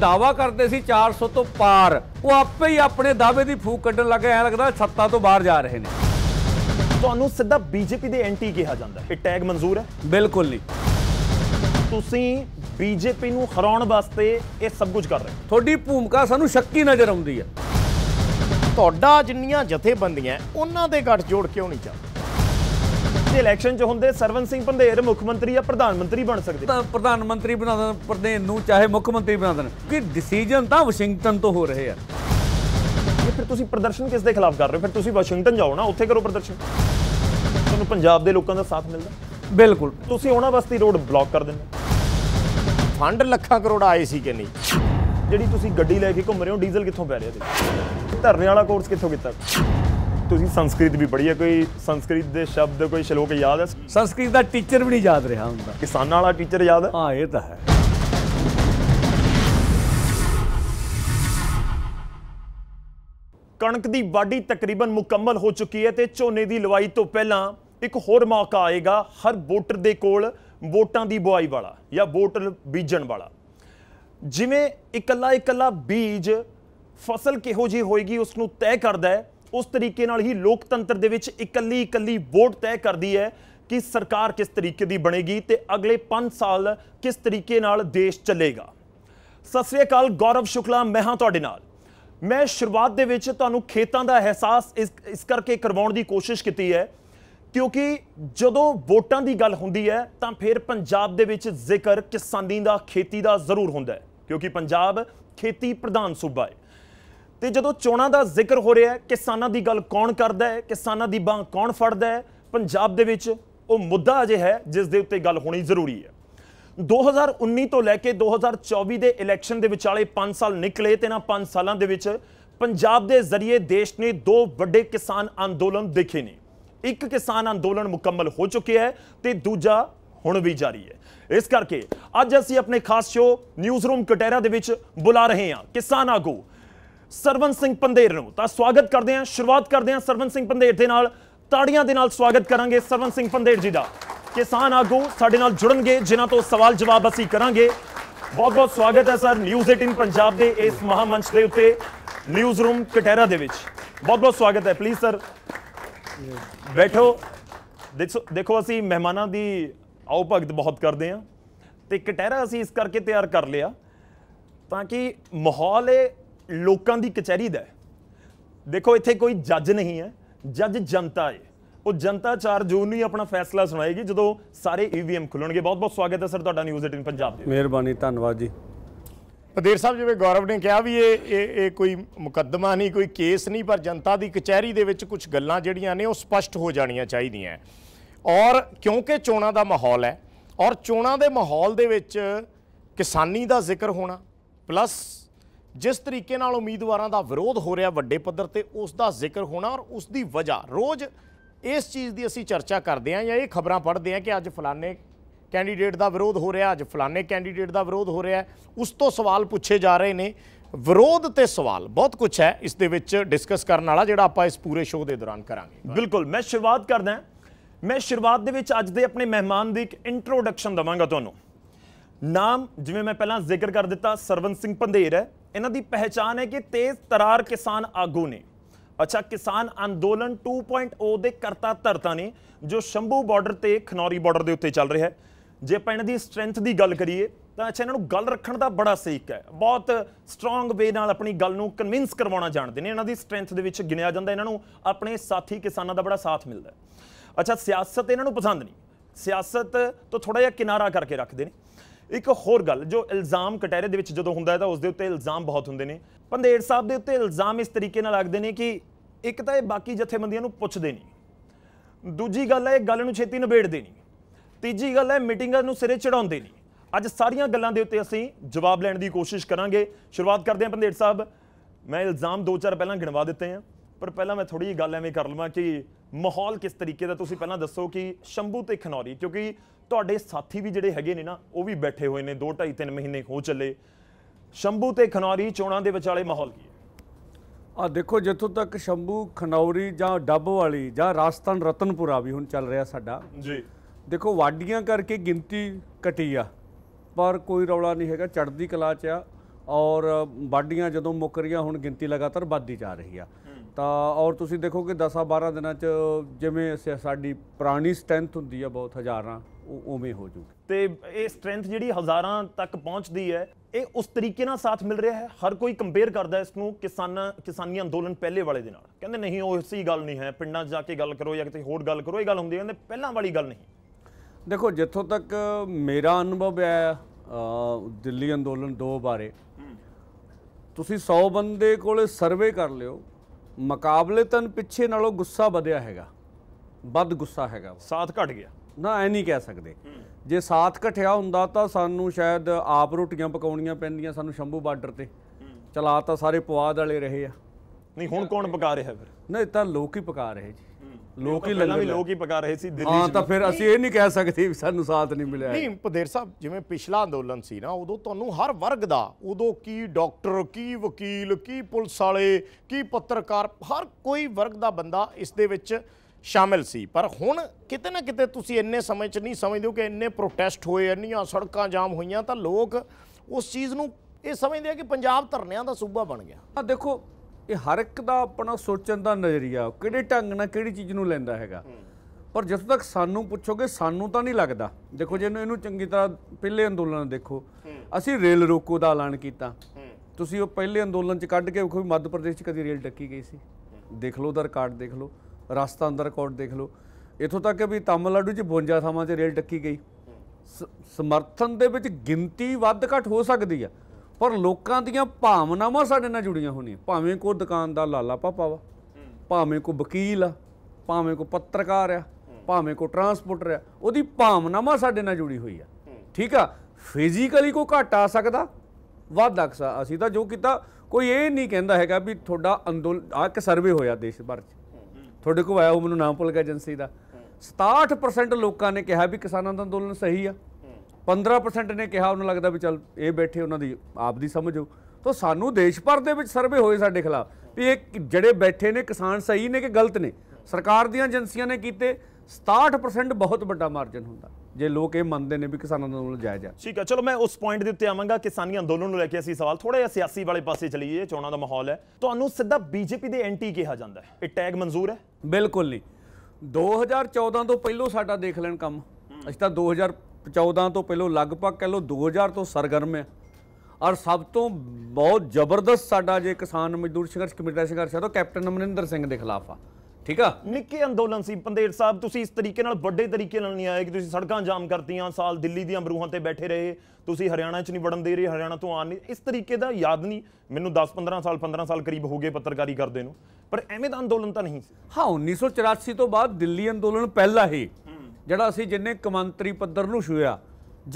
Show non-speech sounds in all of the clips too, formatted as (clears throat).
ਦਾਵਾ ਕਰਦੇ ਸੀ 400 ਤੋਂ ਪਾਰ ਉਹ ਆਪੇ ਹੀ ਆਪਣੇ ਦਾਅਵੇ ਦੀ ਫੂਕ ਕੱਢਣ ਲੱਗੇ ਐ ਲੱਗਦਾ ਛੱਤਾਂ ਤੋਂ ਬਾਹਰ ਜਾ ਰਹੇ ਨੇ ਤੁਹਾਨੂੰ ਸਿੱਧਾ ਬੀਜੇਪੀ ਦੇ ਐਂਟੀ ਕਿਹਾ ਜਾਂਦਾ ਇਹ ਟੈਗ ਮਨਜ਼ੂਰ ਹੈ ਬਿਲਕੁਲ ਨਹੀਂ ਤੁਸੀਂ ਬੀਜੇਪੀ ਨੂੰ ਹਰਾਉਣ ਵਾਸਤੇ ਇਹ ਸਭ ਕੁਝ ਕਰ ਰਹੇ ਤੁਹਾਡੀ ਭੂਮਿਕਾ ਸਾਨੂੰ ਸ਼ੱਕੀ ਨਜ਼ਰ ਆਉਂਦੀ ਹੈ ਤੁਹਾਡਾ ਜਿੰਨੀਆਂ ਜਥੇਬੰਦੀਆਂ ਉਹਨਾਂ ਦੇ ਗੱਠ ਜੋੜ ਕਿਉਂ ਨਹੀਂ ਚਾਹੁੰਦੇ ਦੇ ਇਲੈਕਸ਼ਨ 'ਚ ਹੁੰਦੇ ਸਰਵਨ ਸਿੰਘ ਭੰਦੇਰ ਮੁੱਖ ਮੰਤਰੀ ਜਾਂ ਪ੍ਰਧਾਨ ਮੰਤਰੀ ਬਣ ਸਕਦੇ ਤਾਂ ਪ੍ਰਧਾਨ ਮੰਤਰੀ ਬਣਾ ਦੇਣ ਪ੍ਰਧਾਨ ਨੂੰ ਚਾਹੇ ਮੁੱਖ ਮੰਤਰੀ ਬਣਾ ਦੇਣ ਕਿ ਡਿਸੀਜਨ ਤਾਂ ਵਾਸ਼ਿੰਗਟਨ ਤੋਂ ਹੋ ਰਹੇ ਆ ਇਹ ਫਿਰ ਤੁਸੀਂ ਪ੍ਰਦਰਸ਼ਨ ਕਿਸ ਦੇ ਖਿਲਾਫ ਕਰ ਰਹੇ ਹੋ ਫਿਰ ਤੁਸੀਂ ਵਾਸ਼ਿੰਗਟਨ ਜਾਓ ਨਾ ਉੱਥੇ ਕਰੋ ਪ੍ਰਦਰਸ਼ਨ ਤੁਹਾਨੂੰ ਪੰਜਾਬ ਦੇ ਲੋਕਾਂ ਦਾ ਸਾਥ ਮਿਲਦਾ ਬਿਲਕੁਲ ਤੁਸੀਂ ਉਹਨਾਂ ਵਾਸਤੇ ਰੋਡ ਬਲੌਕ ਕਰ ਦਿੰਦੇ ਫੰਡ ਲੱਖਾਂ ਕਰੋੜ ਆਏ ਸੀ ਕਿ ਨਹੀਂ ਜਿਹੜੀ ਤੁਸੀਂ ਗੱਡੀ ਲੈ ਕੇ ਘੁੰਮ ਰਹੇ ਹੋ ਡੀਜ਼ਲ ਕਿੱਥੋਂ ਪੈ ਰਿਹਾ ਤੇ ਧਰਨੇ ਵਾਲਾ ਕੋਰਸ ਕਿੱਥੋਂ ਕੀਤਾ ਤੁਸੀਂ ਸੰਸਕ੍ਰਿਤ ਵੀ ਪੜ੍ਹੀ ਹੈ ਕੋਈ ਸੰਸਕ੍ਰਿਤ ਦੇ ਸ਼ਬਦ ਕੋਈ ਸ਼ਲੋਕ ਯਾਦ ਹੈ ਸੰਸਕ੍ਰਿਤ ਦਾ ਟੀਚਰ ਵੀ ਨਹੀਂ ਯਾਦ ਰਿਹਾ ਹੁੰਦਾ ਕਿਸਾਨਾਂ ਵਾਲਾ ਟੀਚਰ ਯਾਦ ਹੈ ਹਾਂ ਇਹ ਤਾਂ ਹੈ ਕਣਕ ਦੀ ਵਾਢੀ ਤਕਰੀਬਨ ਮੁਕੰਮਲ ਹੋ ਚੁੱਕੀ ਹੈ ਤੇ ਝੋਨੇ ਦੀ ਲਵਾਈ ਤੋਂ ਪਹਿਲਾਂ ਇੱਕ ਹੋਰ ਮੌਕਾ ਆਏਗਾ ਹਰ ਵੋਟਰ ਦੇ ਕੋਲ ਵੋਟਾਂ ਦੀ ਬੁਆਈ ਵਾਲਾ ਜਾਂ ਵੋਟਰ ਬੀਜਣ ਵਾਲਾ ਜਿਵੇਂ ਇਕੱਲਾ ਇਕੱਲਾ ਬੀਜ ਫਸਲ ਕਿਹੋ ਜੀ ਹੋਏਗੀ ਉਸ ਨੂੰ ਤੈਅ ਕਰਦਾ ਹੈ ਉਸ ਤਰੀਕੇ ਨਾਲ ਹੀ ਲੋਕਤੰਤਰ ਦੇ ਵਿੱਚ ਇਕੱਲੀ ਇਕੱਲੀ ਵੋਟ ਤੈਅ ਕਰਦੀ ਹੈ ਕਿ ਸਰਕਾਰ ਕਿਸ ਤਰੀਕੇ ਦੀ ਬਣੇਗੀ ਤੇ ਅਗਲੇ 5 ਸਾਲ ਕਿਸ ਤਰੀਕੇ ਨਾਲ ਦੇਸ਼ ਚੱਲੇਗਾ ਸਤਿ ਸ੍ਰੀ ਅਕਾਲ ਗੌਰਵ ਸ਼ੁਕਲਾ ਮੈਂ ਹਾਂ ਤੁਹਾਡੇ ਨਾਲ ਮੈਂ ਸ਼ੁਰੂਆਤ ਦੇ ਵਿੱਚ ਤੁਹਾਨੂੰ ਖੇਤਾਂ ਦਾ ਅਹਿਸਾਸ ਇਸ ਇਸ ਕਰਕੇ ਕਰਵਾਉਣ ਦੀ ਕੋਸ਼ਿਸ਼ ਕੀਤੀ ਹੈ ਕਿਉਂਕਿ ਜਦੋਂ ਵੋਟਾਂ ਦੀ ਗੱਲ ਹੁੰਦੀ ਹੈ ਤਾਂ ਫਿਰ ਪੰਜਾਬ ਦੇ ਵਿੱਚ ਜ਼ਿਕਰ ਕਿਸਾਨੀ ਦਾ ਖੇਤੀ ਦਾ ਜ਼ਰੂਰ ਹੁੰਦਾ ਹੈ ਕਿਉਂਕਿ ਪੰਜਾਬ ਖੇਤੀ ਪ੍ਰਧਾਨ ਸੂਬਾ ਹੈ ਤੇ ਜਦੋਂ ਚੋਣਾਂ ਦਾ ਜ਼ਿਕਰ ਹੋ ਰਿਹਾ ਹੈ ਕਿਸਾਨਾਂ ਦੀ ਗੱਲ ਕੌਣ ਕਰਦਾ ਹੈ ਕਿਸਾਨਾਂ ਦੀ ਬਾਹ ਕੌਣ ਫੜਦਾ ਹੈ ਪੰਜਾਬ ਦੇ ਵਿੱਚ ਉਹ ਮੁੱਦਾ ਅਜੇ ਹੈ ਜਿਸ ਦੇ ਉੱਤੇ ਗੱਲ ਹੋਣੀ ਜ਼ਰੂਰੀ ਹੈ 2019 ਤੋਂ ਲੈ ਕੇ 2024 ਦੇ ਇਲੈਕਸ਼ਨ ਦੇ ਵਿਚਾਲੇ 5 ਸਾਲ ਨਿਕਲੇ ਤੇ ਨਾ 5 ਸਾਲਾਂ ਦੇ ਵਿੱਚ ਪੰਜਾਬ ਦੇ ਜ਼ਰੀਏ ਦੇਸ਼ ਨੇ ਦੋ ਵੱਡੇ ਕਿਸਾਨ ਅੰਦੋਲਨ ਦੇਖੇ ਨੇ ਇੱਕ ਕਿਸਾਨ ਅੰਦੋਲਨ ਮੁਕੰਮਲ ਹੋ ਚੁੱਕਿਆ ਹੈ ਤੇ ਦੂਜਾ ਹੁਣ ਵੀ ਜਾਰੀ ਹੈ ਇਸ ਕਰਕੇ ਅੱਜ ਅਸੀਂ ਆਪਣੇ ਖਾਸ ਸ਼ੋ ਨਿਊਜ਼ ਰੂਮ ਕਟੇਰਾ ਦੇ ਵਿੱਚ ਬੁਲਾ ਰਹੇ ਹਾਂ ਕਿਸਾਨ ਆਗੂ ਸਰਵਨ ਸਿੰਘ ਪੰਦੇਰ ਨੂੰ ਤਾਂ ਸਵਾਗਤ ਕਰਦੇ ਹਾਂ ਸ਼ੁਰੂਆਤ ਕਰਦੇ ਹਾਂ ਸਰਵਨ ਸਿੰਘ ਪੰਦੇਰ ਦੇ ਨਾਲ ਤਾੜੀਆਂ ਦੇ ਨਾਲ ਸਵਾਗਤ ਕਰਾਂਗੇ ਸਰਵਨ ਸਿੰਘ ਪੰਦੇਰ ਜੀ ਦਾ ਕਿਸਾਨ ਆਗੂ ਸਾਡੇ ਨਾਲ ਜੁੜਨਗੇ ਜਿਨ੍ਹਾਂ ਤੋਂ ਸਵਾਲ ਜਵਾਬ ਅਸੀਂ ਕਰਾਂਗੇ ਬਹੁਤ ਬਹੁਤ ਸਵਾਗਤ ਹੈ ਸਰ ਨਿਊਜ਼ 18 ਪੰਜਾਬ ਦੇ ਇਸ ਮਹਾਮੰਚ ਦੇ ਉੱਤੇ ਨਿਊਜ਼ ਰੂਮ ਕਟਹਿਰਾ ਦੇ ਵਿੱਚ ਬਹੁਤ ਬਹੁਤ ਸਵਾਗਤ ਹੈ ਪਲੀਜ਼ ਸਰ ਬੈਠੋ ਦੇਖੋ ਅਸੀਂ ਮਹਿਮਾਨਾਂ ਦੀ ਆਉ ਭਗਤ ਬਹੁਤ ਕਰਦੇ ਹਾਂ ਤੇ ਕਟਹਿਰਾ ਅਸੀਂ ਇਸ ਕਰਕੇ ਤਿਆਰ ਕਰ ਲਿਆ ਤਾਂ ਕਿ ਮਾਹੌਲ ਇਹ ਲੋਕਾਂ ਦੀ ਕਚਹਿਰੀ ਦਾ ਦੇਖੋ ਇੱਥੇ ਕੋਈ ਜੱਜ ਨਹੀਂ ਹੈ ਜੱਜ ਜਨਤਾ ਹੈ ਉਹ ਜਨਤਾ 4 ਜੂਨ ਨੂੰ ਆਪਣਾ ਫੈਸਲਾ ਸੁਣਾਏਗੀ ਜਦੋਂ ਸਾਰੇ ਈਵੀਐਮ ਖੁੱਲਣਗੇ ਬਹੁਤ ਬਹੁਤ ਸਵਾਗਤ ਹੈ ਸਰ ਤੁਹਾਡਾ ਨਿਊਜ਼ 18 ਪੰਜਾਬ ਦੇ ਮਿਹਰਬਾਨੀ ਧੰਨਵਾਦ ਜੀ ਪਦੇਰ ਸਾਹਿਬ ਜਿਵੇਂ ਗੌਰਵ ਨੇ ਕਿਹਾ ਵੀ ਇਹ ਇਹ ਕੋਈ ਮੁਕੱਦਮਾ ਨਹੀਂ ਕੋਈ ਕੇਸ ਨਹੀਂ ਪਰ ਜਨਤਾ ਦੀ ਕਚਹਿਰੀ ਦੇ ਵਿੱਚ ਕੁਝ ਗੱਲਾਂ ਜਿਹੜੀਆਂ ਨੇ ਉਹ ਸਪਸ਼ਟ ਹੋ ਜਾਣੀਆਂ ਚਾਹੀਦੀਆਂ ਔਰ ਕਿਉਂਕਿ ਚੋਣਾਂ ਦਾ ਮਾਹੌਲ ਹੈ ਔਰ ਚੋਣਾਂ ਦੇ ਮਾਹੌਲ ਦੇ ਵਿੱਚ ਕਿਸਾਨੀ ਦਾ ਜ਼ਿਕਰ ਹੋਣਾ ਪਲੱਸ ਜਿਸ ਤਰੀਕੇ ਨਾਲ ਉਮੀਦਵਾਰਾਂ ਦਾ ਵਿਰੋਧ ਹੋ ਰਿਹਾ ਵੱਡੇ ਪੱਧਰ ਤੇ ਉਸ ਦਾ ਜ਼ਿਕਰ ਹੋਣਾ ਔਰ ਉਸ ਦੀ ਵਜ੍ਹਾ ਰੋਜ਼ ਇਸ ਚੀਜ਼ ਦੀ ਅਸੀਂ ਚਰਚਾ ਕਰਦੇ ਆਂ ਜਾਂ ਇਹ ਖਬਰਾਂ ਪੜ੍ਹਦੇ ਆਂ ਕਿ ਅੱਜ ਫਲਾਣੇ ਕੈਂਡੀਡੇਟ ਦਾ ਵਿਰੋਧ ਹੋ ਰਿਹਾ ਅੱਜ ਫਲਾਣੇ ਕੈਂਡੀਡੇਟ ਦਾ ਵਿਰੋਧ ਹੋ ਰਿਹਾ ਉਸ ਤੋਂ ਸਵਾਲ ਪੁੱਛੇ ਜਾ ਰਹੇ ਨੇ ਵਿਰੋਧ ਤੇ ਸਵਾਲ ਬਹੁਤ ਕੁਝ ਹੈ ਇਸ ਦੇ ਵਿੱਚ ਡਿਸਕਸ ਕਰਨ ਵਾਲਾ ਜਿਹੜਾ ਆਪਾਂ ਇਸ ਪੂਰੇ ਸ਼ੋਅ ਦੇ ਦੌਰਾਨ ਕਰਾਂਗੇ ਬਿਲਕੁਲ ਮੈਂ ਸ਼ੁਰੂਆਤ ਕਰਦਾ ਮੈਂ ਸ਼ੁਰੂਆਤ ਦੇ ਵਿੱਚ ਅੱਜ ਦੇ ਆਪਣੇ ਮਹਿਮਾਨ ਦੀ ਇੱਕ ਇੰਟਰੋਡਕਸ਼ਨ ਦਵਾਂਗਾ ਤੁਹਾਨੂੰ ਨਾਮ ਜਿਵੇਂ ਮੈਂ ਪਹਿਲਾਂ ਜ਼ਿਕਰ ਕਰ ਦਿੱਤਾ ਸਰਵਨ ਸਿੰਘ ਪੰਧੇਰ ਹੈ ਇਹਨਾਂ ਦੀ ਪਹਿਚਾਨ ਹੈ ਕਿ ਤੇਜ਼ ਤਰਾਰ ਕਿਸਾਨ ਆਗੂ ਨੇ ਅੱਛਾ ਕਿਸਾਨ ਅੰਦੋਲਨ 2.0 ਦੇ ਕਰਤਾ ਧਰਤਾ ਨੇ ਜੋ ਸ਼ੰਭੂ ਬਾਰਡਰ ਤੇ ਖਨੌਰੀ ਬਾਰਡਰ ਦੇ ਉੱਤੇ ਚੱਲ ਰਿਹਾ ਹੈ ਜੇ ਆਪਾਂ ਇਹਨਾਂ ਦੀ ਸਟਰੈਂਥ ਦੀ ਗੱਲ ਕਰੀਏ ਤਾਂ ਅੱਛਾ ਇਹਨਾਂ ਨੂੰ ਗੱਲ ਰੱਖਣ ਦਾ ਬੜਾ ਸਹੀਕ ਹੈ ਬਹੁਤ ਸਟਰੋਂਗ ਵੇ ਨਾਲ ਆਪਣੀ ਗੱਲ ਨੂੰ ਕਨਵਿੰਸ ਕਰਵਾਉਣਾ ਜਾਣਦੇ ਨੇ ਇਹਨਾਂ ਦੀ ਸਟਰੈਂਥ ਦੇ ਵਿੱਚ ਗਿਣਿਆ ਜਾਂਦਾ ਇਹਨਾਂ ਨੂੰ ਆਪਣੇ ਸਾਥੀ ਕਿਸਾਨਾਂ ਦਾ ਬੜਾ ਸਾਥ ਮਿਲਦਾ ਅੱਛਾ ਸਿਆਸਤ ਇਹਨਾਂ ਨੂੰ ਪਸੰਦ ਨਹੀਂ ਸਿਆਸਤ ਤੋਂ ਥੋੜਾ ਜਿਹਾ ਕਿਨਾਰਾ ਕਰਕੇ ਰੱਖਦੇ ਨੇ ਇੱਕ ਹੋਰ ਗੱਲ ਜੋ ਇਲਜ਼ਾਮ ਕਟਹਿਰੇ ਦੇ ਵਿੱਚ ਜਦੋਂ ਹੁੰਦਾ ਹੈ ਤਾਂ ਉਸ ਦੇ ਉੱਤੇ ਇਲਜ਼ਾਮ ਬਹੁਤ ਹੁੰਦੇ ਨੇ ਪੰਦੇੜ ਸਾਹਿਬ ਦੇ ਉੱਤੇ ਇਲਜ਼ਾਮ ਇਸ ਤਰੀਕੇ ਨਾਲ ਲੱਗਦੇ ਨੇ ਕਿ ਇੱਕ ਤਾਂ ਇਹ ਬਾਕੀ ਜਥੇਬੰਦੀਆਂ ਨੂੰ ਪੁੱਛਦੇ ਨਹੀਂ ਦੂਜੀ ਗੱਲ ਹੈ ਇਹ ਗੱਲ ਨੂੰ ਛੇਤੀ ਨਿਬੇੜਦੇ ਨਹੀਂ ਤੀਜੀ ਗੱਲ ਹੈ ਮੀਟਿੰਗਾਂ ਨੂੰ ਸਿਰੇ ਚੜਾਉਂਦੇ ਨਹੀਂ ਅੱਜ ਸਾਰੀਆਂ ਗੱਲਾਂ ਦੇ ਉੱਤੇ ਅਸੀਂ ਜਵਾਬ ਲੈਣ ਦੀ ਕੋਸ਼ਿਸ਼ ਕਰਾਂਗੇ ਸ਼ੁਰੂਆਤ ਕਰਦੇ ਹਾਂ ਪੰਦੇੜ ਸਾਹਿਬ ਮੈਂ ਇਲਜ਼ਾਮ ਦੋ ਚਾਰ ਪਹਿਲਾਂ ਗਿਣਵਾ ਦਿੱਤੇ ਆ ਪਰ ਪਹਿਲਾਂ ਮੈਂ ਥੋੜੀ ਜਿਹੀ ਗੱਲ ਐਵੇਂ ਕਰ ਲਵਾਂ ਕਿ ਮਾਹੌਲ ਕਿਸ ਤਰੀਕੇ ਦਾ ਤੁਸੀਂ ਪਹਿਲਾਂ ਦੱਸੋ ਕਿ ਸ਼ੰਭੂ ਤੇ ਖਨੌਰੀ ਕਿਉਂਕਿ ਤੁਹਾਡੇ ਸਾਥੀ ਵੀ ਜਿਹੜੇ ਹੈਗੇ ਨੇ ਨਾ ਉਹ ਵੀ ਬੈਠੇ ਹੋਏ ਨੇ 2 2.5 3 ਮਹੀਨੇ ਹੋ ਚੱਲੇ ਸ਼ੰਭੂ ਤੇ ਖਨੌਰੀ ਚੋਣਾਂ ਦੇ ਵਿਚਾਲੇ ਮਾਹੌਲ ਕੀ ਹੈ ਆ ਦੇਖੋ ਜਿੱਥੋਂ ਤੱਕ ਸ਼ੰਭੂ ਖਨੌਰੀ ਜਾਂ ਡੱਬ ਵਾਲੀ ਜਾਂ ਰਾਜਸਥਾਨ ਰਤਨਪੁਰਾ ਵੀ ਹੁਣ ਚੱਲ ਰਿਹਾ ਸਾਡਾ ਜੀ ਦੇਖੋ ਵਾਡੀਆਂ ਕਰਕੇ ਗਿਣਤੀ ਘਟੀ ਆ ਪਰ ਕੋਈ ਰੌਲਾ ਨਹੀਂ ਹੈਗਾ ਚੜ੍ਹਦੀ ਕਲਾ 'ਚ ਆ ਔਰ ਵਾਡੀਆਂ ਜਦੋਂ ਮੁੱਕ ਰੀਆਂ ਹੁਣ ਗਿਣਤੀ ਲਗਾਤਾਰ ਵੱਧਦੀ ਜਾ ਰਹੀ ਆ ਤਾਂ ਔਰ ਤੁਸੀਂ ਦੇਖੋ ਕਿ 10 12 ਦਿਨਾਂ 'ਚ ਜਿਵੇਂ ਸਾਡੀ ਪੁਰਾਣੀ ਸਟਰੈਂਥ ਹੁੰਦੀ ਆ ਬਹੁਤ ਹਜ਼ਾਰਾਂ ਉਵੇਂ ਹੋ ਜੂ ਤੇ ਇਹ ਸਟਰੈਂਥ ਜਿਹੜੀ ਹਜ਼ਾਰਾਂ ਤੱਕ ਪਹੁੰਚਦੀ ਹੈ ਇਹ ਉਸ ਤਰੀਕੇ ਨਾਲ ਸਾਥ ਮਿਲ ਰਿਹਾ ਹੈ ਹਰ ਕੋਈ ਕੰਪੇਅਰ ਕਰਦਾ ਇਸ ਨੂੰ ਕਿਸਾਨਾਂ ਕਿਸਾਨੀ ਅੰਦੋਲਨ ਪਹਿਲੇ ਵਾਲੇ ਦੇ ਨਾਲ ਕਹਿੰਦੇ ਨਹੀਂ ਉਹ ਇਸੀ ਗੱਲ ਨਹੀਂ ਹੈ ਪਿੰਡਾਂ 'ਚ ਜਾ ਕੇ ਗੱਲ ਕਰੋ ਜਾਂ ਕਿਤੇ ਹੋਰ ਗੱਲ ਕਰੋ ਇਹ ਗੱਲ ਹੁੰਦੀ ਹੈ ਕਹਿੰਦੇ ਪਹਿਲਾਂ ਵਾਲੀ ਗੱਲ ਨਹੀਂ ਦੇਖੋ ਜਿੱਥੋਂ ਤੱਕ ਮੇਰਾ ਅਨੁਭਵ ਹੈ ਦਿੱਲੀ ਅੰਦੋਲਨ 2 ਬਾਰੇ ਤੁਸੀਂ 100 ਬੰਦੇ ਕੋਲੇ ਸਰਵੇ ਕਰ ਲਿਓ ਮੁਕਾਬਲੇ ਤਨ ਪਿੱਛੇ ਨਾਲੋਂ ਗੁੱਸਾ ਵਧਿਆ ਹੈਗਾ ਵੱਧ ਗੁੱਸਾ ਹੈਗਾ ਸਾਥ ਘਟ ਗਿਆ ਨਾ ਐ ਨਹੀਂ ਕਹਿ ਸਕਦੇ ਜੇ ਸਾਥ ਇਕੱਠਿਆ ਹੁੰਦਾ ਤਾਂ ਸਾਨੂੰ ਸ਼ਾਇਦ ਆਪ ਰੋਟੀਆਂ ਪਕਾਉਣੀਆਂ ਪੈਂਦੀਆਂ ਸਾਨੂੰ ਸ਼ੰਭੂ ਬਾਰਡਰ ਤੇ ਚਲਾ ਤਾਂ ਸਾਰੇ ਪਵਾਦ ਵਾਲੇ ਰਹੇ ਆ ਨਹੀਂ ਹੁਣ ਕੌਣ ਪਕਾ ਰਿਹਾ ਫਿਰ ਨਹੀਂ ਤਾਂ ਲੋਕ ਹੀ ਪਕਾ ਰਹੇ ਜੀ ਲੋਕ ਹੀ ਲੰਗਰ ਲੋਕ ਹੀ ਪਕਾ ਰਹੇ ਸੀ ਦਿੱਲੀ ਹਾਂ ਤਾਂ ਫਿਰ ਅਸੀਂ ਇਹ ਨਹੀਂ ਕਹਿ ਸਕਦੇ ਵੀ ਸਾਨੂੰ ਸਾਥ ਨਹੀਂ ਮਿਲਿਆ ਨਹੀਂ ਪਦੇਰ ਸਾਹਿਬ ਜਿਵੇਂ ਪਿਛਲਾ ਅੰਦੋਲਨ ਸੀ ਨਾ ਉਦੋਂ ਤੁਹਾਨੂੰ ਹਰ ਵਰਗ ਦਾ ਉਦੋਂ ਕੀ ਡਾਕਟਰ ਕੀ ਵਕੀਲ ਕੀ ਪੁਲਿਸ ਵਾਲੇ ਕੀ ਪੱਤਰਕਾਰ ਹਰ ਕੋਈ ਵਰਗ ਦਾ ਬੰਦਾ ਇਸ ਦੇ ਵਿੱਚ ਸ਼ਾਮਿਲ ਸੀ ਪਰ ਹੁਣ ਕਿਤੇ ਨਾ ਕਿਤੇ ਤੁਸੀਂ ਇੰਨੇ ਸਮੇਂ 'ਚ ਨਹੀਂ ਸਮਝਦੇ ਹੋ ਕਿ ਇੰਨੇ ਪ੍ਰੋਟੈਸਟ ਹੋਏ ਇੰਨੀਆਂ ਸੜਕਾਂ ਜਾਮ ਹੋਈਆਂ ਤਾਂ ਲੋਕ ਉਸ ਚੀਜ਼ ਨੂੰ ਇਹ ਸਮਝਦੇ ਆ ਕਿ ਪੰਜਾਬ ਧਰਨਿਆਂ ਦਾ ਸੂਬਾ ਬਣ ਗਿਆ ਆ ਦੇਖੋ ਇਹ ਹਰ ਇੱਕ ਦਾ ਆਪਣਾ ਸੋਚਣ ਦਾ ਨਜ਼ਰੀਆ ਕਿਹੜੇ ਢੰਗ ਨਾਲ ਕਿਹੜੀ ਚੀਜ਼ ਨੂੰ ਲੈਂਦਾ ਹੈਗਾ ਪਰ ਜਦੋਂ ਤੱਕ ਸਾਨੂੰ ਪੁੱਛੋਗੇ ਸਾਨੂੰ ਤਾਂ ਨਹੀਂ ਲੱਗਦਾ ਦੇਖੋ ਜੇ ਇਹਨੂੰ ਚੰਗੀ ਤਰ੍ਹਾਂ ਪਹਿਲੇ ਅੰਦੋਲਨ ਦੇਖੋ ਅਸੀਂ ਰੇਲ ਰੋਕੋ ਦਾ ਐਲਾਨ ਕੀਤਾ ਤੁਸੀਂ ਉਹ ਪਹਿਲੇ ਅੰਦੋਲਨ ਚ ਕੱਢ ਕੇ ਕੋਈ ਮੱਧ ਪ੍ਰਦੇਸ਼ ਚ ਕਦੀ ਰੇਲ ਡੱਕੀ ਗਈ ਸੀ ਦੇਖ ਲਓ ਦਾ ਰਿਕਾਰਡ ਦੇਖ ਲਓ ਰਾਸਤਾ ਅੰਦਰ ਰਿਕਾਰਡ ਦੇਖ ਲਓ ਇਥੋਂ ਤੱਕ ਵੀ ਤਾਮਿਲਨਾਡੂ 'ਚ 52 ਥਾਵਾਂ 'ਤੇ ਰੇਲ ਟੱਕੀ ਗਈ ਸਮਰਥਨ ਦੇ ਵਿੱਚ ਗਿਣਤੀ ਵੱਧ ਘੱਟ ਹੋ ਸਕਦੀ ਆ ਪਰ ਲੋਕਾਂ ਦੀਆਂ ਭਾਵਨਾਵਾਂ ਸਾਡੇ ਨਾਲ ਜੁੜੀਆਂ ਹੋਣੀਆਂ ਭਾਵੇਂ ਕੋ ਦੁਕਾਨ ਦਾ ਲਾਲਾ ਪਾਪਾ ਵਾ ਭਾਵੇਂ ਕੋ ਵਕੀਲ ਆ ਭਾਵੇਂ ਕੋ ਪੱਤਰਕਾਰ ਆ ਭਾਵੇਂ ਕੋ ਟਰਾਂਸਪੋਰਟਰ ਆ ਉਹਦੀ ਭਾਵਨਾਵਾਂ ਸਾਡੇ ਨਾਲ ਜੁੜੀ ਹੋਈ ਆ ਠੀਕ ਆ ਫਿਜ਼ੀਕਲੀ ਕੋ ਘਟ ਆ ਸਕਦਾ ਵੱਧ ਸਕਦਾ ਅਸੀਂ ਤਾਂ ਜੋ ਕੀਤਾ ਕੋਈ ਇਹ ਨਹੀਂ ਕਹਿੰਦਾ ਹੈਗਾ ਵੀ ਤੁਹਾਡਾ ਅੰਦੋਲਨ ਆ ਇੱਕ ਸਰਵੇ ਹੋਇਆ ਦੇਸ਼ ਭਰ 'ਚ ਤੁਹਾਡੇ ਕੋਲ ਆਇਆ ਉਹ ਮੈਨੂੰ ਨਾਮ ਭੁੱਲ ਗਿਆ ਏਜੰਸੀ ਦਾ 67% ਲੋਕਾਂ ਨੇ ਕਿਹਾ ਵੀ ਕਿਸਾਨਾਂ ਦਾ ਅੰਦੋਲਨ ਸਹੀ ਆ 15% ਨੇ ਕਿਹਾ ਉਹਨਾਂ ਲੱਗਦਾ ਵੀ ਚੱਲ ਇਹ ਬੈਠੇ ਉਹਨਾਂ ਦੀ ਆਪ ਦੀ ਸਮਝੋ ਤਾਂ ਸਾਨੂੰ ਦੇਸ਼ ਭਰ ਦੇ ਵਿੱਚ ਸਰਵੇ ਹੋਏ ਸਾਡੇ ਖਿਲਾਫ ਵੀ ਇਹ ਜਿਹੜੇ ਬੈਠੇ ਨੇ ਕਿਸਾਨ ਸਹੀ ਨੇ ਕਿ ਗਲਤ ਨੇ ਸਰਕਾਰ ਦੀਆਂ ਏਜੰਸੀਆਂ ਨੇ ਕੀਤੇ 67% ਬਹੁਤ ਵੱਡਾ ਮਾਰਜਨ ਹੁੰਦਾ ਜੇ ਲੋਕ ਇਹ ਮੰਨਦੇ ਨੇ ਵੀ ਕਿਸਾਨਾਂ ਦਾ ਅੰਦੋਲਨ ਜਾਇਜ਼ ਹੈ ਠੀਕ ਹੈ ਚਲੋ ਮੈਂ ਉਸ ਪੁਆਇੰਟ ਦੇ ਉੱਤੇ ਆਵਾਂਗਾ ਕਿਸਾਨੀ ਅੰਦੋਲਨ ਨੂੰ ਲੈ ਕੇ ਅਸੀਂ ਸਵਾਲ ਥੋੜਾ ਜਿਹਾ ਸਿਆਸੀ ਵਾਲੇ ਪਾਸੇ ਚਲੀਏ ਚੋਣਾਂ ਦਾ ਮਾਹੌਲ ਹੈ ਤੁਹਾਨੂੰ ਸਿੱਧਾ ਬੀਜੇਪੀ ਦੇ ਐਂਟੀ ਕਿਹਾ ਜਾਂਦਾ ਹੈ ਇਹ ਟੈਗ ਮਨਜ਼ੂਰ ਹੈ ਬਿਲਕੁਲ ਨਹੀਂ 2014 ਤੋਂ ਪਹਿਲਾਂ ਸਾਡਾ ਦੇਖ ਲੈਣ ਕੰਮ ਅਸੀਂ ਤਾਂ 2014 ਤੋਂ ਪਹਿਲਾਂ ਲਗਭਗ ਕਹ ਲੋ 2000 ਤੋਂ ਸਰਗਰਮ ਹੈ ਔਰ ਸਭ ਤੋਂ ਬਹੁਤ ਜ਼ਬਰਦਸਤ ਸਾਡਾ ਜੇ ਕਿਸਾਨ ਮਜ਼ਦੂਰ ਸੰਘਰਸ਼ ਕਮੇਟੀ ਦਾ ਸੰਘਰਸ਼ ਹੈ ਤਾਂ ਕੈਪਟਨ ਅਮਰਿੰਦਰ ਸਿੰਘ ਦੇ ਖਿਲਾਫ ਆ ਠੀਕ ਆ ਨਿੱਕੇ ਅੰਦੋਲਨ ਸੀ ਪੰਦੇਰ ਸਾਹਿਬ ਤੁਸੀਂ ਇਸ ਤਰੀਕੇ ਨਾਲ ਵੱਡੇ ਤਰੀਕੇ ਨਾਲ ਨਹੀਂ ਆਏ ਕਿ ਤੁਸੀਂ ਸੜਕਾਂ ਜਾਮ ਕਰਤੀਆਂ ਸਾਲ ਦਿੱਲੀ ਦੀਆਂ ਬਰੂਹਾਂ ਤੇ ਬੈਠੇ ਰਹੇ ਤੁਸੀਂ ਹਰਿਆਣਾ 'ਚ ਨਹੀਂ ਵੜਨ ਦੇ ਰਹੇ ਹਰਿਆਣਾ ਤੋਂ ਆਣ ਨਹੀਂ ਇਸ ਤਰੀਕੇ ਦਾ ਯਾਦ ਨਹੀਂ ਮੈਨੂੰ 10-15 ਸਾਲ 15 ਸਾਲ ਕਰੀਬ ਹੋ ਗਏ ਪੱਤਰਕਾਰੀ ਕਰਦੇ ਨੂੰ ਪਰ ਐਵੇਂ ਦਾ ਅੰਦੋਲਨ ਤਾਂ ਨਹੀਂ ਸੀ ਹਾਂ 1984 ਤੋਂ ਬਾਅਦ ਦਿੱਲੀ ਅੰਦੋਲਨ ਪਹਿਲਾ ਹੀ ਜਿਹੜਾ ਅਸੀਂ ਜਿੰਨੇ ਕਮੰਤਰੀ ਪੱਧਰ ਨੂੰ ਛੂਇਆ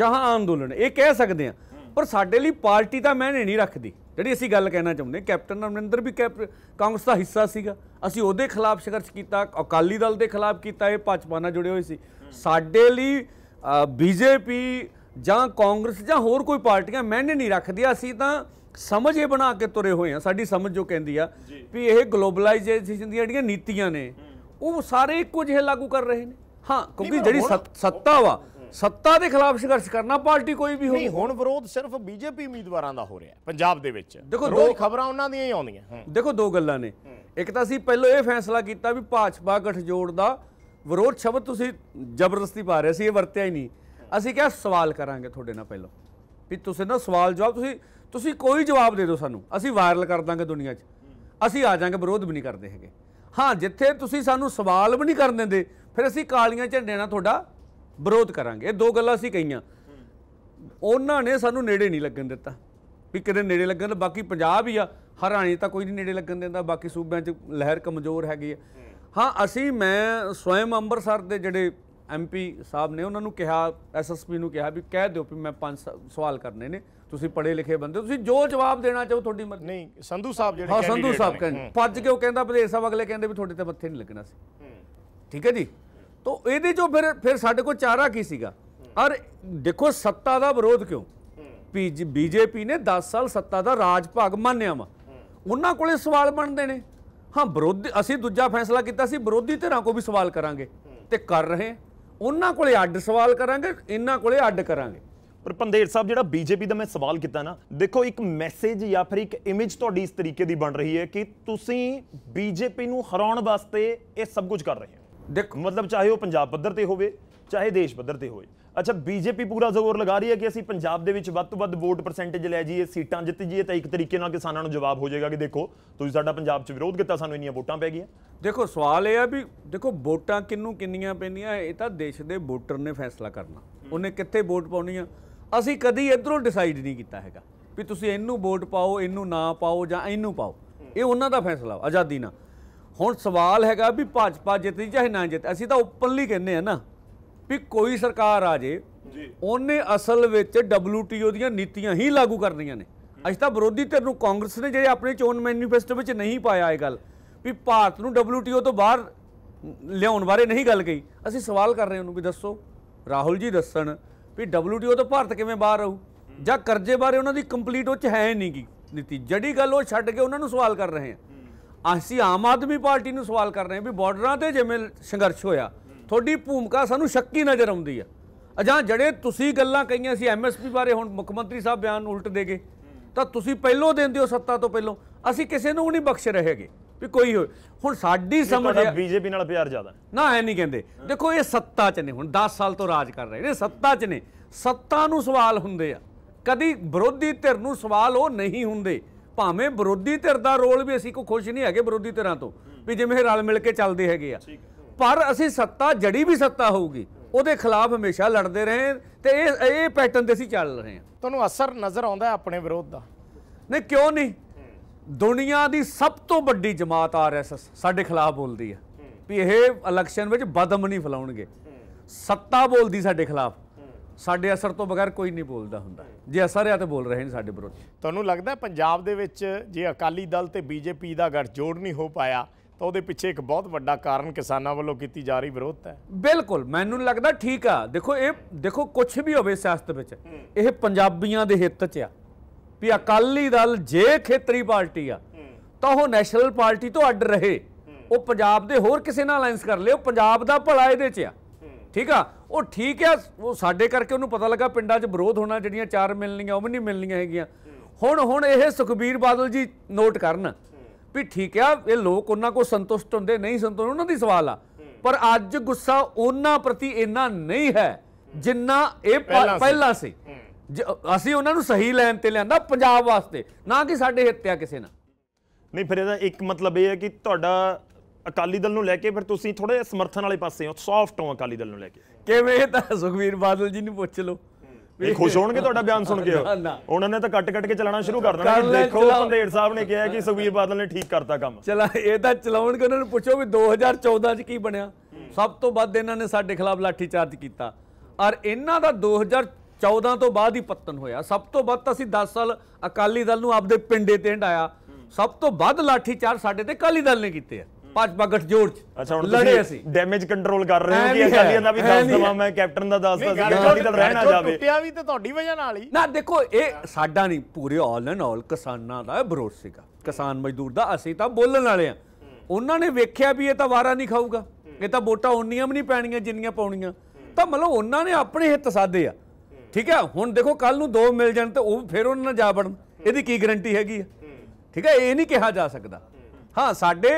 ਜਹਾਂ ਅੰਦੋਲਨ ਇਹ ਕਹਿ ਸਕਦੇ ਆ ਪਰ ਸਾਡੇ ਲਈ ਪਾਰਟੀ ਦਾ ਮੈਨੇ ਨਹੀਂ ਰੱਖਦੀ ਜਿਹੜੀ ਅਸੀਂ ਗੱਲ ਕਹਿਣਾ ਚਾਹੁੰਦੇ ਕੈਪਟਨ ਅਮਰਿੰਦਰ ਵੀ ਕਾਂਗਰਸ ਦਾ ਹਿੱਸਾ ਸੀਗਾ ਅਸੀਂ ਉਹਦੇ ਖਿਲਾਫ ਸੰਘਰਸ਼ ਕੀਤਾ ਅਕਾਲੀ ਦਲ ਦੇ ਖਿਲਾਫ ਕੀਤਾ ਇਹ ਭਾਜਪਾ ਨਾਲ ਜੁੜੇ ਹੋਏ ਸੀ ਸਾਡੇ ਲਈ ਬੀਜੇਪੀ ਜਾਂ ਕਾਂਗਰਸ ਜਾਂ ਹੋਰ ਕੋਈ ਪਾਰਟੀਆਂ ਮੈਨੇ ਨਹੀਂ ਰੱਖਦੀ ਅਸੀਂ ਤਾਂ ਸਮਝ ਇਹ ਬਣਾ ਕੇ ਤੁਰੇ ਹੋਏ ਆ ਸਾਡੀ ਸਮਝ ਜੋ ਕਹਿੰਦੀ ਆ ਵੀ ਇਹ ਗਲੋਬਲਾਈਜੇਸ਼ਨ ਦੀਆਂ ਜਿਹੜੀਆਂ ਨੀਤੀਆਂ ਨੇ ਉਹ ਸਾਰੇ ਇੱਕੋ ਜਿਹੇ ਲਾਗੂ ਕਰ ਰਹੇ ਨੇ ਹਾਂ ਕਿਉਂਕਿ ਜਿਹੜੀ ਸੱਤਾ ਵਾ ਸੱਤਾ ਦੇ ਖਿਲਾਫ ਸੰਘਰਸ਼ ਕਰਨਾ ਪਾਰਟੀ ਕੋਈ ਵੀ ਹੋਵੇ ਹੁਣ ਵਿਰੋਧ ਸਿਰਫ ਬੀਜੇਪੀ ਉਮੀਦਵਾਰਾਂ ਦਾ ਹੋ ਰਿਹਾ ਪੰਜਾਬ ਦੇ ਵਿੱਚ ਦੇਖੋ ਦੋ ਖਬਰਾਂ ਉਹਨਾਂ ਦੀਆਂ ਹੀ ਆਉਂਦੀਆਂ ਦੇਖੋ ਦੋ ਗੱਲਾਂ ਨੇ ਇੱਕ ਤਾਂ ਅਸੀਂ ਪਹਿਲਾਂ ਇਹ ਫੈਸਲਾ ਕੀਤਾ ਵੀ ਭਾਜਪਾ ਗਠਜੋੜ ਦਾ ਵਿਰੋਧ ਸ਼ਬਦ ਤੁਸੀਂ ਜ਼ਬਰਦਸਤੀ ਪਾ ਰਹੇ ਸੀ ਇਹ ਵਰਤਿਆ ਹੀ ਨਹੀਂ ਅਸੀਂ ਕਿਹਾ ਸਵਾਲ ਕਰਾਂਗੇ ਤੁਹਾਡੇ ਨਾਲ ਪਹਿਲਾਂ ਵੀ ਤੁਸੀਂ ਨਾ ਸਵਾਲ ਜਵਾਬ ਤੁਸੀਂ ਤੁਸੀਂ ਕੋਈ ਜਵਾਬ ਦੇ ਦਿਓ ਸਾਨੂੰ ਅਸੀਂ ਵਾਇਰਲ ਕਰ ਦਾਂਗੇ ਦੁਨੀਆ 'ਚ ਅਸੀਂ ਆ ਜਾਾਂਗੇ ਵਿਰੋਧ ਵੀ ਨਹੀਂ ਕਰਦੇ ਹੈਗੇ ਹਾਂ ਜਿੱਥੇ ਤੁਸੀਂ ਸਾਨੂੰ ਸਵਾਲ ਵੀ ਨਹੀਂ ਕਰਨ ਦਿੰਦੇ ਫਿਰ ਅਸੀਂ ਕਾਲੀਆਂ ਝੰਡੇ ਨਾਲ ਤੁਹਾਡਾ ਵਿਰੋਧ ਕਰਾਂਗੇ ਇਹ ਦੋ ਗੱਲਾਂ ਸੀ ਕਹੀਆਂ ਉਹਨਾਂ ਨੇ ਸਾਨੂੰ ਨੇੜੇ ਨਹੀਂ ਲੱਗਣ ਦਿੱਤਾ ਵੀ ਕਿਤੇ ਨੇੜੇ ਲੱਗਣ ਦਾ ਬਾਕੀ ਪੰਜਾਬ ਹੀ ਆ ਹਰਿਆਣੇ ਤਾਂ ਕੋਈ ਨਹੀਂ ਨੇੜੇ ਲੱਗਣ ਦਿੰਦਾ ਬਾਕੀ ਸੂਬਿਆਂ 'ਚ ਲਹਿਰ ਕਮਜ਼ੋਰ ਹੈਗੀ ਆ ਹਾਂ ਅਸੀਂ ਮੈਂ ਸਵੈਮ ਅੰਮ੍ਰਿਤਸਰ ਦੇ ਜਿਹੜੇ ਐਮਪੀ ਸਾਹਿਬ ਨੇ ਉਹਨਾਂ ਨੂੰ ਕਿਹਾ ਐਸਐਸਪੀ ਨੂੰ ਕਿਹਾ ਵੀ ਕਹਿ ਦਿਓ ਵੀ ਮੈਂ ਪੰਜ ਸਵਾਲ ਕਰਨੇ ਨੇ ਤੁਸੀਂ ਪੜੇ ਲਿਖੇ ਬੰਦੇ ਤੁਸੀਂ ਜੋ ਜਵਾਬ ਦੇਣਾ ਚਾਹੋ ਤੁਹਾਡੀ ਮਰਜ਼ੀ ਨਹੀਂ ਸੰਧੂ ਸਾਹਿਬ ਜਿਹੜੇ ਹਾਂ ਸੰਧੂ ਸਾਹਿਬ ਕਹਿੰਦੇ ਭੱਜ ਕੇ ਉਹ ਕਹਿੰਦਾ ਭਦੇਸ ਸਾਹਿਬ ਅਗਲੇ ਕਹਿੰਦੇ ਵੀ ਤੁਹਾਡੇ ਤੇ ਮੱਥੇ ਨਹੀਂ ਲੱਗਣਾ ਸੀ ਠੀਕ ਹੈ ਜੀ ਤੋ ਇਹਦੇ ਚੋਂ ਫਿਰ ਫਿਰ ਸਾਡੇ ਕੋਲ ਚਾਰਾ ਕੀ ਸੀਗਾ ਔਰ ਦੇਖੋ ਸੱਤਾ ਦਾ ਵਿਰੋਧ ਕਿਉਂ ਬੀਜੇਪੀ ਨੇ 10 ਸਾਲ ਸੱਤਾ ਦਾ ਰਾਜ ਭਾਗ ਮੰਨਿਆ ਵਾ ਉਹਨਾਂ ਕੋਲੇ ਸਵਾਲ ਬਣਦੇ ਨੇ ਹਾਂ ਵਿਰੋਧ ਅਸੀਂ ਦੂਜਾ ਫੈਸਲਾ ਕੀਤਾ ਸੀ ਵਿਰੋਧੀ ਧਿਰਾਂ ਕੋ ਵੀ ਸਵਾਲ ਕਰਾਂਗੇ ਤੇ ਕਰ ਰਹੇ ਉਹਨਾਂ ਕੋਲੇ ਅੱਡ ਸਵਾਲ ਕਰਾਂਗੇ ਇਹਨਾਂ ਕੋਲੇ ਅੱਡ ਕਰਾਂਗੇ ਪਰ ਪੰਦੇਰ ਸਾਹਿਬ ਜਿਹੜਾ ਬੀਜੇਪੀ ਦਾ ਮੈਂ ਸਵਾਲ ਕੀਤਾ ਨਾ ਦੇਖੋ ਇੱਕ ਮੈਸੇਜ ਜਾਂ ਫਿਰ ਇੱਕ ਇਮੇਜ ਤੁਹਾਡੀ ਇਸ ਤਰੀਕੇ ਦੀ ਬਣ ਰਹੀ ਹੈ ਕਿ ਤੁਸੀਂ ਬੀਜੇਪੀ ਨੂੰ ਹਰਾਉਣ ਵਾਸਤੇ ਇਹ ਸਭ ਕੁਝ ਕਰ ਰਹੇ ਹੋ ਦੇਖੋ ਮਤਲਬ ਚਾਹੇ ਉਹ ਪੰਜਾਬ ਪੱਧਰ ਤੇ ਹੋਵੇ ਚਾਹੇ ਦੇਸ਼ ਪੱਧਰ ਤੇ ਹੋਵੇ ਅੱਛਾ ਬੀਜੇਪੀ ਪੂਰਾ ਜ਼ੋਰ ਲਗਾ ਰਹੀ ਹੈ ਕਿ ਅਸੀਂ ਪੰਜਾਬ ਦੇ ਵਿੱਚ ਵੱਧ ਤੋਂ ਵੱਧ ਵੋਟ ਪਰਸੈਂਟੇਜ ਲੈ ਜਾਈਏ ਸੀਟਾਂ ਜਿੱਤ ਜਾਈਏ ਤਾਂ ਇੱਕ ਤਰੀਕੇ ਨਾਲ ਕਿਸਾਨਾਂ ਨੂੰ ਜਵਾਬ ਹੋ ਜਾਏਗਾ ਕਿ ਦੇਖੋ ਤੁਸੀਂ ਸਾਡਾ ਪੰਜਾਬ 'ਚ ਵਿਰੋਧ ਕੀਤਾ ਸਾਨੂੰ ਇੰਨੀਆਂ ਵੋਟਾਂ ਪੈ ਗਈਆਂ ਦੇਖੋ ਸਵਾਲ ਇਹ ਆ ਵੀ ਦੇਖੋ ਵੋਟਾਂ ਕਿੰਨੂੰ ਕਿੰਨੀਆਂ ਪੈਣੀਆਂ ਇਹ ਤਾਂ ਦੇਸ਼ ਦੇ ਵੋਟਰ ਨੇ ਫੈਸਲਾ ਕਰਨਾ ਉਹਨੇ ਕਿੱਥੇ ਵੋਟ ਪਾਉਣੀ ਆ ਅਸੀਂ ਕਦੀ ਇਧਰੋਂ ਡਿਸਾਈਡ ਨਹੀਂ ਕੀਤਾ ਹੈਗਾ ਵੀ ਤੁਸੀਂ ਇਹਨੂੰ ਵੋਟ ਪਾਓ ਇਹਨੂੰ ਨਾ ਪਾਓ ਜਾਂ ਇਹਨੂੰ ਪਾਓ ਇਹ ਉਹਨਾਂ ਦਾ ਫੈਸਲਾ ਆਜ਼ਾਦੀ ਨਾਲ ਹੁਣ ਸਵਾਲ ਹੈਗਾ ਵੀ ਭਾਜਪਾ ਜਿੱਤਦੀ ਚਾਹੇ ਨਾ ਜਿੱਤੇ ਅਸੀਂ ਤਾਂ ਓਪਨਲੀ ਕਹਿੰਦੇ ਆ ਨਾ ਵੀ ਕੋਈ ਸਰਕਾਰ ਆ ਜੇ ਉਹਨੇ ਅਸਲ ਵਿੱਚ WTO ਦੀਆਂ ਨੀਤੀਆਂ ਹੀ ਲਾਗੂ ਕਰਨੀਆਂ ਨੇ ਅੱਜ ਤਾਂ ਵਿਰੋਧੀ ਧਿਰ ਨੂੰ ਕਾਂਗਰਸ ਨੇ ਜਿਹੜੇ ਆਪਣੇ ਚੋਣ ਮੈਨੀਫੈਸਟੋ ਵਿੱਚ ਨਹੀਂ ਪਾਇਆ ਇਹ ਗੱਲ ਵੀ ਭਾਰਤ ਨੂੰ WTO ਤੋਂ ਬਾਹਰ ਲਿਆਉਣ ਬਾਰੇ ਨਹੀਂ ਗੱਲ ਗਈ ਅਸੀਂ ਸਵਾਲ ਕਰ ਰਹੇ ਉਹਨੂੰ ਵੀ ਦੱਸੋ ਰਾਹੁਲ ਜੀ ਦੱਸਣ ਵੀ WTO ਤੋਂ ਭਾਰਤ ਕਿਵੇਂ ਬਾਹਰ ਆਊ ਜਾਂ ਕਰਜ਼ੇ ਬਾਰੇ ਉਹਨਾਂ ਦੀ ਕੰਪਲੀਟ ਉੱਚ ਹੈ ਨਹੀਂ ਕੀ ਨੀਤੀ ਜਿਹੜੀ ਗੱਲ ਉਹ ਛੱਡ ਕੇ ਉਹਨਾਂ ਨੂੰ ਸਵਾਲ ਕਰ ਰਹੇ ਆ ਅਸੀਂ ਆਮ ਆਦਮੀ ਪਾਰਟੀ ਨੂੰ ਸਵਾਲ ਕਰ ਰਹੇ ਹਾਂ ਵੀ ਬਾਰਡਰਾਂ ਤੇ ਜਿਵੇਂ ਸੰਘਰਸ਼ ਹੋਇਆ ਤੁਹਾਡੀ ਭੂਮਿਕਾ ਸਾਨੂੰ ਸ਼ੱਕੀ ਨਜ਼ਰ ਆਉਂਦੀ ਆ ਅਜਾਂ ਜਿਹੜੇ ਤੁਸੀਂ ਗੱਲਾਂ ਕਹੀਆਂ ਸੀ ਐਮਐਸਪੀ ਬਾਰੇ ਹੁਣ ਮੁੱਖ ਮੰਤਰੀ ਸਾਹਿਬ ਬਿਆਨ ਉਲਟ ਦੇਗੇ ਤਾਂ ਤੁਸੀਂ ਪਹਿਲੋਂ ਦਿੰਦੇ ਹੋ ਸੱਤਾ ਤੋਂ ਪਹਿਲੋਂ ਅਸੀਂ ਕਿਸੇ ਨੂੰ ਨਹੀਂ ਬਖਸ਼ ਰਹੇਗੇ ਵੀ ਕੋਈ ਹੋਏ ਹੁਣ ਸਾਡੀ ਸਮਝ ਹੈ ਬੀਜੇਪੀ ਨਾਲ ਪਿਆਰ ਜ਼ਿਆਦਾ ਨਾ ਐ ਨਹੀਂ ਕਹਿੰਦੇ ਦੇਖੋ ਇਹ ਸੱਤਾ 'ਚ ਨੇ ਹੁਣ 10 ਸਾਲ ਤੋਂ ਰਾਜ ਕਰ ਰਹੇ ਨੇ ਸੱਤਾ 'ਚ ਨੇ ਸੱਤਾ ਨੂੰ ਸਵਾਲ ਹੁੰਦੇ ਆ ਕਦੀ ਵਿਰੋਧੀ ਧਿਰ ਨੂੰ ਸਵਾਲ ਉਹ ਨਹੀਂ ਹੁੰਦੇ ਭਾਵੇਂ ਵਿਰੋਧੀ ਧਿਰ ਦਾ ਰੋਲ ਵੀ ਅਸੀਂ ਕੋ ਖੁਸ਼ ਨਹੀਂ ਹੈਗੇ ਵਿਰੋਧੀ ਧਿਰਾਂ ਤੋਂ ਵੀ ਜਿਵੇਂ ਇਹ ਰਲ ਮਿਲ ਕੇ ਚੱਲਦੇ ਹੈਗੇ ਆ ਪਰ ਅਸੀਂ ਸੱਤਾ ਜੜੀ ਵੀ ਸੱਤਾ ਹੋਊਗੀ ਉਹਦੇ ਖਿਲਾਫ ਹਮੇਸ਼ਾ ਲੜਦੇ ਰਹੇ ਤੇ ਇਹ ਇਹ ਪੈਟਰਨ ਤੇ ਅਸੀਂ ਚੱਲ ਰਹੇ ਹਾਂ ਤੁਹਾਨੂੰ ਅਸਰ ਨਜ਼ਰ ਆਉਂਦਾ ਆਪਣੇ ਵਿਰੋਧ ਦਾ ਨਹੀਂ ਕਿਉਂ ਨਹੀਂ ਦੁਨੀਆ ਦੀ ਸਭ ਤੋਂ ਵੱਡੀ ਜਮਾਤ ਆਰਐਸਐਸ ਸਾਡੇ ਖਿਲਾਫ ਬੋਲਦੀ ਹੈ ਵੀ ਇਹ ਇਲੈਕਸ਼ਨ ਵਿੱਚ ਬਦਮ ਨਹੀਂ ਫਲਾਉਣਗੇ ਸੱਤਾ ਬੋਲਦੀ ਸਾਡੇ ਖਿਲਾਫ ਸਾਡੇ ਅਸਰ ਤੋਂ ਬਗੈਰ ਕੋਈ ਨਹੀਂ ਬੋਲਦਾ ਹੁੰਦਾ ਜੇ ਅਸਰ ਆ ਤੇ ਬੋਲ ਰਹੇ ਨੇ ਸਾਡੇ ਵਿਰੁੱਧ ਤੁਹਾਨੂੰ ਲੱਗਦਾ ਪੰਜਾਬ ਦੇ ਵਿੱਚ ਜੇ ਅਕਾਲੀ ਦਲ ਤੇ ਬੀਜੇਪੀ ਦਾ ਗੱਠ ਜੋੜ ਨਹੀਂ ਹੋ ਪਾਇਆ ਤਾਂ ਉਹਦੇ ਪਿੱਛੇ ਇੱਕ ਬਹੁਤ ਵੱਡਾ ਕਾਰਨ ਕਿਸਾਨਾਂ ਵੱਲੋਂ ਕੀਤੀ ਜਾ ਰਹੀ ਵਿਰੋਧ ਹੈ ਬਿਲਕੁਲ ਮੈਨੂੰ ਲੱਗਦਾ ਠੀਕ ਆ ਦੇਖੋ ਇਹ ਦੇਖੋ ਕੁਝ ਵੀ ਹੋਵੇ ਸਿਆਸਤ ਵਿੱਚ ਇਹ ਪੰਜਾਬੀਆਂ ਦੇ ਹਿੱਤ 'ਚ ਆ ਵੀ ਅਕਾਲੀ ਦਲ ਜੇ ਖੇਤਰੀ ਪਾਰਟੀ ਆ ਤਾਂ ਉਹ ਨੈਸ਼ਨਲ ਪਾਰਟੀ ਤੋਂ ਅੱਡ ਰਹੇ ਉਹ ਪੰਜਾਬ ਦੇ ਹੋਰ ਕਿਸੇ ਨਾਲ ਅਲਾਈਅੰਸ ਕਰ ਲਿਓ ਪੰਜਾਬ ਦਾ ਭਲਾ ਇਹਦੇ 'ਚ ਆ ਠੀਕ ਆ ਉਹ ਠੀਕ ਹੈ ਉਹ ਸਾਡੇ ਕਰਕੇ ਉਹਨੂੰ ਪਤਾ ਲੱਗਾ ਪਿੰਡਾਂ 'ਚ ਵਿਰੋਧ ਹੋਣਾ ਜਿਹੜੀਆਂ ਚਾਰ ਮਿਲਣੀਆਂ ਉਹ ਵੀ ਨਹੀਂ ਮਿਲਣੀਆਂ ਹੈਗੀਆਂ ਹੁਣ ਹੁਣ ਇਹ ਸੁਖਬੀਰ ਬਾਦਲ ਜੀ ਨੋਟ ਕਰਨ ਵੀ ਠੀਕ ਆ ਇਹ ਲੋਕ ਉਹਨਾਂ ਕੋ ਸੰਤੁਸ਼ਟ ਹੁੰਦੇ ਨਹੀਂ ਸੰਤੁਸ਼ਟ ਉਹਨਾਂ ਦੀ ਸਵਾਲ ਆ ਪਰ ਅੱਜ ਗੁੱਸਾ ਉਹਨਾਂ ਪ੍ਰਤੀ ਇੰਨਾ ਨਹੀਂ ਹੈ ਜਿੰਨਾ ਇਹ ਪਹਿਲਾਂ ਸੀ ਅਸੀਂ ਉਹਨਾਂ ਨੂੰ ਸਹੀ ਲਾਈਨ ਤੇ ਲਿਆਂਦਾ ਪੰਜਾਬ ਵਾਸਤੇ ਨਾ ਕਿ ਸਾਡੇ ਹਿੱਤਿਆ ਕਿਸੇ ਨਾਲ ਨਹੀਂ ਫਿਰ ਇਹਦਾ ਇੱਕ ਮਤਲਬ ਇਹ ਹੈ ਕਿ ਤੁਹਾਡਾ ਅਕਾਲੀ ਦਲ ਨੂੰ ਲੈ ਕੇ ਫਿਰ ਤੁਸੀਂ ਥੋੜੇ ਜਿਹਾ ਸਮਰਥਨ ਵਾਲੇ ਪਾਸੇ ਹੋ ਸੌਫਟ ਹੋ ਅਕਾਲੀ ਦਲ ਨੂੰ ਲੈ ਕੇ ਕਿਵੇਂ ਇਹ ਤਾਂ ਸੁਖਵੀਰ ਬਾਦਲ ਜੀ ਨੂੰ ਪੁੱਛ ਲਓ ਇਹ ਖੁਸ਼ ਹੋਣਗੇ ਤੁਹਾਡਾ ਬਿਆਨ ਸੁਣ ਕੇ ਉਹਨਾਂ ਨੇ ਤਾਂ ਕੱਟ ਕੱਟ ਕੇ ਚਲਾਣਾ ਸ਼ੁਰੂ ਕਰ ਦੇਣਾ ਦੇਖੋ ਪੰਦੇੜ ਸਾਹਿਬ ਨੇ ਕਿਹਾ ਕਿ ਸੁਖਵੀਰ ਬਾਦਲ ਨੇ ਠੀਕ ਕਰਤਾ ਕੰਮ ਚਲਾ ਇਹ ਤਾਂ ਚਲਾਉਣਗੇ ਉਹਨਾਂ ਨੂੰ ਪੁੱਛੋ ਵੀ 2014 ਚ ਕੀ ਬਣਿਆ ਸਭ ਤੋਂ ਵੱਧ ਇਹਨਾਂ ਨੇ ਸਾਡੇ ਖਿਲਾਫ ਲਾਠੀ ਚਾਰਜ ਕੀਤਾ ਔਰ ਇਹਨਾਂ ਦਾ 2014 ਤੋਂ ਬਾਅਦ ਹੀ ਪਤਨ ਹੋਇਆ ਸਭ ਤੋਂ ਵੱਧ ਅਸੀਂ 10 ਸਾਲ ਅਕਾਲੀ ਦਲ ਨੂੰ ਆਪਦੇ ਪਿੰਡੇ ਤੇ ਢਾਇਆ ਸਭ ਤੋਂ ਵੱਧ ਲਾਠੀ ਚਾਰ ਸਾਡੇ ਤੇ ਅਕਾਲੀ ਦਲ ਨੇ ਕੀਤੇ ਆ ਭਾਜਪਾ ਗਠਜੋੜ ਚ ਅੱਛਾ ਹੁਣ ਲੜੇ ਅਸੀਂ ਡੈਮੇਜ ਕੰਟਰੋਲ ਕਰ ਰਹੇ ਹਾਂ ਕਿ ਅਕਾਲੀਆਂ ਦਾ ਵੀ ਦੱਸ ਦਵਾਂ ਮੈਂ ਕੈਪਟਨ ਦਾ ਦੱਸ ਦਵਾਂ ਅਕਾਲੀ ਦਲ ਰਹਿ ਨਾ ਜਾਵੇ ਟੁੱਟਿਆ ਵੀ ਤੇ ਤੁਹਾਡੀ ਵਜ੍ਹਾ ਨਾਲ ਹੀ ਨਾ ਦੇਖੋ ਇਹ ਸਾਡਾ ਨਹੀਂ ਪੂਰੇ ਆਲ ਐਂਡ ਆਲ ਕਿਸਾਨਾਂ ਦਾ ਵਿਰੋਧ ਸੀਗਾ ਕਿਸਾਨ ਮਜ਼ਦੂਰ ਦਾ ਅਸੀਂ ਤਾਂ ਬੋਲਣ ਵਾਲੇ ਆ ਉਹਨਾਂ ਨੇ ਵੇਖਿਆ ਵੀ ਇਹ ਤਾਂ ਵਾਰਾ ਨਹੀਂ ਖਾਊਗਾ ਇਹ ਤਾਂ ਵੋਟਾਂ ਉਹਨੀਆਂ ਵੀ ਨਹੀਂ ਪੈਣੀਆਂ ਜਿੰਨੀਆਂ ਪਾਉਣੀਆਂ ਤਾਂ ਮਤਲਬ ਉਹਨਾਂ ਨੇ ਆਪਣੇ ਹਿੱਤ ਸਾਦੇ ਆ ਠੀਕ ਹੈ ਹੁਣ ਦੇਖੋ ਕੱਲ ਨੂੰ ਦੋ ਮਿਲ ਜਾਣ ਤੇ ਉਹ ਫਿਰ ਉਹਨਾਂ ਨਾਲ ਜਾ ਵੜਨ ਇਹਦੀ ਕੀ ਗਾਰੰਟੀ ਹੈਗੀ ਆ ਠੀਕ ਹੈ ਇਹ ਨਹੀਂ ਕਿਹਾ ਜਾ ਸਕਦਾ ਹਾਂ ਸਾਡੇ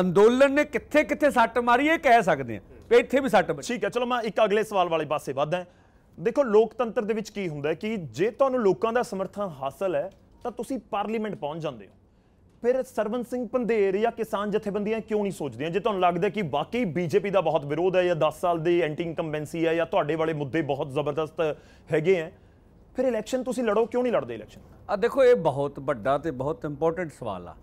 ਅੰਦੋਲਨ ਨੇ ਕਿੱਥੇ ਕਿੱਥੇ ਸੱਟ ਮਾਰੀ ਇਹ ਕਹਿ ਸਕਦੇ ਆ ਵੀ ਇੱਥੇ ਵੀ ਸੱਟ ਠੀਕ ਹੈ ਚਲੋ ਮੈਂ ਇੱਕ ਅਗਲੇ ਸਵਾਲ ਵਾਲੇ ਪਾਸੇ ਵੱਧਦਾ ਦੇਖੋ ਲੋਕਤੰਤਰ ਦੇ ਵਿੱਚ ਕੀ ਹੁੰਦਾ ਕਿ ਜੇ ਤੁਹਾਨੂੰ ਲੋਕਾਂ ਦਾ ਸਮਰਥਨ ਹਾਸਲ ਹੈ ਤਾਂ ਤੁਸੀਂ ਪਾਰਲੀਮੈਂਟ ਪਹੁੰਚ ਜਾਂਦੇ ਹੋ ਫਿਰ ਸਰਵਨ ਸਿੰਘ ਪੰਦੇਰ ਜਾਂ ਕਿਸਾਨ ਜਥੇਬੰਦੀਆਂ ਕਿਉਂ ਨਹੀਂ ਸੋਚਦੀਆਂ ਜੇ ਤੁਹਾਨੂੰ ਲੱਗਦਾ ਕਿ ਵਾਕਈ ਬੀਜੇਪੀ ਦਾ ਬਹੁਤ ਵਿਰੋਧ ਹੈ ਜਾਂ 10 ਸਾਲ ਦੀ ਐਂਟੀ ਇਨਕੰਬੈਂਸੀ ਹੈ ਜਾਂ ਤੁਹਾਡੇ ਵਾਲੇ ਮੁੱਦੇ ਬਹੁਤ ਜ਼ਬਰਦਸਤ ਹੈਗੇ ਆ ਫਿਰ ਇਲੈਕਸ਼ਨ ਤੁਸੀਂ ਲੜੋ ਕਿਉਂ ਨਹੀਂ ਲੜਦੇ ਇਲੈਕਸ਼ਨ ਆ ਦੇਖੋ ਇਹ ਬਹੁਤ ਵੱਡਾ ਤੇ ਬਹੁਤ ਇੰਪੋਰਟੈਂਟ ਸਵਾਲ ਆ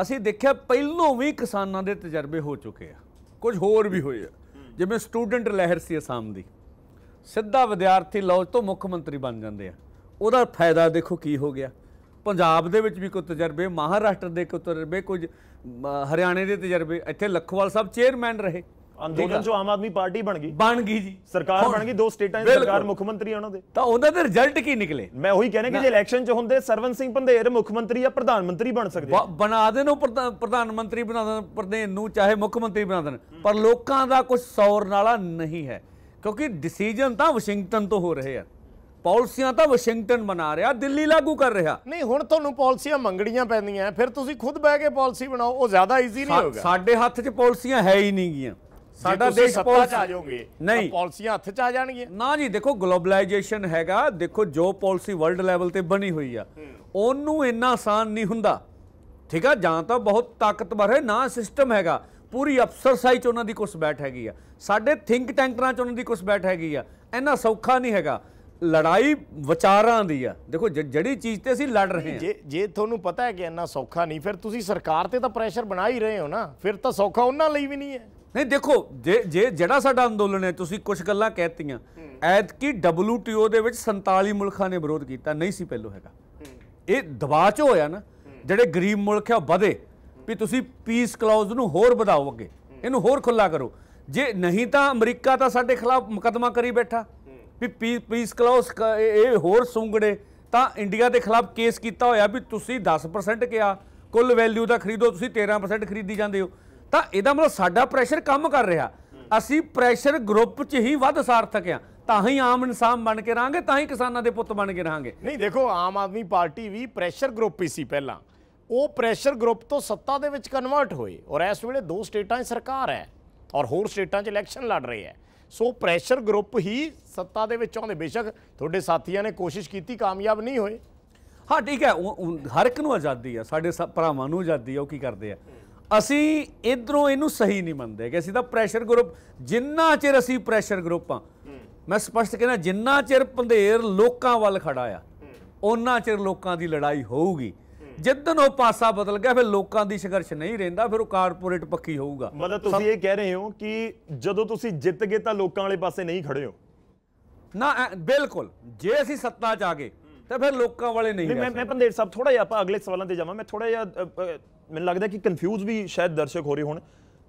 ਅਸੀਂ ਦੇਖਿਆ ਪਹਿਲੋਂ ਵੀ ਕਿਸਾਨਾਂ ਦੇ ਤਜਰਬੇ ਹੋ ਚੁੱਕੇ ਆ ਕੁਝ ਹੋਰ ਵੀ ਹੋਏ ਆ ਜਿਵੇਂ ਸਟੂਡੈਂਟ ਲਹਿਰ ਸੀ ਅਸਾਮ ਦੀ ਸਿੱਧਾ ਵਿਦਿਆਰਥੀ ਲੌਜ ਤੋਂ ਮੁੱਖ ਮੰਤਰੀ ਬਣ ਜਾਂਦੇ ਆ ਉਹਦਾ ਫਾਇਦਾ ਦੇਖੋ ਕੀ ਹੋ ਗਿਆ ਪੰਜਾਬ ਦੇ ਵਿੱਚ ਵੀ ਕੋ ਤਜਰਬੇ ਮਹਾਰਾਸ਼ਟਰ ਦੇ ਕੋ ਤਜਰਬੇ ਕੁਝ ਹਰਿਆਣੇ ਦੇ ਤਜਰਬੇ ਇੱਥੇ ਲਖਵਾਲ ਸਾਹਿਬ ਚੇਅਰਮੈਨ ਰਹੇ ਅੰਦੋਲਨ ਜੋ ਆਮ ਆਦਮੀ ਪਾਰਟੀ ਬਣ ਗਈ ਬਣ ਗਈ ਜੀ ਸਰਕਾਰ ਬਣ ਗਈ ਦੋ ਸਟੇਟਾਂ ਦੀ ਸਰਕਾਰ ਮੁੱਖ ਮੰਤਰੀ ਉਹਨਾਂ ਦੇ ਤਾਂ ਉਹਨਾਂ ਦੇ ਰਿਜ਼ਲਟ ਕੀ ਨਿਕਲੇ ਮੈਂ ਉਹੀ ਕਹਿੰਦਾ ਕਿ ਜੇ ਇਲੈਕਸ਼ਨ 'ਚ ਹੁੰਦੇ ਸਰਵਨ ਸਿੰਘ ਭੰਦੇਰ ਮੁੱਖ ਮੰਤਰੀ ਜਾਂ ਪ੍ਰਧਾਨ ਮੰਤਰੀ ਬਣ ਸਕਦੇ ਬਣਾ ਦੇਣ ਉਹ ਪ੍ਰਧਾਨ ਮੰਤਰੀ ਬਣਾ ਦੇਣ ਪ੍ਰਧਾਨ ਨੂੰ ਚਾਹੇ ਮੁੱਖ ਮੰਤਰੀ ਬਣਾ ਦੇਣ ਪਰ ਲੋਕਾਂ ਦਾ ਕੁਝ ਸੌਰ ਨਾਲਾ ਨਹੀਂ ਹੈ ਕਿਉਂਕਿ ਡਿਸੀਜਨ ਤਾਂ ਵਾਸ਼ਿੰਗਟਨ ਤੋਂ ਹੋ ਰਹੇ ਆ ਪਾਲਿਸੀਆਂ ਤਾਂ ਵਾਸ਼ਿੰਗਟਨ ਬਣਾ ਰਿਹਾ ਦਿੱਲੀ ਲਾਗੂ ਕਰ ਰਿਹਾ ਨਹੀਂ ਹੁਣ ਤੁਹਾਨੂੰ ਪਾਲਿਸੀਆਂ ਮੰਗੜੀਆਂ ਪੈਂਦੀਆਂ ਫਿਰ ਤੁਸੀਂ ਖੁਦ ਬਹਿ ਕੇ ਪਾਲਿਸੀ ਬਣਾਓ ਉਹ ਜ਼ਿਆਦਾ ਈਜ਼ੀ ਨਹੀਂ ਹੋਗਾ ਸਾਡੇ ਹੱਥ 'ਚ ਪਾਲਿਸੀਆਂ ਹੈ ਹੀ ਨਹੀਂ ਗੀਆਂ ਸਾਡਾ ਦੇਸ਼ ਸੱਤਾ ਚ ਆ ਜਾਓਗੇ ਤਾਂ ਪਾਲਿਸੀਆਂ ਹੱਥ ਚ ਆ ਜਾਣਗੀਆਂ ਨਾ ਜੀ ਦੇਖੋ ਗਲੋਬਲਾਈਜੇਸ਼ਨ ਹੈਗਾ ਦੇਖੋ ਜੋ ਪਾਲਿਸੀ ਵਰਲਡ ਲੈਵਲ ਤੇ ਬਣੀ ਹੋਈ ਆ ਉਹਨੂੰ ਇੰਨਾ ਆਸਾਨ ਨਹੀਂ ਹੁੰਦਾ ਠੀਕ ਆ ਜਾਂ ਤਾਂ ਬਹੁਤ ਤਾਕਤਵਰ ਹੈ ਨਾ ਸਿਸਟਮ ਹੈਗਾ ਪੂਰੀ ਅਫਸਰਸਾਈ ਚ ਉਹਨਾਂ ਦੀ ਕੁਝ ਬੈਠ ਹੈਗੀ ਆ ਸਾਡੇ ਥਿੰਕ ਟੈਂਕਰਾਂ ਚ ਉਹਨਾਂ ਦੀ ਕੁਝ ਬੈਠ ਹੈਗੀ ਆ ਇੰਨਾ ਸੌਖਾ ਨਹੀਂ ਹੈਗਾ ਲੜਾਈ ਵਿਚਾਰਾਂ ਦੀ ਆ ਦੇਖੋ ਜਿਹੜੀ ਚੀਜ਼ ਤੇ ਅਸੀਂ ਲੜ ਰਹੇ ਹਾਂ ਜੇ ਜੇ ਤੁਹਾਨੂੰ ਪਤਾ ਹੈ ਕਿ ਇੰਨਾ ਸੌਖਾ ਨਹੀਂ ਫਿਰ ਤੁਸੀਂ ਸਰਕਾਰ ਤੇ ਤਾਂ ਪ੍ਰੈਸ਼ਰ ਬਣਾ ਹੀ ਰਹੇ ਹੋ ਨਾ ਫਿਰ ਤਾਂ ਸੌਖਾ ਉਹਨਾਂ ਲਈ ਵੀ ਨਹੀਂ ਹੈ ਨਹੀਂ ਦੇਖੋ ਜੇ ਜੇ ਜਿਹੜਾ ਸਾਡਾ ਅੰਦੋਲਨ ਹੈ ਤੁਸੀਂ ਕੁਝ ਗੱਲਾਂ ਕਹਿਤੀਆਂ ਐਤ ਕੀ WTO ਦੇ ਵਿੱਚ 47 ਮੁਲਕਾਂ ਨੇ ਵਿਰੋਧ ਕੀਤਾ ਨਹੀਂ ਸੀ ਪਹਿਲੋ ਹੈਗਾ ਇਹ ਦਬਾਅ ਚ ਹੋਇਆ ਨਾ ਜਿਹੜੇ ਗਰੀਬ ਮੁਲਕ ਆ ਵਧੇ ਵੀ ਤੁਸੀਂ ਪੀਸ ਕਲੌਜ਼ ਨੂੰ ਹੋਰ ਵਧਾਓ ਅੱਗੇ ਇਹਨੂੰ ਹੋਰ ਖੁੱਲਾ ਕਰੋ ਜੇ ਨਹੀਂ ਤਾਂ ਅਮਰੀਕਾ ਤਾਂ ਸਾਡੇ ਖਿਲਾਫ ਮੁਕਦਮਾ ਕਰੀ ਬੈਠਾ ਵੀ ਪੀਸ ਕਲੌਜ਼ ਇਹ ਹੋਰ ਸੁੰਗੜੇ ਤਾਂ ਇੰਡੀਆ ਦੇ ਖਿਲਾਫ ਕੇਸ ਕੀਤਾ ਹੋਇਆ ਵੀ ਤੁਸੀਂ 10% ਕਿਹਾ ਕੁੱਲ ਵੈਲਿਊ ਦਾ ਖਰੀਦੋ ਤੁਸੀਂ 13% ਖਰੀਦੀ ਜਾਂਦੇ ਹੋ ਤਾਂ ਇਹਦਾ ਮਤਲਬ ਸਾਡਾ ਪ੍ਰੈਸ਼ਰ ਕੰਮ ਕਰ ਰਿਹਾ ਅਸੀਂ ਪ੍ਰੈਸ਼ਰ ਗਰੁੱਪ 'ਚ ਹੀ ਵੱਧ ਸਾਰਥਕ ਆ ਤਾਂ ਹੀ ਆਮ ਇਨਸਾਨ ਬਣ ਕੇ ਰਾਂਗੇ ਤਾਂ ਹੀ ਕਿਸਾਨਾਂ ਦੇ ਪੁੱਤ ਬਣ ਕੇ ਰਾਂਗੇ ਨਹੀਂ ਦੇਖੋ ਆਮ ਆਦਮੀ ਪਾਰਟੀ ਵੀ ਪ੍ਰੈਸ਼ਰ ਗਰੁੱਪ ਹੀ ਸੀ ਪਹਿਲਾਂ ਉਹ ਪ੍ਰੈਸ਼ਰ ਗਰੁੱਪ ਤੋਂ ਸੱਤਾ ਦੇ ਵਿੱਚ ਕਨਵਰਟ ਹੋਏ ਔਰ ਇਸ ਵੇਲੇ ਦੋ ਸਟੇਟਾਂ 'ਚ ਸਰਕਾਰ ਹੈ ਔਰ ਹੋਰ ਸਟੇਟਾਂ 'ਚ ਇਲੈਕਸ਼ਨ ਲੜ ਰਹੇ ਹੈ ਸੋ ਪ੍ਰੈਸ਼ਰ ਗਰੁੱਪ ਹੀ ਸੱਤਾ ਦੇ ਵਿੱਚ ਆਉਂਦੇ ਬੇਸ਼ੱਕ ਤੁਹਾਡੇ ਸਾਥੀਆਂ ਨੇ ਕੋਸ਼ਿਸ਼ ਕੀਤੀ ਕਾਮਯਾਬ ਨਹੀਂ ਹੋਏ ਹਾਂ ਠੀਕ ਹੈ ਹਰ ਇੱਕ ਨੂੰ ਆਜ਼ਾਦੀ ਆ ਸਾਡੇ ਭਰਾਵਾਂ ਨੂੰ ਆਜ਼ਾਦੀ ਆ ਉਹ ਕੀ ਕਰਦੇ ਆ ਅਸੀਂ ਇਧਰੋਂ ਇਹਨੂੰ ਸਹੀ ਨਹੀਂ ਮੰਨਦੇ ਕਿ ਅਸੀਂ ਤਾਂ ਪ੍ਰੈਸ਼ਰ ਗਰੁੱਪ ਜਿੰਨਾ ਚਿਰ ਅਸੀਂ ਪ੍ਰੈਸ਼ਰ ਗਰੁੱਪ ਆ ਮੈਂ ਸਪਸ਼ਟ ਕਹਿੰਦਾ ਜਿੰਨਾ ਚਿਰ ਪੰਧੇਰ ਲੋਕਾਂ ਵੱਲ ਖੜਾ ਆ ਉਹਨਾਂ ਚਿਰ ਲੋਕਾਂ ਦੀ ਲੜਾਈ ਹੋਊਗੀ ਜਿੱਦਨ ਉਹ ਪਾਸਾ ਬਦਲ ਗਿਆ ਫਿਰ ਲੋਕਾਂ ਦੀ ਸੰਘਰਸ਼ ਨਹੀਂ ਰਹਿੰਦਾ ਫਿਰ ਉਹ ਕਾਰਪੋਰੇਟ ਪੱਕੀ ਹੋਊਗਾ ਮਤਲਬ ਤੁਸੀਂ ਇਹ ਕਹਿ ਰਹੇ ਹੋ ਕਿ ਜਦੋਂ ਤੁਸੀਂ ਜਿੱਤ ਗਏ ਤਾਂ ਲੋਕਾਂ ਵਾਲੇ ਪਾਸੇ ਨਹੀਂ ਖੜੇ ਹੋ ਨਾ ਬਿਲਕੁਲ ਜੇ ਅਸੀਂ ਸੱਤਾ 'ਚ ਆ ਗਏ ਤਾਂ ਫਿਰ ਲੋਕਾਂ ਵਾਲੇ ਨਹੀਂ ਮੈਂ ਮੈਂ ਪੰਦੇਰ ਸਾਹਿਬ ਥੋੜਾ ਜਿਹਾ ਆਪਾਂ ਅਗਲੇ ਸਵਾਲਾਂ ਤੇ ਜਾਵਾਂ ਮੈਂ ਥੋੜਾ ਜਿਹਾ ਮੈਨੂੰ ਲੱਗਦਾ ਕਿ ਕਨਫਿਊਜ਼ ਵੀ ਸ਼ਾਇਦ ਦਰਸ਼ਕ ਹੋ ਰਹੇ ਹੋਣ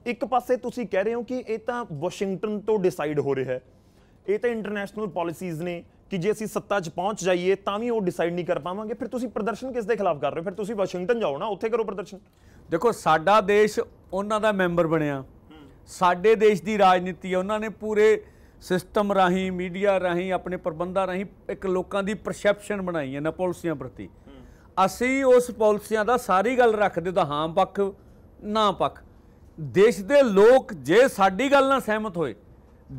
ਇੱਕ ਪਾਸੇ ਤੁਸੀਂ ਕਹਿ ਰਹੇ ਹੋ ਕਿ ਇਹ ਤਾਂ ਵਾਸ਼ਿੰਗਟਨ ਤੋਂ ਡਿਸਾਈਡ ਹੋ ਰਿਹਾ ਹੈ ਇਹ ਤਾਂ ਇੰਟਰਨੈਸ਼ਨਲ ਪਾਲਿਸੀਜ਼ ਨੇ ਕਿ ਜੇ ਅਸੀਂ ਸੱਤਾ 'ਚ ਪਹੁੰਚ ਜਾਈਏ ਤਾਂ ਵੀ ਉਹ ਡਿਸਾਈਡ ਨਹੀਂ ਕਰ ਪਾਵਾਂਗੇ ਫਿਰ ਤੁਸੀਂ ਪ੍ਰਦਰਸ਼ਨ ਕਿਸ ਦੇ ਖਿਲਾਫ ਕਰ ਰਹੇ ਹੋ ਫਿਰ ਤੁਸੀਂ ਵਾਸ਼ਿੰਗਟਨ ਜਾਓ ਨਾ ਉੱਥੇ ਕਰੋ ਪ੍ਰਦਰਸ਼ਨ ਦੇਖੋ ਸਾਡਾ ਦੇਸ਼ ਉਹਨਾਂ ਦਾ ਮੈਂਬਰ ਬਣਿਆ ਸਾਡੇ ਦੇਸ਼ ਦੀ ਰਾਜਨੀਤੀ ਹੈ ਉਹਨਾਂ ਨੇ ਪੂਰੇ ਸਿਸਟਮ ਰਾਹੀਂ ਮੀਡੀਆ ਰਾਹੀਂ ਆਪਣੇ ਪ੍ਰਬੰਧਾਂ ਰਾਹੀਂ ਇੱਕ ਲੋਕਾਂ ਦੀ ਪਰਸੈਪਸ਼ਨ ਬਣਾਈ ਹੈ ਨਾ ਪਾਲਿਸੀਆਂ ਪ੍ਰਤੀ ਅਸੀਂ ਉਸ ਪਾਲਿਸੀਆਂ ਦਾ ਸਾਰੀ ਗੱਲ ਰੱਖਦੇ ਤਾਂ ਹਾਂ ਪੱਖ ਨਾ ਪੱਖ ਦੇਸ਼ ਦੇ ਲੋਕ ਜੇ ਸਾਡੀ ਗੱਲ ਨਾਲ ਸਹਿਮਤ ਹੋਏ